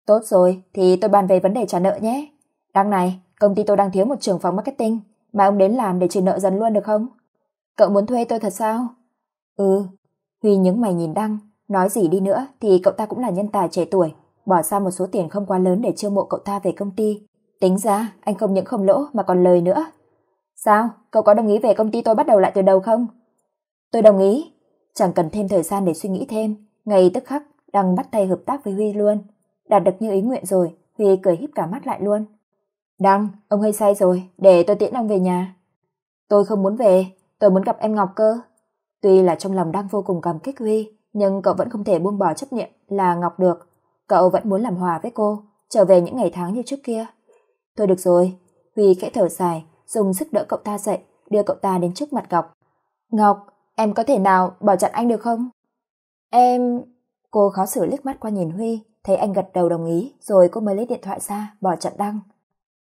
Speaker 1: Tốt rồi, thì tôi bàn về vấn đề trả nợ nhé. Đăng này, công ty tôi đang thiếu một trưởng phòng marketing, mà ông đến làm để trừ nợ dần luôn được không? Cậu muốn thuê tôi thật sao? Ừ. Huy những mày nhìn Đăng, nói gì đi nữa thì cậu ta cũng là nhân tài trẻ tuổi, bỏ ra một số tiền không quá lớn để chiêu mộ cậu ta về công ty. Tính ra, anh không những không lỗ mà còn lời nữa. Sao, cậu có đồng ý về công ty tôi bắt đầu lại từ đầu không? Tôi đồng ý. Chẳng cần thêm thời gian để suy nghĩ thêm. Ngay tức khắc, đang bắt tay hợp tác với Huy luôn. Đạt được như ý nguyện rồi, Huy cười híp cả mắt lại luôn. Đăng, ông hơi say rồi, để tôi tiễn ông về nhà. Tôi không muốn về, tôi muốn gặp em Ngọc cơ. Tuy là trong lòng đang vô cùng cảm kích Huy, nhưng cậu vẫn không thể buông bỏ chấp niệm là Ngọc được cậu vẫn muốn làm hòa với cô, trở về những ngày tháng như trước kia. Thôi được rồi, Huy khẽ thở dài, dùng sức đỡ cậu ta dậy, đưa cậu ta đến trước mặt Ngọc. Ngọc, em có thể nào bỏ chặn anh được không? Em... Cô khó xử liếc mắt qua nhìn Huy, thấy anh gật đầu đồng ý, rồi cô mới lấy điện thoại ra, bỏ chặn đăng.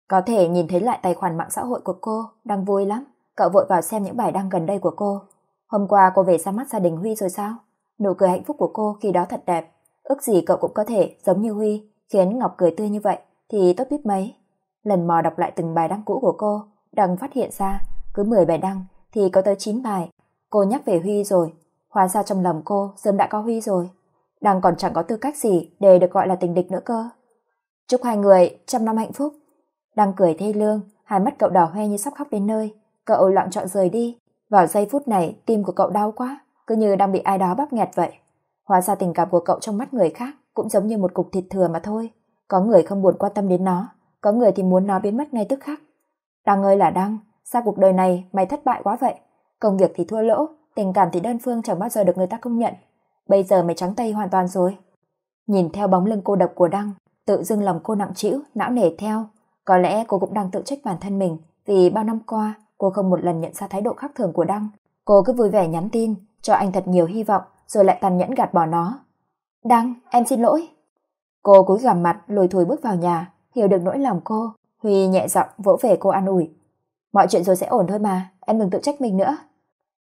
Speaker 1: Có thể nhìn thấy lại tài khoản mạng xã hội của cô, đang vui lắm. Cậu vội vào xem những bài đăng gần đây của cô. Hôm qua cô về ra mắt gia đình Huy rồi sao? Nụ cười hạnh phúc của cô khi đó thật đẹp. Ước gì cậu cũng có thể, giống như Huy, khiến Ngọc cười tươi như vậy, thì tốt biết mấy. Lần mò đọc lại từng bài đăng cũ của cô, đằng phát hiện ra, cứ 10 bài đăng thì có tới 9 bài. Cô nhắc về Huy rồi, hóa ra trong lòng cô sớm đã có Huy rồi. Đằng còn chẳng có tư cách gì để được gọi là tình địch nữa cơ. Chúc hai người trăm năm hạnh phúc. Đăng cười thê lương, hai mắt cậu đỏ hoe như sắp khóc đến nơi. Cậu lặng trọn rời đi. Vào giây phút này, tim của cậu đau quá, cứ như đang bị ai đó bắp nghẹt vậy. Hóa ra tình cảm của cậu trong mắt người khác cũng giống như một cục thịt thừa mà thôi. Có người không buồn quan tâm đến nó, có người thì muốn nó biến mất ngay tức khắc. Đăng ơi là Đăng, sao cuộc đời này mày thất bại quá vậy? Công việc thì thua lỗ, tình cảm thì đơn phương chẳng bao giờ được người ta công nhận. Bây giờ mày trắng tay hoàn toàn rồi. Nhìn theo bóng lưng cô độc của Đăng, tự dưng lòng cô nặng trĩu, não nề theo. Có lẽ cô cũng đang tự trách bản thân mình vì bao năm qua cô không một lần nhận ra thái độ khác thường của Đăng. Cô cứ vui vẻ nhắn tin, cho anh thật nhiều hy vọng rồi lại tàn nhẫn gạt bỏ nó. Đăng, em xin lỗi. Cô cúi gằm mặt lùi thùi bước vào nhà, hiểu được nỗi lòng cô. Huy nhẹ giọng vỗ về cô an ủi. Mọi chuyện rồi sẽ ổn thôi mà, em đừng tự trách mình nữa.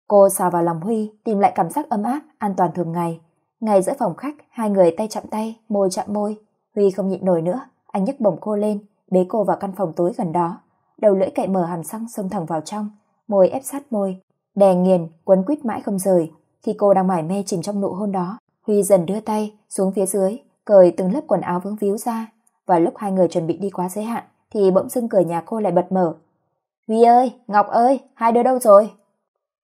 Speaker 1: Cô xào vào lòng Huy, tìm lại cảm giác ấm áp, an toàn thường ngày. Ngay giữa phòng khách, hai người tay chạm tay, môi chạm môi. Huy không nhịn nổi nữa, anh nhấc bổng cô lên, bế cô vào căn phòng tối gần đó. Đầu lưỡi cậy mở hàm răng xông thẳng vào trong, môi ép sát môi, đè nghiền, quấn quýt mãi không rời. Khi cô đang mải mê chìm trong nụ hôn đó, Huy dần đưa tay xuống phía dưới, cởi từng lớp quần áo vướng víu ra. Và lúc hai người chuẩn bị đi quá giới hạn, thì bỗng dưng cửa nhà cô lại bật mở. Huy ơi, Ngọc ơi, hai đứa đâu rồi?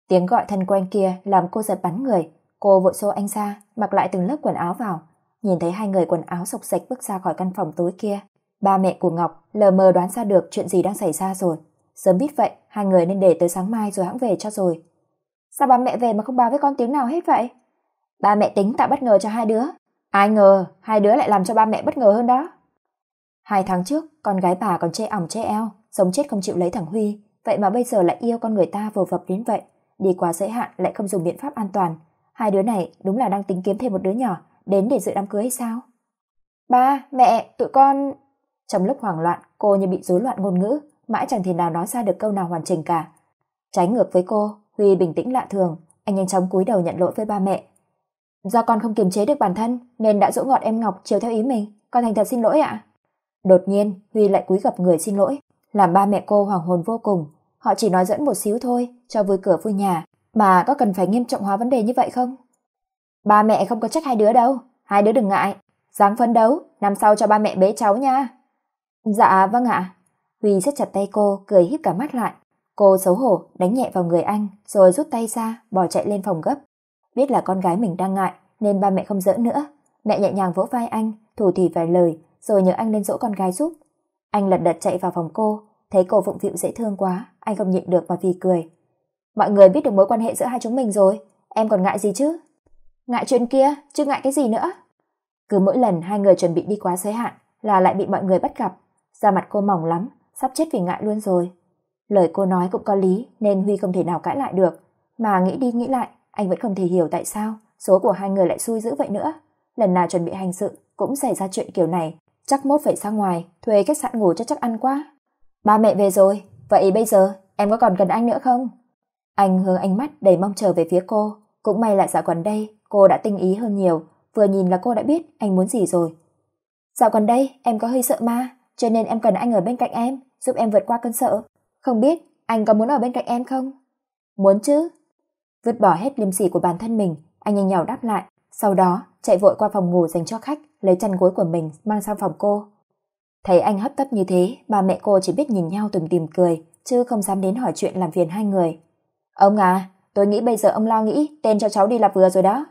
Speaker 1: Tiếng gọi thân quen kia làm cô giật bắn người. Cô vội xô anh ra, mặc lại từng lớp quần áo vào. Nhìn thấy hai người quần áo sộc sạch bước ra khỏi căn phòng tối kia. Ba mẹ của Ngọc lờ mờ đoán ra được chuyện gì đang xảy ra rồi. Sớm biết vậy, hai người nên để tới sáng mai rồi hãng về cho rồi sao ba mẹ về mà không báo với con tiếng nào hết vậy ba mẹ tính tạo bất ngờ cho hai đứa ai ngờ hai đứa lại làm cho ba mẹ bất ngờ hơn đó hai tháng trước con gái bà còn che ỏng che eo sống chết không chịu lấy thằng huy vậy mà bây giờ lại yêu con người ta vừa vập đến vậy đi quá giới hạn lại không dùng biện pháp an toàn hai đứa này đúng là đang tính kiếm thêm một đứa nhỏ đến để dự đám cưới hay sao ba mẹ tụi con trong lúc hoảng loạn cô như bị rối loạn ngôn ngữ mãi chẳng thể nào nói ra được câu nào hoàn chỉnh cả trái ngược với cô Huy bình tĩnh lạ thường, anh nhanh chóng cúi đầu nhận lỗi với ba mẹ. Do con không kiềm chế được bản thân nên đã dỗ ngọt em Ngọc chiều theo ý mình, con thành thật xin lỗi ạ. Đột nhiên, Huy lại cúi gặp người xin lỗi, làm ba mẹ cô hoàng hồn vô cùng. Họ chỉ nói dẫn một xíu thôi, cho vui cửa vui nhà, mà có cần phải nghiêm trọng hóa vấn đề như vậy không? Ba mẹ không có trách hai đứa đâu, hai đứa đừng ngại, dáng phấn đấu, năm sau cho ba mẹ bế cháu nha. Dạ vâng ạ. Huy siết chặt tay cô, cười híp cả mắt lại. Cô xấu hổ đánh nhẹ vào người anh rồi rút tay ra bỏ chạy lên phòng gấp. Biết là con gái mình đang ngại nên ba mẹ không dỡ nữa. Mẹ nhẹ nhàng vỗ vai anh, thủ thỉ vài lời rồi nhờ anh lên dỗ con gái giúp. Anh lật đật chạy vào phòng cô, thấy cô vụng vịu dễ thương quá, anh không nhịn được mà vì cười. Mọi người biết được mối quan hệ giữa hai chúng mình rồi, em còn ngại gì chứ? Ngại chuyện kia, chứ ngại cái gì nữa? Cứ mỗi lần hai người chuẩn bị đi quá giới hạn là lại bị mọi người bắt gặp, da mặt cô mỏng lắm, sắp chết vì ngại luôn rồi. Lời cô nói cũng có lý nên Huy không thể nào cãi lại được. Mà nghĩ đi nghĩ lại, anh vẫn không thể hiểu tại sao số của hai người lại xui dữ vậy nữa. Lần nào chuẩn bị hành sự cũng xảy ra chuyện kiểu này. Chắc mốt phải ra ngoài, thuê khách sạn ngủ cho chắc ăn quá. Ba mẹ về rồi, vậy bây giờ em có còn cần anh nữa không? Anh hướng ánh mắt đầy mong chờ về phía cô. Cũng may là dạo gần đây cô đã tinh ý hơn nhiều, vừa nhìn là cô đã biết anh muốn gì rồi. Dạo gần đây em có hơi sợ ma, cho nên em cần anh ở bên cạnh em, giúp em vượt qua cơn sợ. Không biết anh có muốn ở bên cạnh em không? Muốn chứ. Vứt bỏ hết liêm sỉ của bản thân mình, anh nhanh nhào đáp lại, sau đó chạy vội qua phòng ngủ dành cho khách, lấy chăn gối của mình mang sang phòng cô. Thấy anh hấp tấp như thế, ba mẹ cô chỉ biết nhìn nhau tùm tìm cười, chứ không dám đến hỏi chuyện làm phiền hai người. Ông à, tôi nghĩ bây giờ ông lo nghĩ tên cho cháu đi là vừa rồi đó.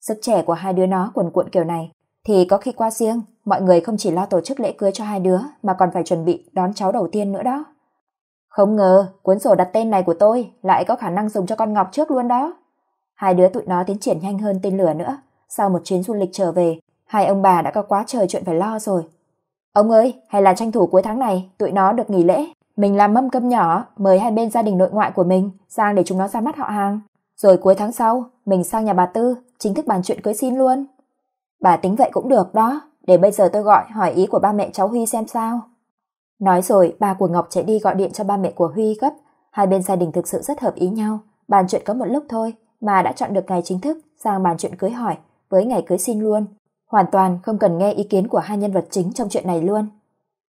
Speaker 1: Sức trẻ của hai đứa nó cuồn cuộn kiểu này, thì có khi qua riêng, mọi người không chỉ lo tổ chức lễ cưới cho hai đứa mà còn phải chuẩn bị đón cháu đầu tiên nữa đó. Không ngờ, cuốn sổ đặt tên này của tôi lại có khả năng dùng cho con Ngọc trước luôn đó. Hai đứa tụi nó tiến triển nhanh hơn tên lửa nữa. Sau một chuyến du lịch trở về, hai ông bà đã có quá trời chuyện phải lo rồi. Ông ơi, hay là tranh thủ cuối tháng này, tụi nó được nghỉ lễ. Mình làm mâm cơm nhỏ, mời hai bên gia đình nội ngoại của mình sang để chúng nó ra mắt họ hàng. Rồi cuối tháng sau, mình sang nhà bà Tư, chính thức bàn chuyện cưới xin luôn. Bà tính vậy cũng được đó, để bây giờ tôi gọi hỏi ý của ba mẹ cháu Huy xem sao. Nói rồi, bà của Ngọc chạy đi gọi điện cho ba mẹ của Huy gấp. Hai bên gia đình thực sự rất hợp ý nhau. Bàn chuyện có một lúc thôi mà đã chọn được ngày chính thức sang bàn chuyện cưới hỏi với ngày cưới xin luôn. Hoàn toàn không cần nghe ý kiến của hai nhân vật chính trong chuyện này luôn.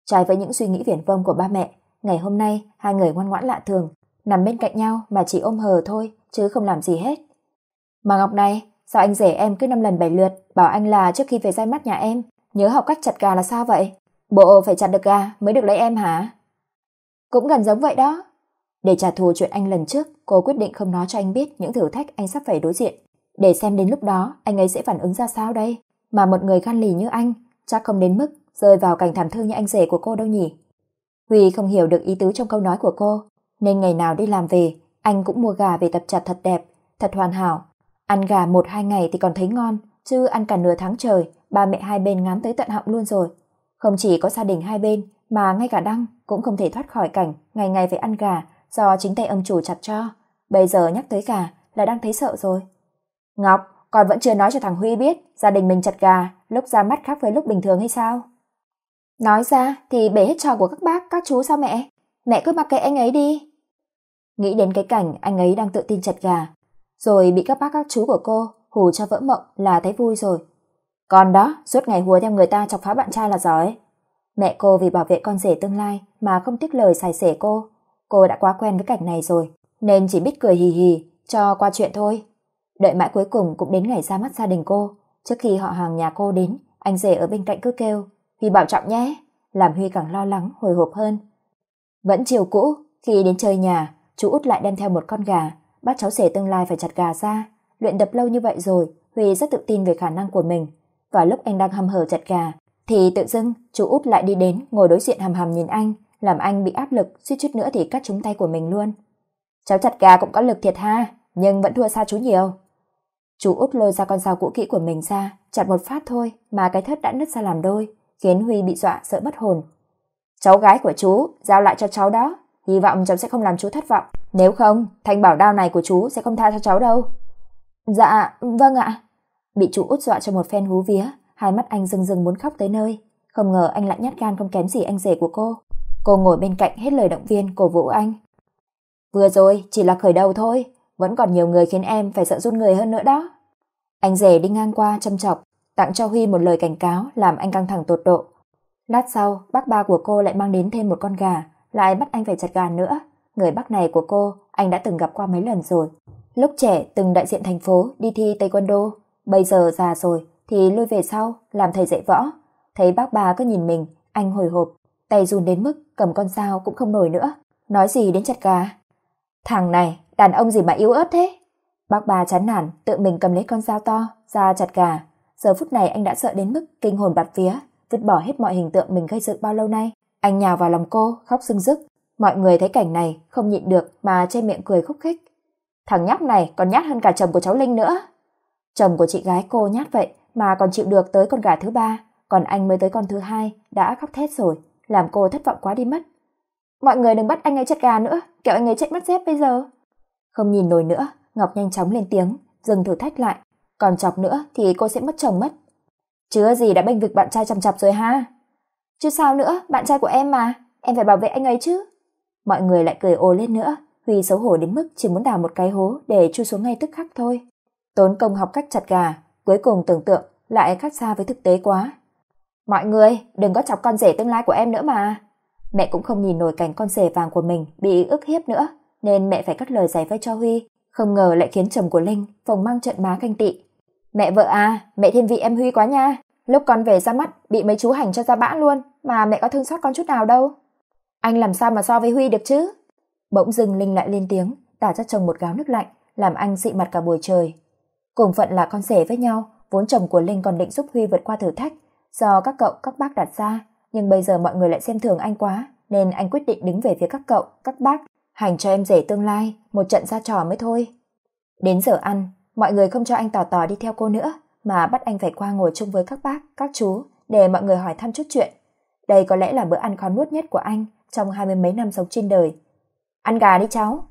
Speaker 1: Trái với những suy nghĩ viển vông của ba mẹ, ngày hôm nay hai người ngoan ngoãn lạ thường, nằm bên cạnh nhau mà chỉ ôm hờ thôi chứ không làm gì hết. Mà Ngọc này, sao anh rể em cứ năm lần bảy lượt bảo anh là trước khi về dây mắt nhà em, nhớ học cách chặt gà là sao vậy? Bộ phải chặt được gà mới được lấy em hả? Cũng gần giống vậy đó. Để trả thù chuyện anh lần trước, cô quyết định không nói cho anh biết những thử thách anh sắp phải đối diện. Để xem đến lúc đó anh ấy sẽ phản ứng ra sao đây. Mà một người gan lì như anh chắc không đến mức rơi vào cảnh thảm thương như anh rể của cô đâu nhỉ. Huy không hiểu được ý tứ trong câu nói của cô, nên ngày nào đi làm về, anh cũng mua gà về tập chặt thật đẹp, thật hoàn hảo. Ăn gà một hai ngày thì còn thấy ngon, chứ ăn cả nửa tháng trời, ba mẹ hai bên ngán tới tận họng luôn rồi. Không chỉ có gia đình hai bên mà ngay cả Đăng cũng không thể thoát khỏi cảnh ngày ngày phải ăn gà do chính tay ông chủ chặt cho. Bây giờ nhắc tới gà là đang thấy sợ rồi. Ngọc, còn vẫn chưa nói cho thằng Huy biết gia đình mình chặt gà lúc ra mắt khác với lúc bình thường hay sao? Nói ra thì bể hết trò của các bác, các chú sao mẹ? Mẹ cứ mặc kệ anh ấy đi. Nghĩ đến cái cảnh anh ấy đang tự tin chặt gà, rồi bị các bác các chú của cô hù cho vỡ mộng là thấy vui rồi. Con đó, suốt ngày hùa theo người ta chọc phá bạn trai là giỏi. Mẹ cô vì bảo vệ con rể tương lai mà không tiếc lời xài xể cô. Cô đã quá quen với cảnh này rồi, nên chỉ biết cười hì hì, cho qua chuyện thôi. Đợi mãi cuối cùng cũng đến ngày ra mắt gia đình cô. Trước khi họ hàng nhà cô đến, anh rể ở bên cạnh cứ kêu, Huy bảo trọng nhé, làm Huy càng lo lắng, hồi hộp hơn. Vẫn chiều cũ, khi đến chơi nhà, chú út lại đem theo một con gà, bắt cháu rể tương lai phải chặt gà ra. Luyện tập lâu như vậy rồi, Huy rất tự tin về khả năng của mình, và lúc anh đang hầm hờ chặt gà, thì tự dưng chú út lại đi đến ngồi đối diện hầm hầm nhìn anh, làm anh bị áp lực suýt chút nữa thì cắt chúng tay của mình luôn. Cháu chặt gà cũng có lực thiệt ha, nhưng vẫn thua xa chú nhiều. Chú út lôi ra con dao cũ kỹ của mình ra, chặt một phát thôi mà cái thớt đã nứt ra làm đôi, khiến Huy bị dọa sợ mất hồn. Cháu gái của chú, giao lại cho cháu đó, hy vọng cháu sẽ không làm chú thất vọng, nếu không, thanh bảo đao này của chú sẽ không tha cho cháu đâu. Dạ, vâng ạ. Bị chủ út dọa cho một phen hú vía, hai mắt anh rưng rưng muốn khóc tới nơi. Không ngờ anh lại nhát gan không kém gì anh rể của cô. Cô ngồi bên cạnh hết lời động viên cổ vũ anh. Vừa rồi chỉ là khởi đầu thôi, vẫn còn nhiều người khiến em phải sợ run người hơn nữa đó. Anh rể đi ngang qua châm chọc, tặng cho Huy một lời cảnh cáo làm anh căng thẳng tột độ. Lát sau, bác ba của cô lại mang đến thêm một con gà, lại bắt anh phải chặt gà nữa. Người bác này của cô, anh đã từng gặp qua mấy lần rồi. Lúc trẻ, từng đại diện thành phố đi thi tây đô Bây giờ già rồi thì lui về sau làm thầy dạy võ. Thấy bác bà cứ nhìn mình, anh hồi hộp, tay run đến mức cầm con dao cũng không nổi nữa. Nói gì đến chặt gà? Thằng này, đàn ông gì mà yếu ớt thế? Bác bà chán nản, tự mình cầm lấy con dao to, ra chặt gà. Giờ phút này anh đã sợ đến mức kinh hồn bạt phía vứt bỏ hết mọi hình tượng mình gây dựng bao lâu nay. Anh nhào vào lòng cô, khóc sưng rức. Mọi người thấy cảnh này, không nhịn được mà che miệng cười khúc khích. Thằng nhóc này còn nhát hơn cả chồng của cháu Linh nữa. Chồng của chị gái cô nhát vậy mà còn chịu được tới con gà thứ ba, còn anh mới tới con thứ hai đã khóc thét rồi, làm cô thất vọng quá đi mất. Mọi người đừng bắt anh ấy chết gà nữa, kẹo anh ấy chết mất dép bây giờ. Không nhìn nổi nữa, Ngọc nhanh chóng lên tiếng, dừng thử thách lại, còn chọc nữa thì cô sẽ mất chồng mất. Chứa gì đã bênh vực bạn trai chằm chọc rồi ha. Chứ sao nữa, bạn trai của em mà, em phải bảo vệ anh ấy chứ. Mọi người lại cười ồ lên nữa, Huy xấu hổ đến mức chỉ muốn đào một cái hố để chui xuống ngay tức khắc thôi. Tốn công học cách chặt gà, cuối cùng tưởng tượng lại khác xa với thực tế quá. Mọi người, đừng có chọc con rể tương lai của em nữa mà. Mẹ cũng không nhìn nổi cảnh con rể vàng của mình bị ức hiếp nữa, nên mẹ phải cắt lời giải vây cho Huy, không ngờ lại khiến chồng của Linh phồng mang trận má canh tị. Mẹ vợ à, mẹ thiên vị em Huy quá nha, lúc con về ra mắt bị mấy chú hành cho ra bã luôn, mà mẹ có thương xót con chút nào đâu. Anh làm sao mà so với Huy được chứ? Bỗng dưng Linh lại lên tiếng, tả cho chồng một gáo nước lạnh, làm anh dị mặt cả buổi trời. Cùng phận là con rể với nhau, vốn chồng của Linh còn định giúp Huy vượt qua thử thách do các cậu các bác đặt ra, nhưng bây giờ mọi người lại xem thường anh quá, nên anh quyết định đứng về phía các cậu, các bác, hành cho em rể tương lai, một trận ra trò mới thôi. Đến giờ ăn, mọi người không cho anh tò tò đi theo cô nữa, mà bắt anh phải qua ngồi chung với các bác, các chú để mọi người hỏi thăm chút chuyện. Đây có lẽ là bữa ăn khó nuốt nhất của anh trong hai mươi mấy năm sống trên đời. Ăn gà đi cháu.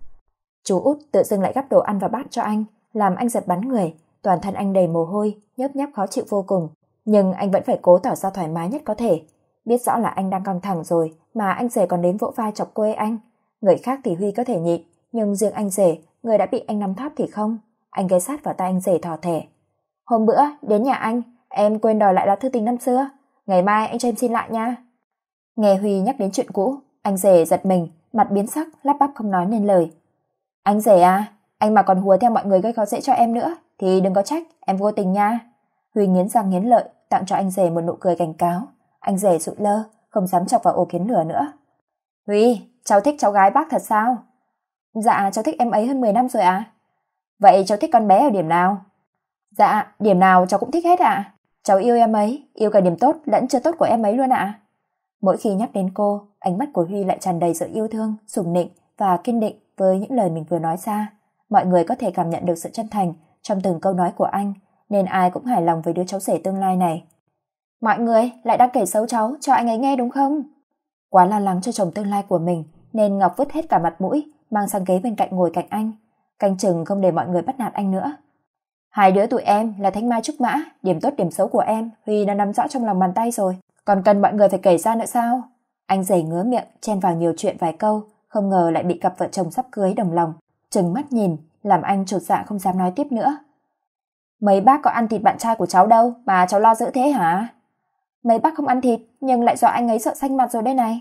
Speaker 1: Chú út tự dưng lại gắp đồ ăn vào bát cho anh, làm anh giật bắn người, toàn thân anh đầy mồ hôi, nhấp nháp khó chịu vô cùng. Nhưng anh vẫn phải cố tỏ ra thoải mái nhất có thể. Biết rõ là anh đang căng thẳng rồi mà anh rể còn đến vỗ vai chọc quê anh. Người khác thì Huy có thể nhịn, nhưng riêng anh rể, người đã bị anh nắm tháp thì không. Anh ghé sát vào tay anh rể thò thẻ. Hôm bữa, đến nhà anh, em quên đòi lại lá thư tình năm xưa. Ngày mai anh cho em xin lại nha. Nghe Huy nhắc đến chuyện cũ, anh rể giật mình, mặt biến sắc, lắp bắp không nói nên lời. Anh rể à, anh mà còn hùa theo mọi người gây khó dễ cho em nữa thì đừng có trách, em vô tình nha. Huy nghiến răng nghiến lợi, tặng cho anh rể một nụ cười cảnh cáo. Anh rể sụt lơ, không dám chọc vào ổ kiến lửa nữa. Huy, cháu thích cháu gái bác thật sao? Dạ, cháu thích em ấy hơn 10 năm rồi ạ. Vậy cháu thích con bé ở điểm nào? Dạ, điểm nào cháu cũng thích hết ạ. Cháu yêu em ấy, yêu cả điểm tốt lẫn chưa tốt của em ấy luôn ạ. Mỗi khi nhắc đến cô, ánh mắt của Huy lại tràn đầy sự yêu thương, sủng nịnh và kiên định với những lời mình vừa nói ra mọi người có thể cảm nhận được sự chân thành trong từng câu nói của anh, nên ai cũng hài lòng với đứa cháu rể tương lai này. Mọi người lại đang kể xấu cháu cho anh ấy nghe đúng không? Quá lo lắng cho chồng tương lai của mình, nên Ngọc vứt hết cả mặt mũi, mang sang ghế bên cạnh ngồi cạnh anh, canh chừng không để mọi người bắt nạt anh nữa. Hai đứa tụi em là Thanh Mai Trúc Mã, điểm tốt điểm xấu của em Huy đã nắm rõ trong lòng bàn tay rồi, còn cần mọi người phải kể ra nữa sao? Anh rể ngứa miệng, chen vào nhiều chuyện vài câu, không ngờ lại bị cặp vợ chồng sắp cưới đồng lòng, trừng mắt nhìn, làm anh trột dạ không dám nói tiếp nữa. Mấy bác có ăn thịt bạn trai của cháu đâu mà cháu lo dữ thế hả? Mấy bác không ăn thịt nhưng lại dọa anh ấy sợ xanh mặt rồi đây này.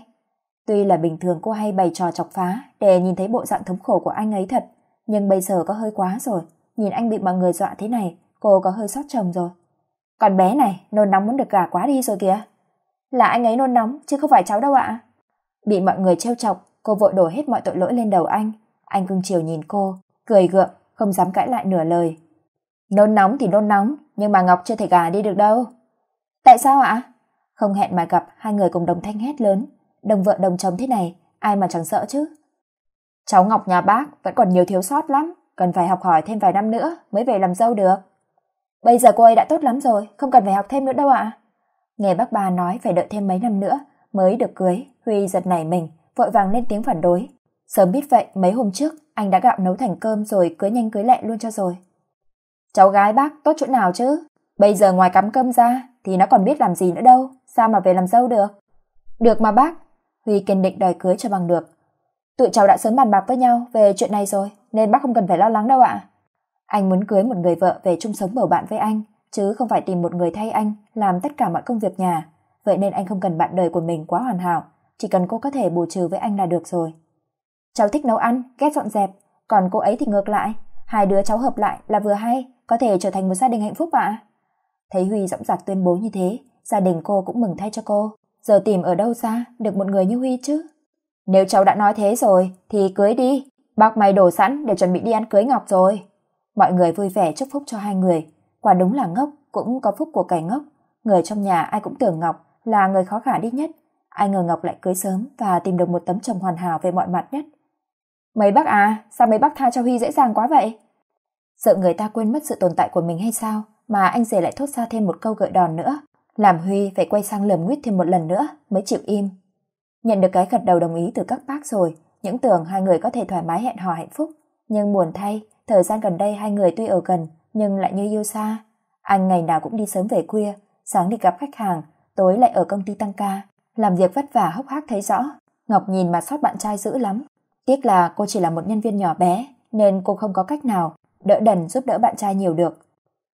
Speaker 1: Tuy là bình thường cô hay bày trò chọc phá để nhìn thấy bộ dạng thống khổ của anh ấy thật, nhưng bây giờ có hơi quá rồi, nhìn anh bị mọi người dọa thế này, cô có hơi sót chồng rồi. Còn bé này, nôn nóng muốn được gả quá đi rồi kìa. Là anh ấy nôn nóng chứ không phải cháu đâu ạ. Bị mọi người trêu chọc, cô vội đổ hết mọi tội lỗi lên đầu anh, anh cưng chiều nhìn cô, cười gượng, không dám cãi lại nửa lời. Nôn nóng thì nôn nóng, nhưng mà Ngọc chưa thể gà đi được đâu. Tại sao ạ? Không hẹn mà gặp, hai người cùng đồng thanh hét lớn. Đồng vợ đồng chồng thế này, ai mà chẳng sợ chứ? Cháu Ngọc nhà bác vẫn còn nhiều thiếu sót lắm, cần phải học hỏi thêm vài năm nữa mới về làm dâu được. Bây giờ cô ấy đã tốt lắm rồi, không cần phải học thêm nữa đâu ạ. Nghe bác bà nói phải đợi thêm mấy năm nữa mới được cưới, Huy giật nảy mình, vội vàng lên tiếng phản đối. Sớm biết vậy mấy hôm trước anh đã gạo nấu thành cơm rồi cưới nhanh cưới lẹ luôn cho rồi. Cháu gái bác tốt chỗ nào chứ? Bây giờ ngoài cắm cơm ra thì nó còn biết làm gì nữa đâu, sao mà về làm dâu được? Được mà bác, Huy kiên định đòi cưới cho bằng được. Tụi cháu đã sớm bàn bạc với nhau về chuyện này rồi nên bác không cần phải lo lắng đâu ạ. Anh muốn cưới một người vợ về chung sống bầu bạn với anh chứ không phải tìm một người thay anh làm tất cả mọi công việc nhà, vậy nên anh không cần bạn đời của mình quá hoàn hảo, chỉ cần cô có thể bù trừ với anh là được rồi cháu thích nấu ăn ghét dọn dẹp còn cô ấy thì ngược lại hai đứa cháu hợp lại là vừa hay có thể trở thành một gia đình hạnh phúc ạ thấy huy dõng dạc tuyên bố như thế gia đình cô cũng mừng thay cho cô giờ tìm ở đâu ra được một người như huy chứ nếu cháu đã nói thế rồi thì cưới đi bác mày đổ sẵn để chuẩn bị đi ăn cưới ngọc rồi mọi người vui vẻ chúc phúc cho hai người quả đúng là ngốc cũng có phúc của kẻ ngốc người trong nhà ai cũng tưởng ngọc là người khó khả đi nhất ai ngờ ngọc lại cưới sớm và tìm được một tấm chồng hoàn hảo về mọi mặt nhất mấy bác à sao mấy bác tha cho huy dễ dàng quá vậy sợ người ta quên mất sự tồn tại của mình hay sao mà anh rể lại thốt ra thêm một câu gợi đòn nữa làm huy phải quay sang lườm nguyết thêm một lần nữa mới chịu im nhận được cái gật đầu đồng ý từ các bác rồi những tưởng hai người có thể thoải mái hẹn hò hạnh phúc nhưng buồn thay thời gian gần đây hai người tuy ở gần nhưng lại như yêu xa anh ngày nào cũng đi sớm về khuya sáng đi gặp khách hàng tối lại ở công ty tăng ca làm việc vất vả hốc hác thấy rõ ngọc nhìn mà sót bạn trai dữ lắm Tiếc là cô chỉ là một nhân viên nhỏ bé, nên cô không có cách nào đỡ đần giúp đỡ bạn trai nhiều được.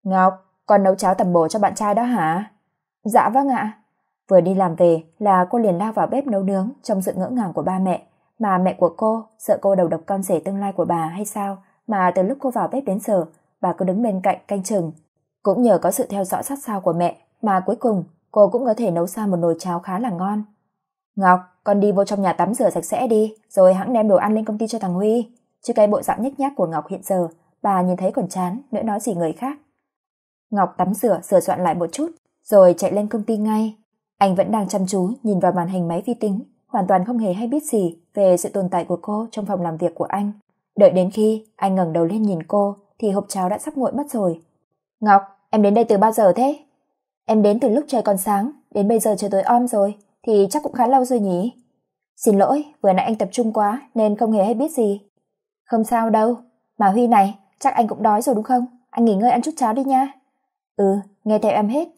Speaker 1: Ngọc, con nấu cháo tẩm bổ cho bạn trai đó hả? Dạ vâng ạ. Vừa đi làm về là cô liền lao vào bếp nấu nướng trong sự ngỡ ngàng của ba mẹ, mà mẹ của cô sợ cô đầu độc con rể tương lai của bà hay sao, mà từ lúc cô vào bếp đến giờ, bà cứ đứng bên cạnh canh chừng. Cũng nhờ có sự theo dõi sát sao của mẹ mà cuối cùng cô cũng có thể nấu ra một nồi cháo khá là ngon. Ngọc, con đi vô trong nhà tắm rửa sạch sẽ đi rồi hãng đem đồ ăn lên công ty cho thằng huy chứ cái bộ dạng nhếch nhác của ngọc hiện giờ bà nhìn thấy còn chán nữa nói gì người khác ngọc tắm rửa sửa soạn lại một chút rồi chạy lên công ty ngay anh vẫn đang chăm chú nhìn vào màn hình máy vi tính hoàn toàn không hề hay biết gì về sự tồn tại của cô trong phòng làm việc của anh đợi đến khi anh ngẩng đầu lên nhìn cô thì hộp cháo đã sắp nguội mất rồi ngọc em đến đây từ bao giờ thế em đến từ lúc trời còn sáng đến bây giờ trời tối om rồi thì chắc cũng khá lâu rồi nhỉ xin lỗi vừa nãy anh tập trung quá nên không hề hay biết gì không sao đâu mà huy này chắc anh cũng đói rồi đúng không anh nghỉ ngơi ăn chút cháo đi nha ừ nghe theo em hết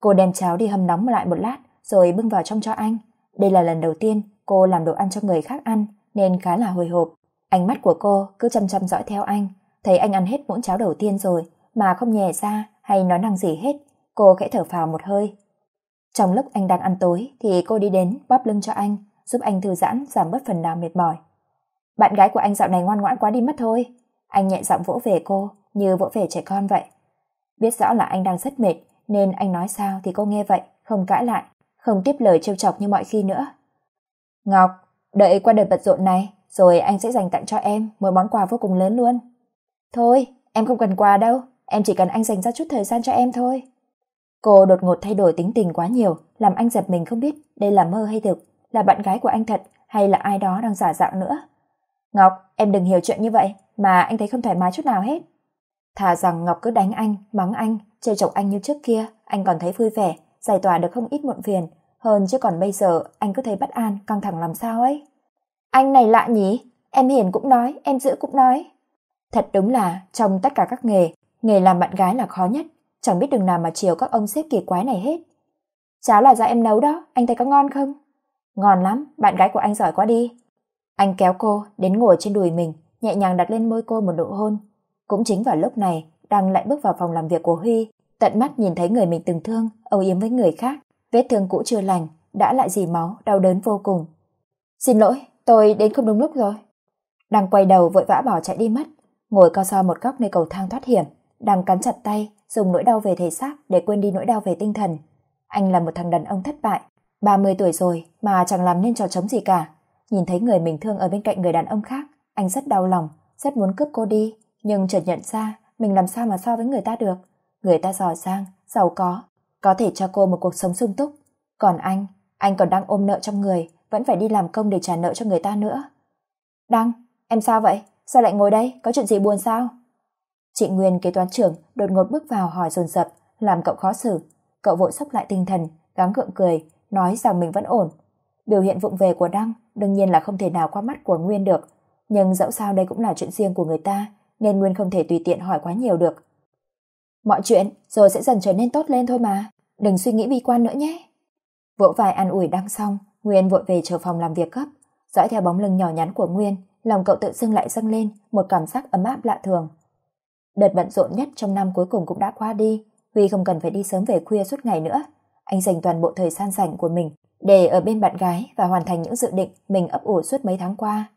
Speaker 1: cô đem cháo đi hầm nóng lại một lát rồi bưng vào trong cho anh đây là lần đầu tiên cô làm đồ ăn cho người khác ăn nên khá là hồi hộp ánh mắt của cô cứ chăm chăm dõi theo anh thấy anh ăn hết muỗng cháo đầu tiên rồi mà không nhè ra hay nói năng gì hết cô khẽ thở phào một hơi trong lúc anh đang ăn tối thì cô đi đến bóp lưng cho anh, giúp anh thư giãn giảm bớt phần nào mệt mỏi. Bạn gái của anh dạo này ngoan ngoãn quá đi mất thôi. Anh nhẹ giọng vỗ về cô như vỗ về trẻ con vậy. Biết rõ là anh đang rất mệt nên anh nói sao thì cô nghe vậy, không cãi lại, không tiếp lời trêu chọc như mọi khi nữa. Ngọc, đợi qua đợt bận rộn này rồi anh sẽ dành tặng cho em một món quà vô cùng lớn luôn. Thôi, em không cần quà đâu, em chỉ cần anh dành ra chút thời gian cho em thôi. Cô đột ngột thay đổi tính tình quá nhiều, làm anh giật mình không biết đây là mơ hay thực, là bạn gái của anh thật hay là ai đó đang giả dạo nữa. Ngọc, em đừng hiểu chuyện như vậy, mà anh thấy không thoải mái chút nào hết. Thà rằng Ngọc cứ đánh anh, mắng anh, trêu chọc anh như trước kia, anh còn thấy vui vẻ, giải tỏa được không ít muộn phiền, hơn chứ còn bây giờ anh cứ thấy bất an, căng thẳng làm sao ấy. Anh này lạ nhỉ, em hiền cũng nói, em giữ cũng nói. Thật đúng là trong tất cả các nghề, nghề làm bạn gái là khó nhất, chẳng biết đừng nào mà chiều các ông xếp kỳ quái này hết. Cháo là do em nấu đó, anh thấy có ngon không? Ngon lắm, bạn gái của anh giỏi quá đi. Anh kéo cô đến ngồi trên đùi mình, nhẹ nhàng đặt lên môi cô một nụ hôn. Cũng chính vào lúc này, Đăng lại bước vào phòng làm việc của Huy, tận mắt nhìn thấy người mình từng thương, âu yếm với người khác. Vết thương cũ chưa lành, đã lại dì máu, đau đớn vô cùng. Xin lỗi, tôi đến không đúng lúc rồi. Đăng quay đầu vội vã bỏ chạy đi mất, ngồi co so một góc nơi cầu thang thoát hiểm. Đăng cắn chặt tay, dùng nỗi đau về thể xác để quên đi nỗi đau về tinh thần. Anh là một thằng đàn ông thất bại, 30 tuổi rồi mà chẳng làm nên trò chống gì cả. Nhìn thấy người mình thương ở bên cạnh người đàn ông khác, anh rất đau lòng, rất muốn cướp cô đi, nhưng chợt nhận ra mình làm sao mà so với người ta được. Người ta giỏi giang, giàu có, có thể cho cô một cuộc sống sung túc. Còn anh, anh còn đang ôm nợ trong người, vẫn phải đi làm công để trả nợ cho người ta nữa. Đăng, em sao vậy? Sao lại ngồi đây? Có chuyện gì buồn sao? Chị Nguyên kế toán trưởng đột ngột bước vào hỏi dồn dập, làm cậu khó xử. Cậu vội sắp lại tinh thần, gắng gượng cười, nói rằng mình vẫn ổn. Biểu hiện vụng về của Đăng đương nhiên là không thể nào qua mắt của Nguyên được. Nhưng dẫu sao đây cũng là chuyện riêng của người ta, nên Nguyên không thể tùy tiện hỏi quá nhiều được. Mọi chuyện rồi sẽ dần trở nên tốt lên thôi mà, đừng suy nghĩ bi quan nữa nhé. Vỗ vai an ủi Đăng xong, Nguyên vội về chờ phòng làm việc gấp. Dõi theo bóng lưng nhỏ nhắn của Nguyên, lòng cậu tự dưng lại dâng lên một cảm giác ấm áp lạ thường. Đợt bận rộn nhất trong năm cuối cùng cũng đã qua đi, Huy không cần phải đi sớm về khuya suốt ngày nữa. Anh dành toàn bộ thời gian rảnh của mình để ở bên bạn gái và hoàn thành những dự định mình ấp ủ suốt mấy tháng qua.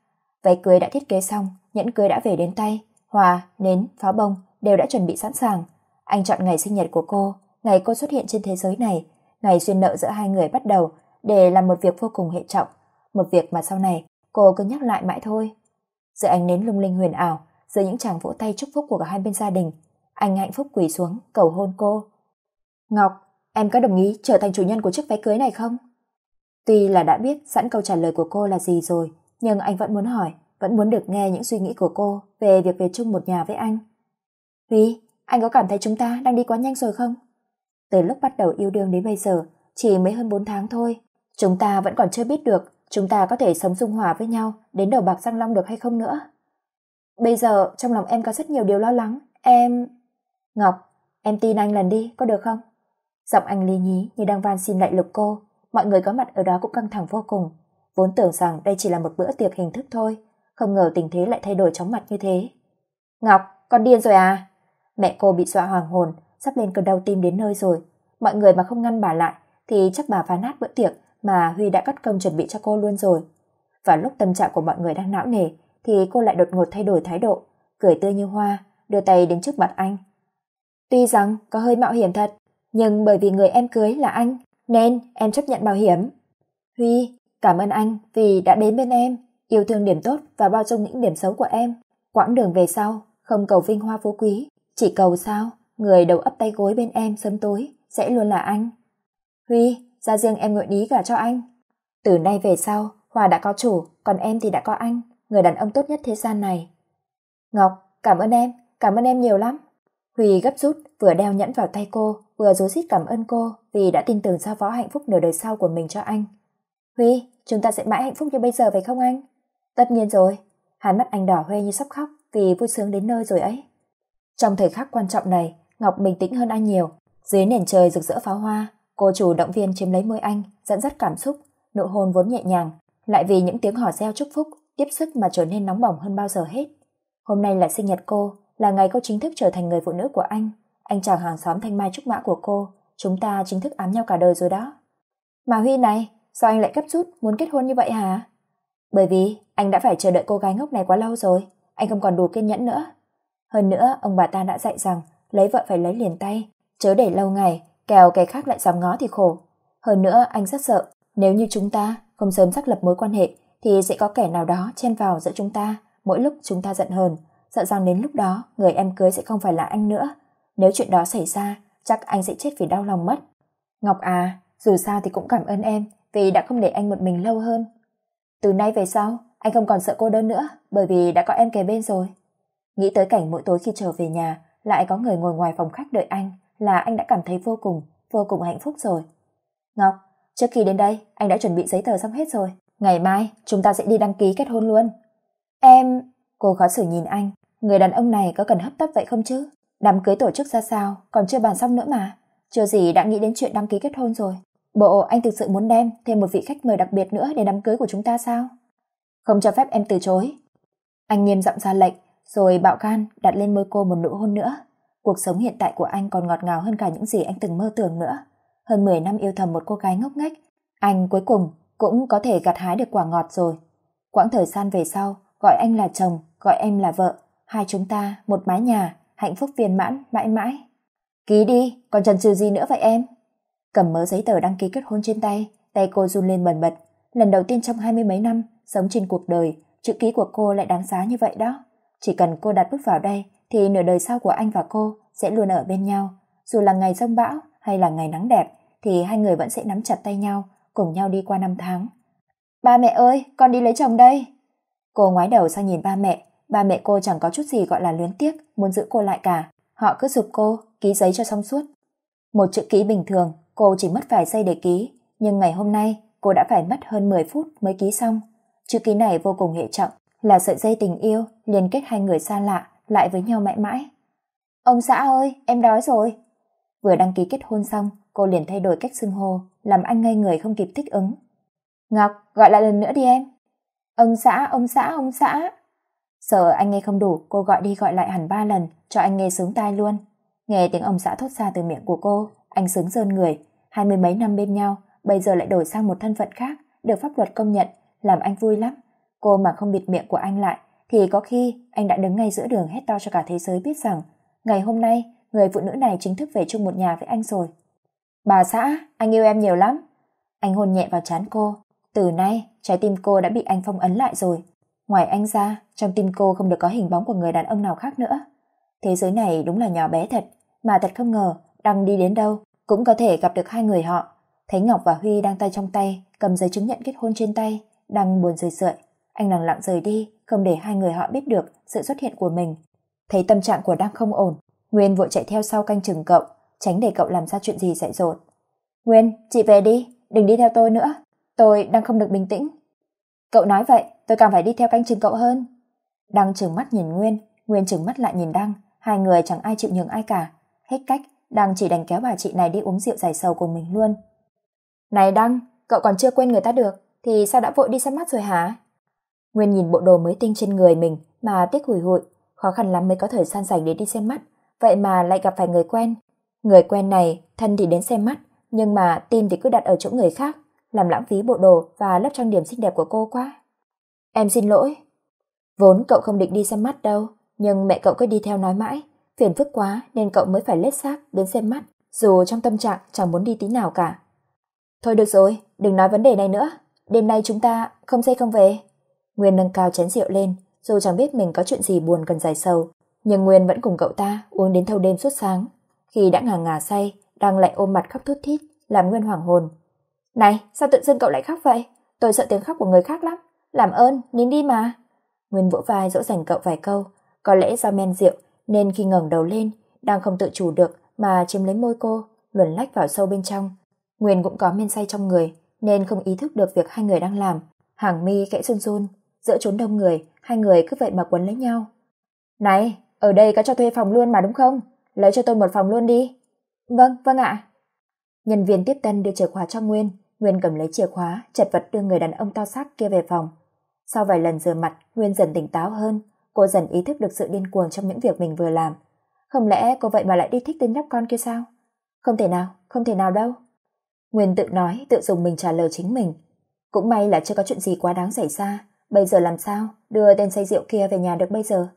Speaker 1: Váy cưới đã thiết kế xong, nhẫn cưới đã về đến tay, hòa, nến, pháo bông đều đã chuẩn bị sẵn sàng. Anh chọn ngày sinh nhật của cô, ngày cô xuất hiện trên thế giới này, ngày duyên nợ giữa hai người bắt đầu để làm một việc vô cùng hệ trọng, một việc mà sau này cô cứ nhắc lại mãi thôi. Giữa ánh nến lung linh huyền ảo, dưới những tràng vỗ tay chúc phúc của cả hai bên gia đình anh hạnh phúc quỳ xuống cầu hôn cô ngọc em có đồng ý trở thành chủ nhân của chiếc váy cưới này không tuy là đã biết sẵn câu trả lời của cô là gì rồi nhưng anh vẫn muốn hỏi vẫn muốn được nghe những suy nghĩ của cô về việc về chung một nhà với anh vì anh có cảm thấy chúng ta đang đi quá nhanh rồi không từ lúc bắt đầu yêu đương đến bây giờ chỉ mới hơn 4 tháng thôi chúng ta vẫn còn chưa biết được chúng ta có thể sống dung hòa với nhau đến đầu bạc răng long được hay không nữa Bây giờ trong lòng em có rất nhiều điều lo lắng, em... Ngọc, em tin anh lần đi, có được không? Giọng anh lý nhí như đang van xin lại lục cô, mọi người có mặt ở đó cũng căng thẳng vô cùng. Vốn tưởng rằng đây chỉ là một bữa tiệc hình thức thôi, không ngờ tình thế lại thay đổi chóng mặt như thế. Ngọc, con điên rồi à? Mẹ cô bị dọa hoàng hồn, sắp lên cơn đau tim đến nơi rồi. Mọi người mà không ngăn bà lại thì chắc bà phá nát bữa tiệc mà Huy đã cắt công chuẩn bị cho cô luôn rồi. Và lúc tâm trạng của mọi người đang não nề thì cô lại đột ngột thay đổi thái độ, cười tươi như hoa, đưa tay đến trước mặt anh. Tuy rằng có hơi mạo hiểm thật, nhưng bởi vì người em cưới là anh, nên em chấp nhận bảo hiểm. Huy, cảm ơn anh vì đã đến bên em, yêu thương điểm tốt và bao dung những điểm xấu của em. Quãng đường về sau, không cầu vinh hoa phú quý, chỉ cầu sao, người đầu ấp tay gối bên em sớm tối sẽ luôn là anh. Huy, ra riêng em nguyện ý cả cho anh. Từ nay về sau, Hòa đã có chủ, còn em thì đã có anh người đàn ông tốt nhất thế gian này. Ngọc, cảm ơn em, cảm ơn em nhiều lắm. Huy gấp rút vừa đeo nhẫn vào tay cô, vừa rối rít cảm ơn cô vì đã tin tưởng giao phó hạnh phúc nửa đời sau của mình cho anh. Huy, chúng ta sẽ mãi hạnh phúc như bây giờ phải không anh? Tất nhiên rồi, hai mắt anh đỏ hoe như sắp khóc vì vui sướng đến nơi rồi ấy. Trong thời khắc quan trọng này, Ngọc bình tĩnh hơn anh nhiều. Dưới nền trời rực rỡ pháo hoa, cô chủ động viên chiếm lấy môi anh, dẫn dắt cảm xúc, nụ hôn vốn nhẹ nhàng, lại vì những tiếng hò reo chúc phúc tiếp sức mà trở nên nóng bỏng hơn bao giờ hết. Hôm nay là sinh nhật cô, là ngày cô chính thức trở thành người phụ nữ của anh. Anh chào hàng xóm thanh mai trúc mã của cô, chúng ta chính thức ám nhau cả đời rồi đó. Mà Huy này, sao anh lại gấp rút muốn kết hôn như vậy hả? Bởi vì anh đã phải chờ đợi cô gái ngốc này quá lâu rồi, anh không còn đủ kiên nhẫn nữa. Hơn nữa, ông bà ta đã dạy rằng lấy vợ phải lấy liền tay, chớ để lâu ngày, kèo cái khác lại dám ngó thì khổ. Hơn nữa, anh rất sợ nếu như chúng ta không sớm xác lập mối quan hệ thì sẽ có kẻ nào đó chen vào giữa chúng ta mỗi lúc chúng ta giận hờn, sợ rằng đến lúc đó người em cưới sẽ không phải là anh nữa. Nếu chuyện đó xảy ra, chắc anh sẽ chết vì đau lòng mất. Ngọc à, dù sao thì cũng cảm ơn em vì đã không để anh một mình lâu hơn. Từ nay về sau, anh không còn sợ cô đơn nữa bởi vì đã có em kề bên rồi. Nghĩ tới cảnh mỗi tối khi trở về nhà lại có người ngồi ngoài phòng khách đợi anh là anh đã cảm thấy vô cùng, vô cùng hạnh phúc rồi. Ngọc, trước khi đến đây, anh đã chuẩn bị giấy tờ xong hết rồi ngày mai chúng ta sẽ đi đăng ký kết hôn luôn em cô khó xử nhìn anh người đàn ông này có cần hấp tấp vậy không chứ đám cưới tổ chức ra sao còn chưa bàn xong nữa mà chưa gì đã nghĩ đến chuyện đăng ký kết hôn rồi bộ anh thực sự muốn đem thêm một vị khách mời đặc biệt nữa để đám cưới của chúng ta sao không cho phép em từ chối anh nghiêm giọng ra lệnh rồi bạo gan đặt lên môi cô một nụ hôn nữa cuộc sống hiện tại của anh còn ngọt ngào hơn cả những gì anh từng mơ tưởng nữa hơn 10 năm yêu thầm một cô gái ngốc nghếch anh cuối cùng cũng có thể gặt hái được quả ngọt rồi. Quãng thời gian về sau, gọi anh là chồng, gọi em là vợ, hai chúng ta một mái nhà, hạnh phúc viên mãn mãi mãi. Ký đi, còn chần chừ gì nữa vậy em? Cầm mớ giấy tờ đăng ký kết hôn trên tay, tay cô run lên bần bật. Lần đầu tiên trong hai mươi mấy năm sống trên cuộc đời, chữ ký của cô lại đáng giá như vậy đó. Chỉ cần cô đặt bước vào đây thì nửa đời sau của anh và cô sẽ luôn ở bên nhau. Dù là ngày rông bão hay là ngày nắng đẹp thì hai người vẫn sẽ nắm chặt tay nhau, cùng nhau đi qua năm tháng ba mẹ ơi con đi lấy chồng đây cô ngoái đầu sang nhìn ba mẹ ba mẹ cô chẳng có chút gì gọi là luyến tiếc muốn giữ cô lại cả họ cứ giục cô ký giấy cho xong suốt một chữ ký bình thường cô chỉ mất vài giây để ký nhưng ngày hôm nay cô đã phải mất hơn 10 phút mới ký xong chữ ký này vô cùng hệ trọng là sợi dây tình yêu liên kết hai người xa lạ lại với nhau mãi mãi ông xã ơi em đói rồi vừa đăng ký kết hôn xong cô liền thay đổi cách xưng hô làm anh ngây người không kịp thích ứng ngọc gọi lại lần nữa đi em ông xã ông xã ông xã sợ anh nghe không đủ cô gọi đi gọi lại hẳn ba lần cho anh nghe sướng tai luôn nghe tiếng ông xã thốt ra từ miệng của cô anh sướng rơn người hai mươi mấy năm bên nhau bây giờ lại đổi sang một thân phận khác được pháp luật công nhận làm anh vui lắm cô mà không bịt miệng của anh lại thì có khi anh đã đứng ngay giữa đường hét to cho cả thế giới biết rằng ngày hôm nay người phụ nữ này chính thức về chung một nhà với anh rồi bà xã anh yêu em nhiều lắm anh hôn nhẹ vào chán cô từ nay trái tim cô đã bị anh phong ấn lại rồi ngoài anh ra trong tim cô không được có hình bóng của người đàn ông nào khác nữa thế giới này đúng là nhỏ bé thật mà thật không ngờ đang đi đến đâu cũng có thể gặp được hai người họ thấy ngọc và huy đang tay trong tay cầm giấy chứng nhận kết hôn trên tay đang buồn rười sợi anh lặng lặng rời đi không để hai người họ biết được sự xuất hiện của mình thấy tâm trạng của đang không ổn nguyên vội chạy theo sau canh chừng cậu tránh để cậu làm ra chuyện gì dạy dột. Nguyên, chị về đi, đừng đi theo tôi nữa, tôi đang không được bình tĩnh. Cậu nói vậy, tôi càng phải đi theo canh chừng cậu hơn. Đăng trừng mắt nhìn Nguyên, Nguyên trừng mắt lại nhìn Đăng, hai người chẳng ai chịu nhường ai cả. Hết cách, Đăng chỉ đành kéo bà chị này đi uống rượu giải sầu của mình luôn. Này Đăng, cậu còn chưa quên người ta được, thì sao đã vội đi xem mắt rồi hả? Nguyên nhìn bộ đồ mới tinh trên người mình mà tiếc hủi hụi, khó khăn lắm mới có thời gian dành để đi xem mắt, vậy mà lại gặp phải người quen, Người quen này thân thì đến xem mắt, nhưng mà tim thì cứ đặt ở chỗ người khác, làm lãng phí bộ đồ và lớp trang điểm xinh đẹp của cô quá. Em xin lỗi. Vốn cậu không định đi xem mắt đâu, nhưng mẹ cậu cứ đi theo nói mãi, phiền phức quá nên cậu mới phải lết xác đến xem mắt, dù trong tâm trạng chẳng muốn đi tí nào cả. Thôi được rồi, đừng nói vấn đề này nữa, đêm nay chúng ta không say không về. Nguyên nâng cao chén rượu lên, dù chẳng biết mình có chuyện gì buồn cần giải sầu, nhưng Nguyên vẫn cùng cậu ta uống đến thâu đêm suốt sáng khi đã ngà ngà say, đang lại ôm mặt khóc thút thít, làm Nguyên hoảng hồn. Này, sao tự dưng cậu lại khóc vậy? Tôi sợ tiếng khóc của người khác lắm. Làm ơn, nín đi mà. Nguyên vỗ vai dỗ dành cậu vài câu, có lẽ do men rượu nên khi ngẩng đầu lên, đang không tự chủ được mà chiếm lấy môi cô, luồn lách vào sâu bên trong. Nguyên cũng có men say trong người nên không ý thức được việc hai người đang làm. Hàng mi kẽ run run, giữa trốn đông người, hai người cứ vậy mà quấn lấy nhau. Này, ở đây có cho thuê phòng luôn mà đúng không? lấy cho tôi một phòng luôn đi vâng vâng ạ nhân viên tiếp tân đưa chìa khóa cho nguyên nguyên cầm lấy chìa khóa chật vật đưa người đàn ông to xác kia về phòng sau vài lần rửa mặt nguyên dần tỉnh táo hơn cô dần ý thức được sự điên cuồng trong những việc mình vừa làm không lẽ cô vậy mà lại đi thích tên nhóc con kia sao không thể nào không thể nào đâu nguyên tự nói tự dùng mình trả lời chính mình cũng may là chưa có chuyện gì quá đáng xảy ra bây giờ làm sao đưa tên say rượu kia về nhà được bây giờ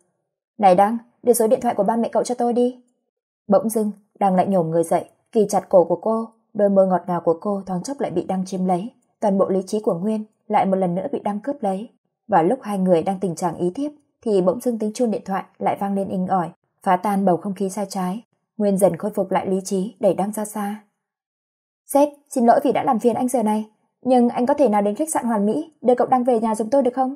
Speaker 1: này đăng đưa số điện thoại của ba mẹ cậu cho tôi đi Bỗng dưng, đang lại nhổm người dậy, kỳ chặt cổ của cô, đôi môi ngọt ngào của cô thoáng chốc lại bị đăng chiếm lấy, toàn bộ lý trí của Nguyên lại một lần nữa bị đăng cướp lấy. Và lúc hai người đang tình trạng ý thiếp, thì bỗng dưng tiếng chuông điện thoại lại vang lên inh ỏi, phá tan bầu không khí sai trái. Nguyên dần khôi phục lại lý trí đẩy đăng ra xa. Sếp, xin lỗi vì đã làm phiền anh giờ này, nhưng anh có thể nào đến khách sạn Hoàn Mỹ đưa cậu đăng về nhà giùm tôi được không?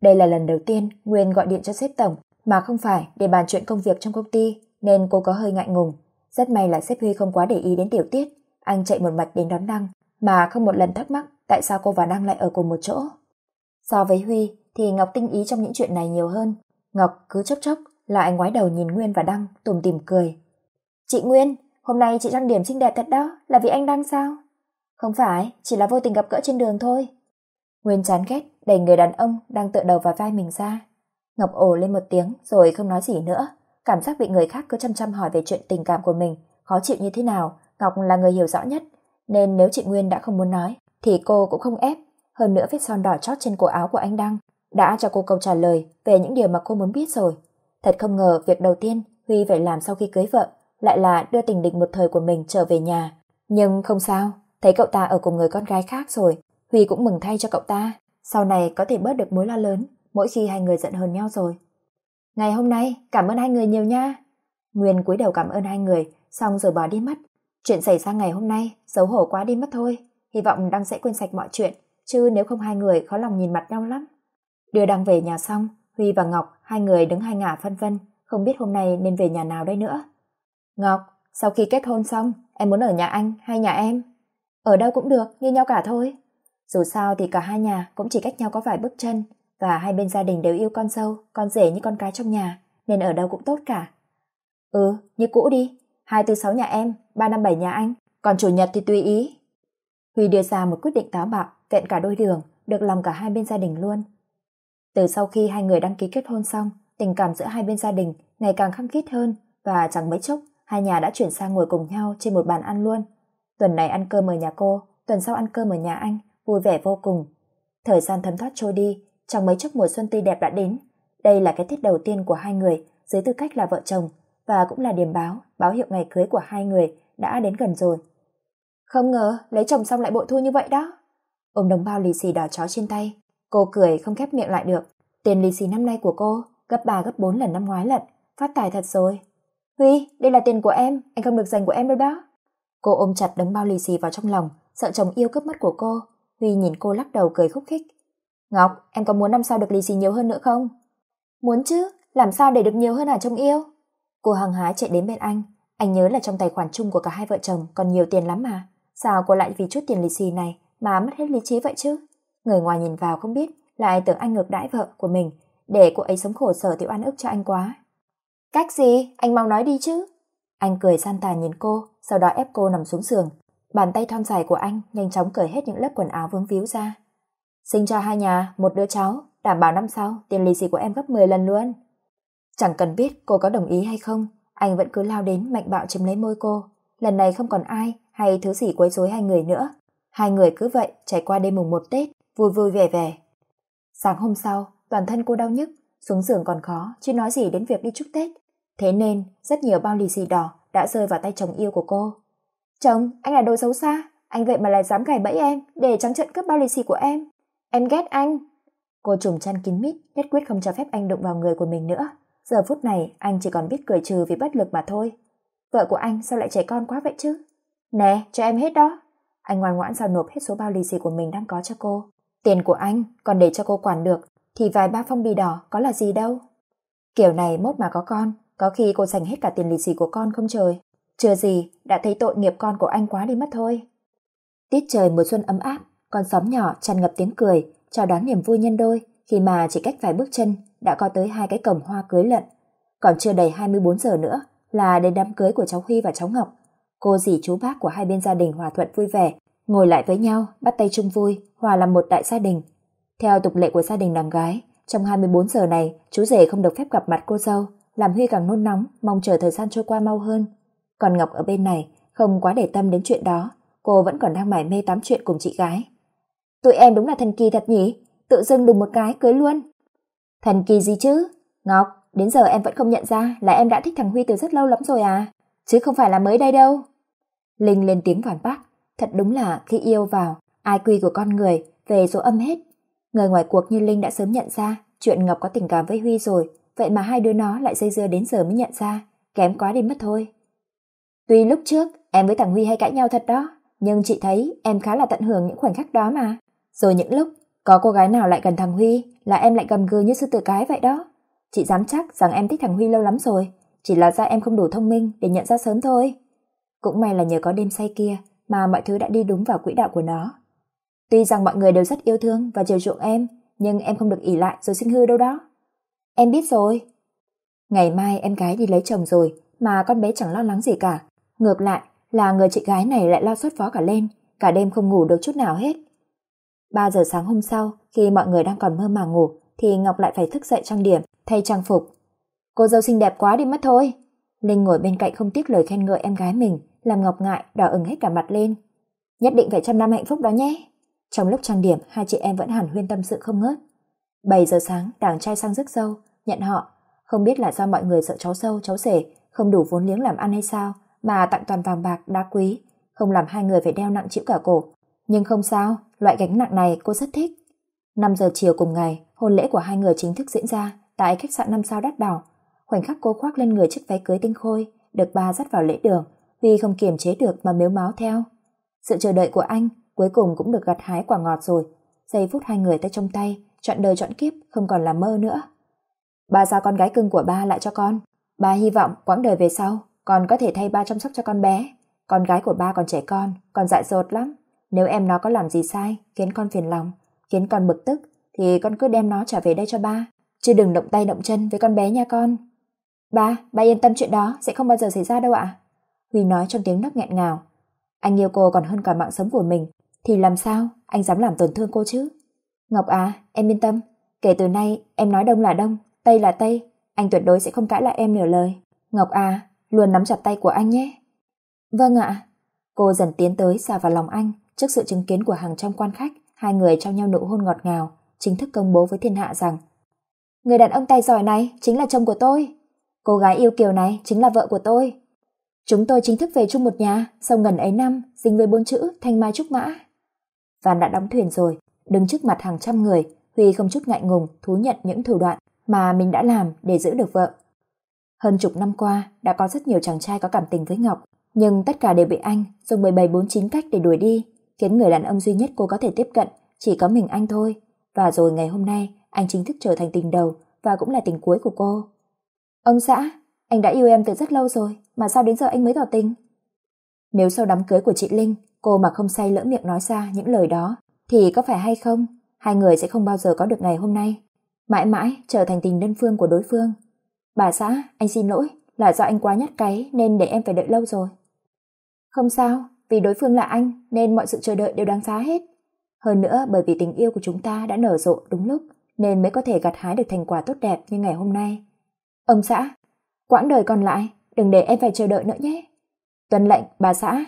Speaker 1: Đây là lần đầu tiên Nguyên gọi điện cho sếp tổng mà không phải để bàn chuyện công việc trong công ty nên cô có hơi ngại ngùng. Rất may là sếp Huy không quá để ý đến tiểu tiết, anh chạy một mạch đến đón đăng, mà không một lần thắc mắc tại sao cô và đăng lại ở cùng một chỗ. So với Huy thì Ngọc tinh ý trong những chuyện này nhiều hơn. Ngọc cứ chốc chốc lại ngoái đầu nhìn Nguyên và Đăng tủm tìm cười. Chị Nguyên, hôm nay chị trang điểm xinh đẹp thật đó, là vì anh Đăng sao? Không phải, chỉ là vô tình gặp gỡ trên đường thôi. Nguyên chán ghét, đẩy người đàn ông đang tựa đầu vào vai mình ra. Ngọc ồ lên một tiếng rồi không nói gì nữa. Cảm giác bị người khác cứ chăm chăm hỏi về chuyện tình cảm của mình, khó chịu như thế nào, Ngọc là người hiểu rõ nhất, nên nếu chị Nguyên đã không muốn nói, thì cô cũng không ép. Hơn nữa vết son đỏ chót trên cổ áo của anh Đăng đã cho cô câu trả lời về những điều mà cô muốn biết rồi. Thật không ngờ việc đầu tiên Huy phải làm sau khi cưới vợ lại là đưa tình địch một thời của mình trở về nhà. Nhưng không sao, thấy cậu ta ở cùng người con gái khác rồi, Huy cũng mừng thay cho cậu ta. Sau này có thể bớt được mối lo lớn mỗi khi hai người giận hờn nhau rồi. Ngày hôm nay, cảm ơn hai người nhiều nha. Nguyên cúi đầu cảm ơn hai người, xong rồi bỏ đi mất. Chuyện xảy ra ngày hôm nay, xấu hổ quá đi mất thôi. Hy vọng Đăng sẽ quên sạch mọi chuyện, chứ nếu không hai người khó lòng nhìn mặt nhau lắm. Đưa Đăng về nhà xong, Huy và Ngọc, hai người đứng hai ngả phân vân, không biết hôm nay nên về nhà nào đây nữa. Ngọc, sau khi kết hôn xong, em muốn ở nhà anh hay nhà em? Ở đâu cũng được, như nhau cả thôi. Dù sao thì cả hai nhà cũng chỉ cách nhau có vài bước chân, và hai bên gia đình đều yêu con dâu, con rể như con cái trong nhà, nên ở đâu cũng tốt cả. Ừ, như cũ đi, 246 nhà em, 357 nhà anh, còn chủ nhật thì tùy ý. Huy đưa ra một quyết định táo bạo, vẹn cả đôi đường, được lòng cả hai bên gia đình luôn. Từ sau khi hai người đăng ký kết hôn xong, tình cảm giữa hai bên gia đình ngày càng khăng khít hơn và chẳng mấy chốc hai nhà đã chuyển sang ngồi cùng nhau trên một bàn ăn luôn. Tuần này ăn cơm ở nhà cô, tuần sau ăn cơm ở nhà anh, vui vẻ vô cùng. Thời gian thấm thoát trôi đi, trong mấy chốc mùa xuân tươi đẹp đã đến, đây là cái Tết đầu tiên của hai người dưới tư cách là vợ chồng và cũng là điểm báo, báo hiệu ngày cưới của hai người đã đến gần rồi. Không ngờ lấy chồng xong lại bội thu như vậy đó. Ôm đồng bao lì xì đỏ chó trên tay, cô cười không khép miệng lại được. Tiền lì xì năm nay của cô gấp 3 gấp 4 lần năm ngoái lận, phát tài thật rồi. Huy, đây là tiền của em, anh không được dành của em đâu đó. Cô ôm chặt đống bao lì xì vào trong lòng, sợ chồng yêu cướp mất của cô. Huy nhìn cô lắc đầu cười khúc khích, Ngọc, em có muốn năm sau được lì xì nhiều hơn nữa không? Muốn chứ, làm sao để được nhiều hơn hả chồng yêu? Cô hàng hái chạy đến bên anh, anh nhớ là trong tài khoản chung của cả hai vợ chồng còn nhiều tiền lắm mà. Sao cô lại vì chút tiền lì xì này mà mất hết lý trí vậy chứ? Người ngoài nhìn vào không biết, lại tưởng anh ngược đãi vợ của mình, để cô ấy sống khổ sở tiểu ăn ức cho anh quá. Cách gì? Anh mau nói đi chứ. Anh cười san tà nhìn cô, sau đó ép cô nằm xuống giường. Bàn tay thon dài của anh nhanh chóng cởi hết những lớp quần áo vướng víu ra sinh cho hai nhà một đứa cháu, đảm bảo năm sau tiền lì xì của em gấp 10 lần luôn. Chẳng cần biết cô có đồng ý hay không, anh vẫn cứ lao đến mạnh bạo chiếm lấy môi cô. Lần này không còn ai hay thứ gì quấy rối hai người nữa. Hai người cứ vậy trải qua đêm mùng một Tết, vui vui vẻ vẻ. Sáng hôm sau, toàn thân cô đau nhức, xuống giường còn khó, chứ nói gì đến việc đi chúc Tết. Thế nên, rất nhiều bao lì xì đỏ đã rơi vào tay chồng yêu của cô. Chồng, anh là đồ xấu xa, anh vậy mà lại dám gài bẫy em để trắng trận cướp bao lì xì của em em ghét anh cô trùm chăn kín mít nhất quyết không cho phép anh đụng vào người của mình nữa giờ phút này anh chỉ còn biết cười trừ vì bất lực mà thôi vợ của anh sao lại trẻ con quá vậy chứ nè cho em hết đó anh ngoan ngoãn giao nộp hết số bao lì xì của mình đang có cho cô tiền của anh còn để cho cô quản được thì vài ba phong bì đỏ có là gì đâu kiểu này mốt mà có con có khi cô dành hết cả tiền lì xì của con không trời chưa gì đã thấy tội nghiệp con của anh quá đi mất thôi tiết trời mùa xuân ấm áp con xóm nhỏ tràn ngập tiếng cười, chào đón niềm vui nhân đôi khi mà chỉ cách vài bước chân đã có tới hai cái cổng hoa cưới lận. Còn chưa đầy 24 giờ nữa là đến đám cưới của cháu Huy và cháu Ngọc. Cô dì chú bác của hai bên gia đình hòa thuận vui vẻ, ngồi lại với nhau, bắt tay chung vui, hòa làm một đại gia đình. Theo tục lệ của gia đình nàng gái, trong 24 giờ này, chú rể không được phép gặp mặt cô dâu, làm Huy càng nôn nóng, mong chờ thời gian trôi qua mau hơn. Còn Ngọc ở bên này, không quá để tâm đến chuyện đó, cô vẫn còn đang mải mê tám chuyện cùng chị gái tụi em đúng là thần kỳ thật nhỉ tự dưng đùng một cái cưới luôn thần kỳ gì chứ ngọc đến giờ em vẫn không nhận ra là em đã thích thằng huy từ rất lâu lắm rồi à chứ không phải là mới đây đâu linh lên tiếng phản bác thật đúng là khi yêu vào ai quy của con người về số âm hết người ngoài cuộc như linh đã sớm nhận ra chuyện ngọc có tình cảm với huy rồi vậy mà hai đứa nó lại dây dưa đến giờ mới nhận ra kém quá đi mất thôi tuy lúc trước em với thằng huy hay cãi nhau thật đó nhưng chị thấy em khá là tận hưởng những khoảnh khắc đó mà rồi những lúc có cô gái nào lại gần thằng Huy là em lại gầm gừ như sư tử cái vậy đó. Chị dám chắc rằng em thích thằng Huy lâu lắm rồi, chỉ là ra em không đủ thông minh để nhận ra sớm thôi. Cũng may là nhờ có đêm say kia mà mọi thứ đã đi đúng vào quỹ đạo của nó. Tuy rằng mọi người đều rất yêu thương và chiều chuộng em, nhưng em không được ỉ lại rồi sinh hư đâu đó. Em biết rồi. Ngày mai em gái đi lấy chồng rồi mà con bé chẳng lo lắng gì cả. Ngược lại là người chị gái này lại lo suốt phó cả lên, cả đêm không ngủ được chút nào hết. 3 giờ sáng hôm sau, khi mọi người đang còn mơ màng ngủ, thì Ngọc lại phải thức dậy trang điểm, thay trang phục. Cô dâu xinh đẹp quá đi mất thôi. Linh ngồi bên cạnh không tiếc lời khen ngợi em gái mình, làm Ngọc ngại, đỏ ửng hết cả mặt lên. Nhất định phải trăm năm hạnh phúc đó nhé. Trong lúc trang điểm, hai chị em vẫn hàn huyên tâm sự không ngớt. 7 giờ sáng, đảng trai sang rước dâu, nhận họ. Không biết là do mọi người sợ cháu sâu, cháu rể, không đủ vốn liếng làm ăn hay sao, mà tặng toàn vàng bạc, đá quý, không làm hai người phải đeo nặng chịu cả cổ, nhưng không sao, loại gánh nặng này cô rất thích. 5 giờ chiều cùng ngày, hôn lễ của hai người chính thức diễn ra tại khách sạn 5 sao đắt đỏ. Khoảnh khắc cô khoác lên người chiếc váy cưới tinh khôi, được ba dắt vào lễ đường, vì không kiềm chế được mà mếu máu theo. Sự chờ đợi của anh cuối cùng cũng được gặt hái quả ngọt rồi. Giây phút hai người tay trong tay, chọn đời chọn kiếp không còn là mơ nữa. Ba giao con gái cưng của ba lại cho con. Ba hy vọng quãng đời về sau, con có thể thay ba chăm sóc cho con bé. Con gái của ba còn trẻ con, còn dại dột lắm. Nếu em nó có làm gì sai, khiến con phiền lòng, khiến con bực tức, thì con cứ đem nó trả về đây cho ba, chứ đừng động tay động chân với con bé nha con. Ba, ba yên tâm chuyện đó sẽ không bao giờ xảy ra đâu ạ. Huy nói trong tiếng nấc nghẹn ngào. Anh yêu cô còn hơn cả mạng sống của mình, thì làm sao anh dám làm tổn thương cô chứ? Ngọc à, em yên tâm, kể từ nay em nói đông là đông, tây là tây, anh tuyệt đối sẽ không cãi lại em nửa lời. Ngọc à, luôn nắm chặt tay của anh nhé. Vâng ạ. Cô dần tiến tới xà vào lòng anh, Trước sự chứng kiến của hàng trăm quan khách, hai người trao nhau nụ hôn ngọt ngào, chính thức công bố với thiên hạ rằng Người đàn ông tài giỏi này chính là chồng của tôi. Cô gái yêu kiều này chính là vợ của tôi. Chúng tôi chính thức về chung một nhà, sau ngần ấy năm, dính người bốn chữ, thanh mai trúc mã. Vàn đã đóng thuyền rồi, đứng trước mặt hàng trăm người, Huy không chút ngại ngùng thú nhận những thủ đoạn mà mình đã làm để giữ được vợ. Hơn chục năm qua, đã có rất nhiều chàng trai có cảm tình với Ngọc, nhưng tất cả đều bị anh dùng 1749 cách để đuổi đi khiến người đàn ông duy nhất cô có thể tiếp cận chỉ có mình anh thôi. Và rồi ngày hôm nay, anh chính thức trở thành tình đầu và cũng là tình cuối của cô. Ông xã, anh đã yêu em từ rất lâu rồi, mà sao đến giờ anh mới tỏ tình? Nếu sau đám cưới của chị Linh, cô mà không say lỡ miệng nói ra những lời đó, thì có phải hay không? Hai người sẽ không bao giờ có được ngày hôm nay. Mãi mãi trở thành tình đơn phương của đối phương. Bà xã, anh xin lỗi, là do anh quá nhát cái nên để em phải đợi lâu rồi. Không sao, vì đối phương là anh nên mọi sự chờ đợi đều đáng giá hết. Hơn nữa bởi vì tình yêu của chúng ta đã nở rộ đúng lúc nên mới có thể gặt hái được thành quả tốt đẹp như ngày hôm nay. Ông xã, quãng đời còn lại, đừng để em phải chờ đợi nữa nhé. Tuân lệnh, bà xã.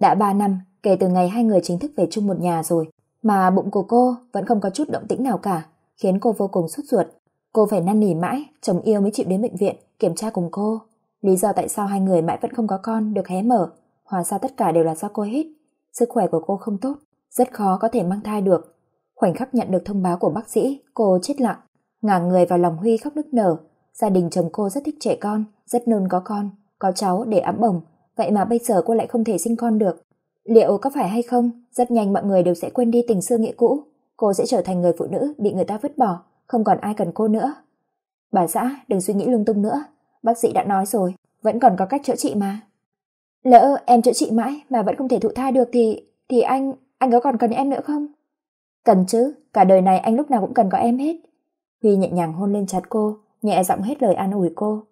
Speaker 1: Đã ba năm kể từ ngày hai người chính thức về chung một nhà rồi, mà bụng của cô vẫn không có chút động tĩnh nào cả, khiến cô vô cùng sốt ruột. Cô phải năn nỉ mãi, chồng yêu mới chịu đến bệnh viện kiểm tra cùng cô. Lý do tại sao hai người mãi vẫn không có con được hé mở Hóa ra tất cả đều là do cô hết. Sức khỏe của cô không tốt, rất khó có thể mang thai được. Khoảnh khắc nhận được thông báo của bác sĩ, cô chết lặng, ngả người vào lòng Huy khóc nức nở. Gia đình chồng cô rất thích trẻ con, rất nôn có con, có cháu để ấm bồng, vậy mà bây giờ cô lại không thể sinh con được. Liệu có phải hay không, rất nhanh mọi người đều sẽ quên đi tình xưa nghĩa cũ. Cô sẽ trở thành người phụ nữ bị người ta vứt bỏ, không còn ai cần cô nữa. Bà xã, đừng suy nghĩ lung tung nữa. Bác sĩ đã nói rồi, vẫn còn có cách chữa trị mà. Lỡ em chữa trị mãi mà vẫn không thể thụ thai được thì thì anh, anh có còn cần em nữa không? Cần chứ, cả đời này anh lúc nào cũng cần có em hết. Huy nhẹ nhàng hôn lên chặt cô, nhẹ giọng hết lời an ủi cô.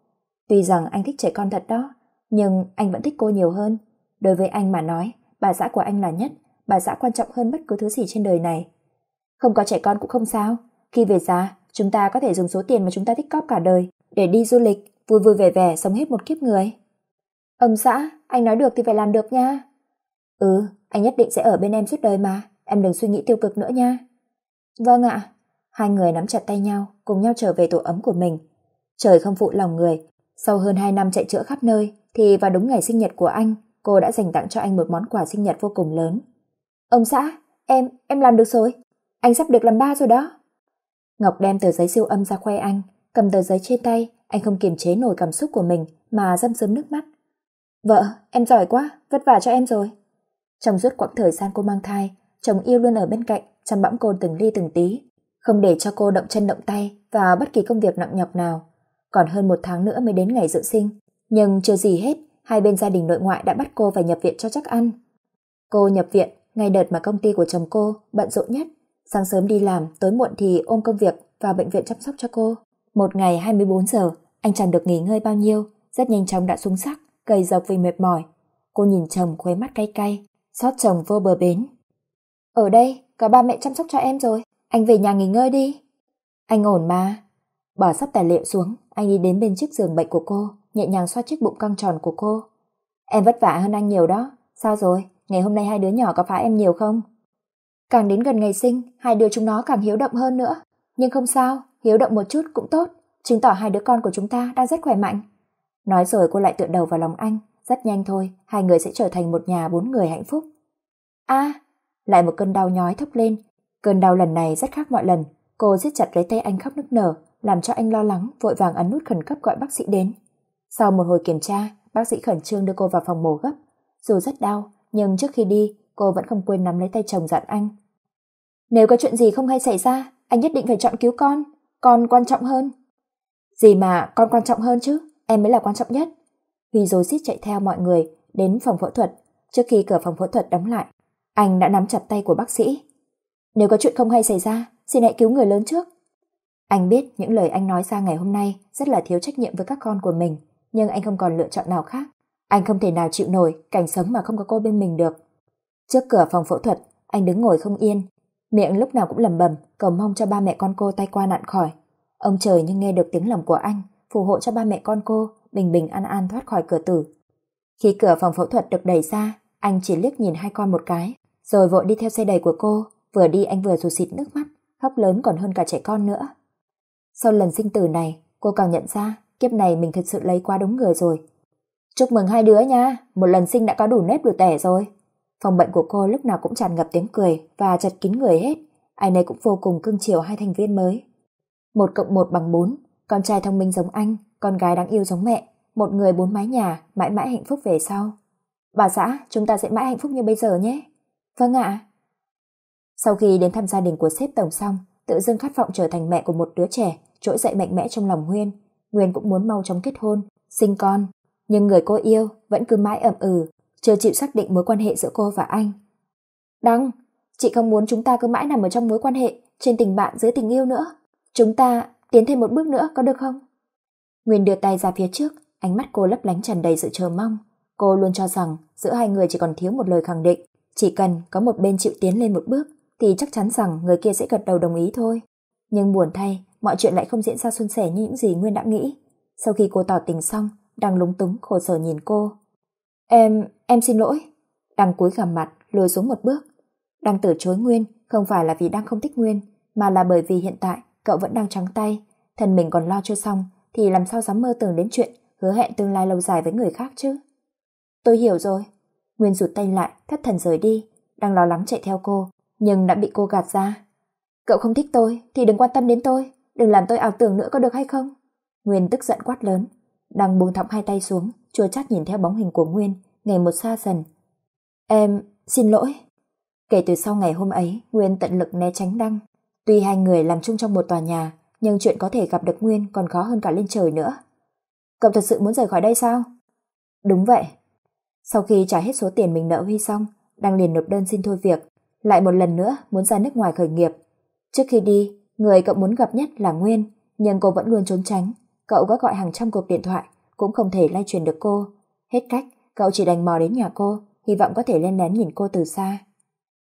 Speaker 1: Tuy rằng anh thích trẻ con thật đó, nhưng anh vẫn thích cô nhiều hơn. Đối với anh mà nói, bà xã của anh là nhất, bà xã quan trọng hơn bất cứ thứ gì trên đời này. Không có trẻ con cũng không sao, khi về già, chúng ta có thể dùng số tiền mà chúng ta tích cóp cả đời để đi du lịch, vui vui vẻ vẻ sống hết một kiếp người. Ông xã, anh nói được thì phải làm được nha. Ừ, anh nhất định sẽ ở bên em suốt đời mà, em đừng suy nghĩ tiêu cực nữa nha. Vâng ạ. Hai người nắm chặt tay nhau, cùng nhau trở về tổ ấm của mình. Trời không phụ lòng người, sau hơn 2 năm chạy chữa khắp nơi thì vào đúng ngày sinh nhật của anh, cô đã dành tặng cho anh một món quà sinh nhật vô cùng lớn. "Ông xã, em em làm được rồi. Anh sắp được làm ba rồi đó." Ngọc đem tờ giấy siêu âm ra khoe anh, cầm tờ giấy trên tay, anh không kiềm chế nổi cảm xúc của mình mà râm rớm nước mắt. Vợ, em giỏi quá, vất vả cho em rồi. Trong suốt quãng thời gian cô mang thai, chồng yêu luôn ở bên cạnh, chăm bẵm cô từng ly từng tí, không để cho cô động chân động tay và bất kỳ công việc nặng nhọc nào. Còn hơn một tháng nữa mới đến ngày dự sinh, nhưng chưa gì hết, hai bên gia đình nội ngoại đã bắt cô phải nhập viện cho chắc ăn. Cô nhập viện ngay đợt mà công ty của chồng cô bận rộn nhất, sáng sớm đi làm, tối muộn thì ôm công việc và bệnh viện chăm sóc cho cô. Một ngày 24 giờ, anh chẳng được nghỉ ngơi bao nhiêu, rất nhanh chóng đã xuống sắc gầy dọc vì mệt mỏi. Cô nhìn chồng khuấy mắt cay cay, xót chồng vô bờ bến. Ở đây, có ba mẹ chăm sóc cho em rồi, anh về nhà nghỉ ngơi đi. Anh ổn mà. Bỏ sắp tài liệu xuống, anh đi đến bên chiếc giường bệnh của cô, nhẹ nhàng xoa chiếc bụng căng tròn của cô. Em vất vả hơn anh nhiều đó, sao rồi, ngày hôm nay hai đứa nhỏ có phá em nhiều không? Càng đến gần ngày sinh, hai đứa chúng nó càng hiếu động hơn nữa. Nhưng không sao, hiếu động một chút cũng tốt, chứng tỏ hai đứa con của chúng ta đang rất khỏe mạnh. Nói rồi cô lại tựa đầu vào lòng anh, rất nhanh thôi, hai người sẽ trở thành một nhà bốn người hạnh phúc. a lại một cơn đau nhói thốc lên, cơn đau lần này rất khác mọi lần, cô siết chặt lấy tay anh khóc nức nở, làm cho anh lo lắng, vội vàng ấn nút khẩn cấp gọi bác sĩ đến. Sau một hồi kiểm tra, bác sĩ khẩn trương đưa cô vào phòng mổ gấp. Dù rất đau, nhưng trước khi đi, cô vẫn không quên nắm lấy tay chồng dặn anh. Nếu có chuyện gì không hay xảy ra, anh nhất định phải chọn cứu con, con quan trọng hơn. Gì mà con quan trọng hơn chứ? em mới là quan trọng nhất. Huy rối xít chạy theo mọi người đến phòng phẫu thuật. Trước khi cửa phòng phẫu thuật đóng lại, anh đã nắm chặt tay của bác sĩ. Nếu có chuyện không hay xảy ra, xin hãy cứu người lớn trước. Anh biết những lời anh nói ra ngày hôm nay rất là thiếu trách nhiệm với các con của mình, nhưng anh không còn lựa chọn nào khác. Anh không thể nào chịu nổi cảnh sống mà không có cô bên mình được. Trước cửa phòng phẫu thuật, anh đứng ngồi không yên, miệng lúc nào cũng lẩm bẩm, cầu mong cho ba mẹ con cô tay qua nạn khỏi. Ông trời nhưng nghe được tiếng lòng của anh, phù hộ cho ba mẹ con cô bình bình an an thoát khỏi cửa tử. Khi cửa phòng phẫu thuật được đẩy ra, anh chỉ liếc nhìn hai con một cái, rồi vội đi theo xe đẩy của cô, vừa đi anh vừa rụt xịt nước mắt, khóc lớn còn hơn cả trẻ con nữa. Sau lần sinh tử này, cô càng nhận ra kiếp này mình thật sự lấy quá đúng người rồi. Chúc mừng hai đứa nha, một lần sinh đã có đủ nếp đủ tẻ rồi. Phòng bệnh của cô lúc nào cũng tràn ngập tiếng cười và chật kín người hết, ai nấy cũng vô cùng cưng chiều hai thành viên mới. Một cộng một bằng bốn, con trai thông minh giống anh, con gái đáng yêu giống mẹ, một người bốn mái nhà, mãi mãi hạnh phúc về sau. Bà xã, chúng ta sẽ mãi hạnh phúc như bây giờ nhé. Vâng ạ. Sau khi đến thăm gia đình của sếp tổng xong, tự dưng khát vọng trở thành mẹ của một đứa trẻ, trỗi dậy mạnh mẽ trong lòng Nguyên. Nguyên cũng muốn mau chóng kết hôn, sinh con. Nhưng người cô yêu vẫn cứ mãi ẩm ừ, chưa chịu xác định mối quan hệ giữa cô và anh. Đăng, chị không muốn chúng ta cứ mãi nằm ở trong mối quan hệ, trên tình bạn dưới tình yêu nữa. Chúng ta Tiến thêm một bước nữa có được không? Nguyên đưa tay ra phía trước, ánh mắt cô lấp lánh tràn đầy sự chờ mong. Cô luôn cho rằng giữa hai người chỉ còn thiếu một lời khẳng định. Chỉ cần có một bên chịu tiến lên một bước thì chắc chắn rằng người kia sẽ gật đầu đồng ý thôi. Nhưng buồn thay, mọi chuyện lại không diễn ra suôn sẻ như những gì Nguyên đã nghĩ. Sau khi cô tỏ tình xong, đang lúng túng khổ sở nhìn cô. Em, em xin lỗi. Đăng cúi gằm mặt, lùi xuống một bước. Đang từ chối Nguyên không phải là vì đang không thích Nguyên, mà là bởi vì hiện tại cậu vẫn đang trắng tay, thân mình còn lo chưa xong thì làm sao dám mơ tưởng đến chuyện hứa hẹn tương lai lâu dài với người khác chứ. Tôi hiểu rồi. Nguyên rụt tay lại, thất thần rời đi, đang lo lắng chạy theo cô, nhưng đã bị cô gạt ra. Cậu không thích tôi thì đừng quan tâm đến tôi, đừng làm tôi ảo tưởng nữa có được hay không? Nguyên tức giận quát lớn, đang buông thõng hai tay xuống, chua chát nhìn theo bóng hình của Nguyên, ngày một xa dần. Em, xin lỗi. Kể từ sau ngày hôm ấy, Nguyên tận lực né tránh Đăng, Tuy hai người làm chung trong một tòa nhà, nhưng chuyện có thể gặp được Nguyên còn khó hơn cả lên trời nữa. Cậu thật sự muốn rời khỏi đây sao? Đúng vậy. Sau khi trả hết số tiền mình nợ Huy xong, đang liền nộp đơn xin thôi việc, lại một lần nữa muốn ra nước ngoài khởi nghiệp. Trước khi đi, người cậu muốn gặp nhất là Nguyên, nhưng cô vẫn luôn trốn tránh. Cậu có gọi hàng trăm cuộc điện thoại, cũng không thể lay truyền được cô. Hết cách, cậu chỉ đành mò đến nhà cô, hy vọng có thể lên lén nhìn cô từ xa.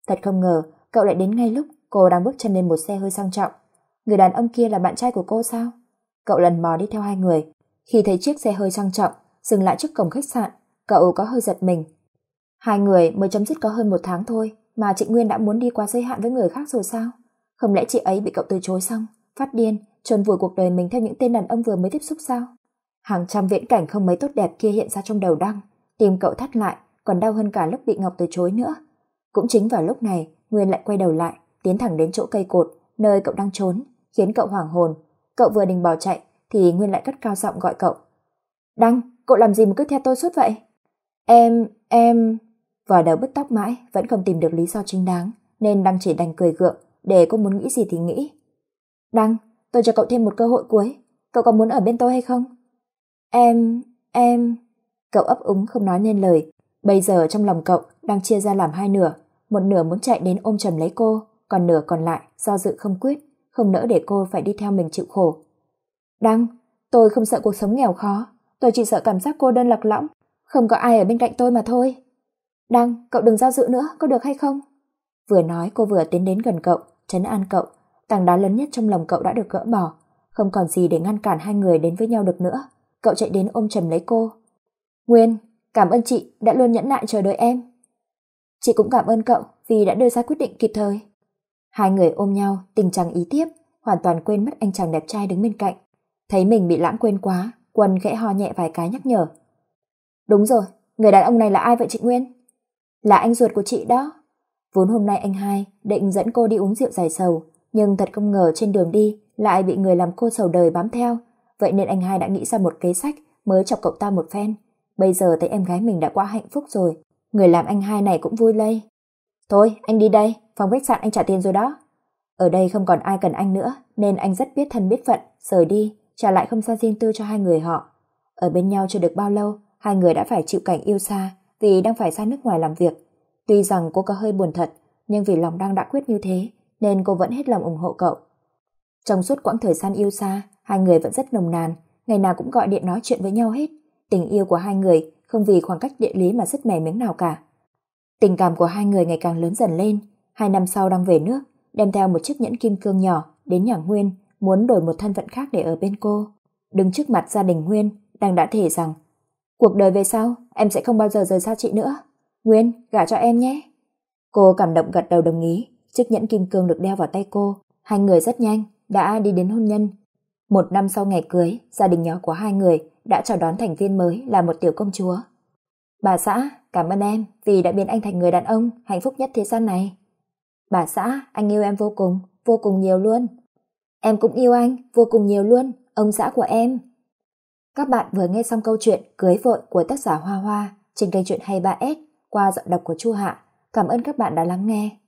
Speaker 1: Thật không ngờ, cậu lại đến ngay lúc Cô đang bước chân lên một xe hơi sang trọng. Người đàn ông kia là bạn trai của cô sao? Cậu lần mò đi theo hai người. Khi thấy chiếc xe hơi sang trọng, dừng lại trước cổng khách sạn, cậu có hơi giật mình. Hai người mới chấm dứt có hơn một tháng thôi, mà chị Nguyên đã muốn đi qua giới hạn với người khác rồi sao? Không lẽ chị ấy bị cậu từ chối xong, phát điên, trồn vùi cuộc đời mình theo những tên đàn ông vừa mới tiếp xúc sao? Hàng trăm viễn cảnh không mấy tốt đẹp kia hiện ra trong đầu đăng, tìm cậu thắt lại, còn đau hơn cả lúc bị Ngọc từ chối nữa. Cũng chính vào lúc này, Nguyên lại quay đầu lại, tiến thẳng đến chỗ cây cột, nơi cậu đang trốn, khiến cậu hoảng hồn. Cậu vừa định bỏ chạy, thì Nguyên lại cất cao giọng gọi cậu. Đăng, cậu làm gì mà cứ theo tôi suốt vậy? Em, em... Vỏ đầu bứt tóc mãi, vẫn không tìm được lý do chính đáng, nên Đăng chỉ đành cười gượng, để cô muốn nghĩ gì thì nghĩ. Đăng, tôi cho cậu thêm một cơ hội cuối, cậu có muốn ở bên tôi hay không? Em, em... Cậu ấp úng không nói nên lời, bây giờ trong lòng cậu đang chia ra làm hai nửa, một nửa muốn chạy đến ôm chầm lấy cô, còn nửa còn lại do dự không quyết, không nỡ để cô phải đi theo mình chịu khổ. Đăng, tôi không sợ cuộc sống nghèo khó, tôi chỉ sợ cảm giác cô đơn lạc lõng, không có ai ở bên cạnh tôi mà thôi. Đăng, cậu đừng do dự nữa, có được hay không? Vừa nói cô vừa tiến đến gần cậu, trấn an cậu, tảng đá lớn nhất trong lòng cậu đã được gỡ bỏ, không còn gì để ngăn cản hai người đến với nhau được nữa. Cậu chạy đến ôm chầm lấy cô. Nguyên, cảm ơn chị đã luôn nhẫn nại chờ đợi em. Chị cũng cảm ơn cậu vì đã đưa ra quyết định kịp thời. Hai người ôm nhau, tình chẳng ý tiếp, hoàn toàn quên mất anh chàng đẹp trai đứng bên cạnh. Thấy mình bị lãng quên quá, Quân khẽ ho nhẹ vài cái nhắc nhở. Đúng rồi, người đàn ông này là ai vậy chị Nguyên? Là anh ruột của chị đó. Vốn hôm nay anh hai định dẫn cô đi uống rượu giải sầu, nhưng thật không ngờ trên đường đi lại bị người làm cô sầu đời bám theo. Vậy nên anh hai đã nghĩ ra một kế sách mới chọc cậu ta một phen. Bây giờ thấy em gái mình đã quá hạnh phúc rồi, người làm anh hai này cũng vui lây. Thôi, anh đi đây, phòng khách sạn anh trả tiền rồi đó. Ở đây không còn ai cần anh nữa, nên anh rất biết thân biết phận, rời đi, trả lại không gian riêng tư cho hai người họ. Ở bên nhau chưa được bao lâu, hai người đã phải chịu cảnh yêu xa vì đang phải ra nước ngoài làm việc. Tuy rằng cô có hơi buồn thật, nhưng vì lòng đang đã quyết như thế, nên cô vẫn hết lòng ủng hộ cậu. Trong suốt quãng thời gian yêu xa, hai người vẫn rất nồng nàn, ngày nào cũng gọi điện nói chuyện với nhau hết. Tình yêu của hai người không vì khoảng cách địa lý mà rất mẻ miếng nào cả. Tình cảm của hai người ngày càng lớn dần lên, hai năm sau đang về nước, đem theo một chiếc nhẫn kim cương nhỏ đến nhà Nguyên, muốn đổi một thân phận khác để ở bên cô. Đứng trước mặt gia đình Nguyên, đang đã thể rằng, cuộc đời về sau, em sẽ không bao giờ rời xa chị nữa. Nguyên, gả cho em nhé. Cô cảm động gật đầu đồng ý, chiếc nhẫn kim cương được đeo vào tay cô, hai người rất nhanh, đã đi đến hôn nhân. Một năm sau ngày cưới, gia đình nhỏ của hai người đã chào đón thành viên mới là một tiểu công chúa. Bà xã, Cảm ơn em vì đã biến anh thành người đàn ông hạnh phúc nhất thế gian này. Bà xã, anh yêu em vô cùng, vô cùng nhiều luôn. Em cũng yêu anh vô cùng nhiều luôn, ông xã của em. Các bạn vừa nghe xong câu chuyện Cưới vội của tác giả Hoa Hoa trên kênh truyện hay 3S qua giọng đọc của Chu Hạ. Cảm ơn các bạn đã lắng nghe.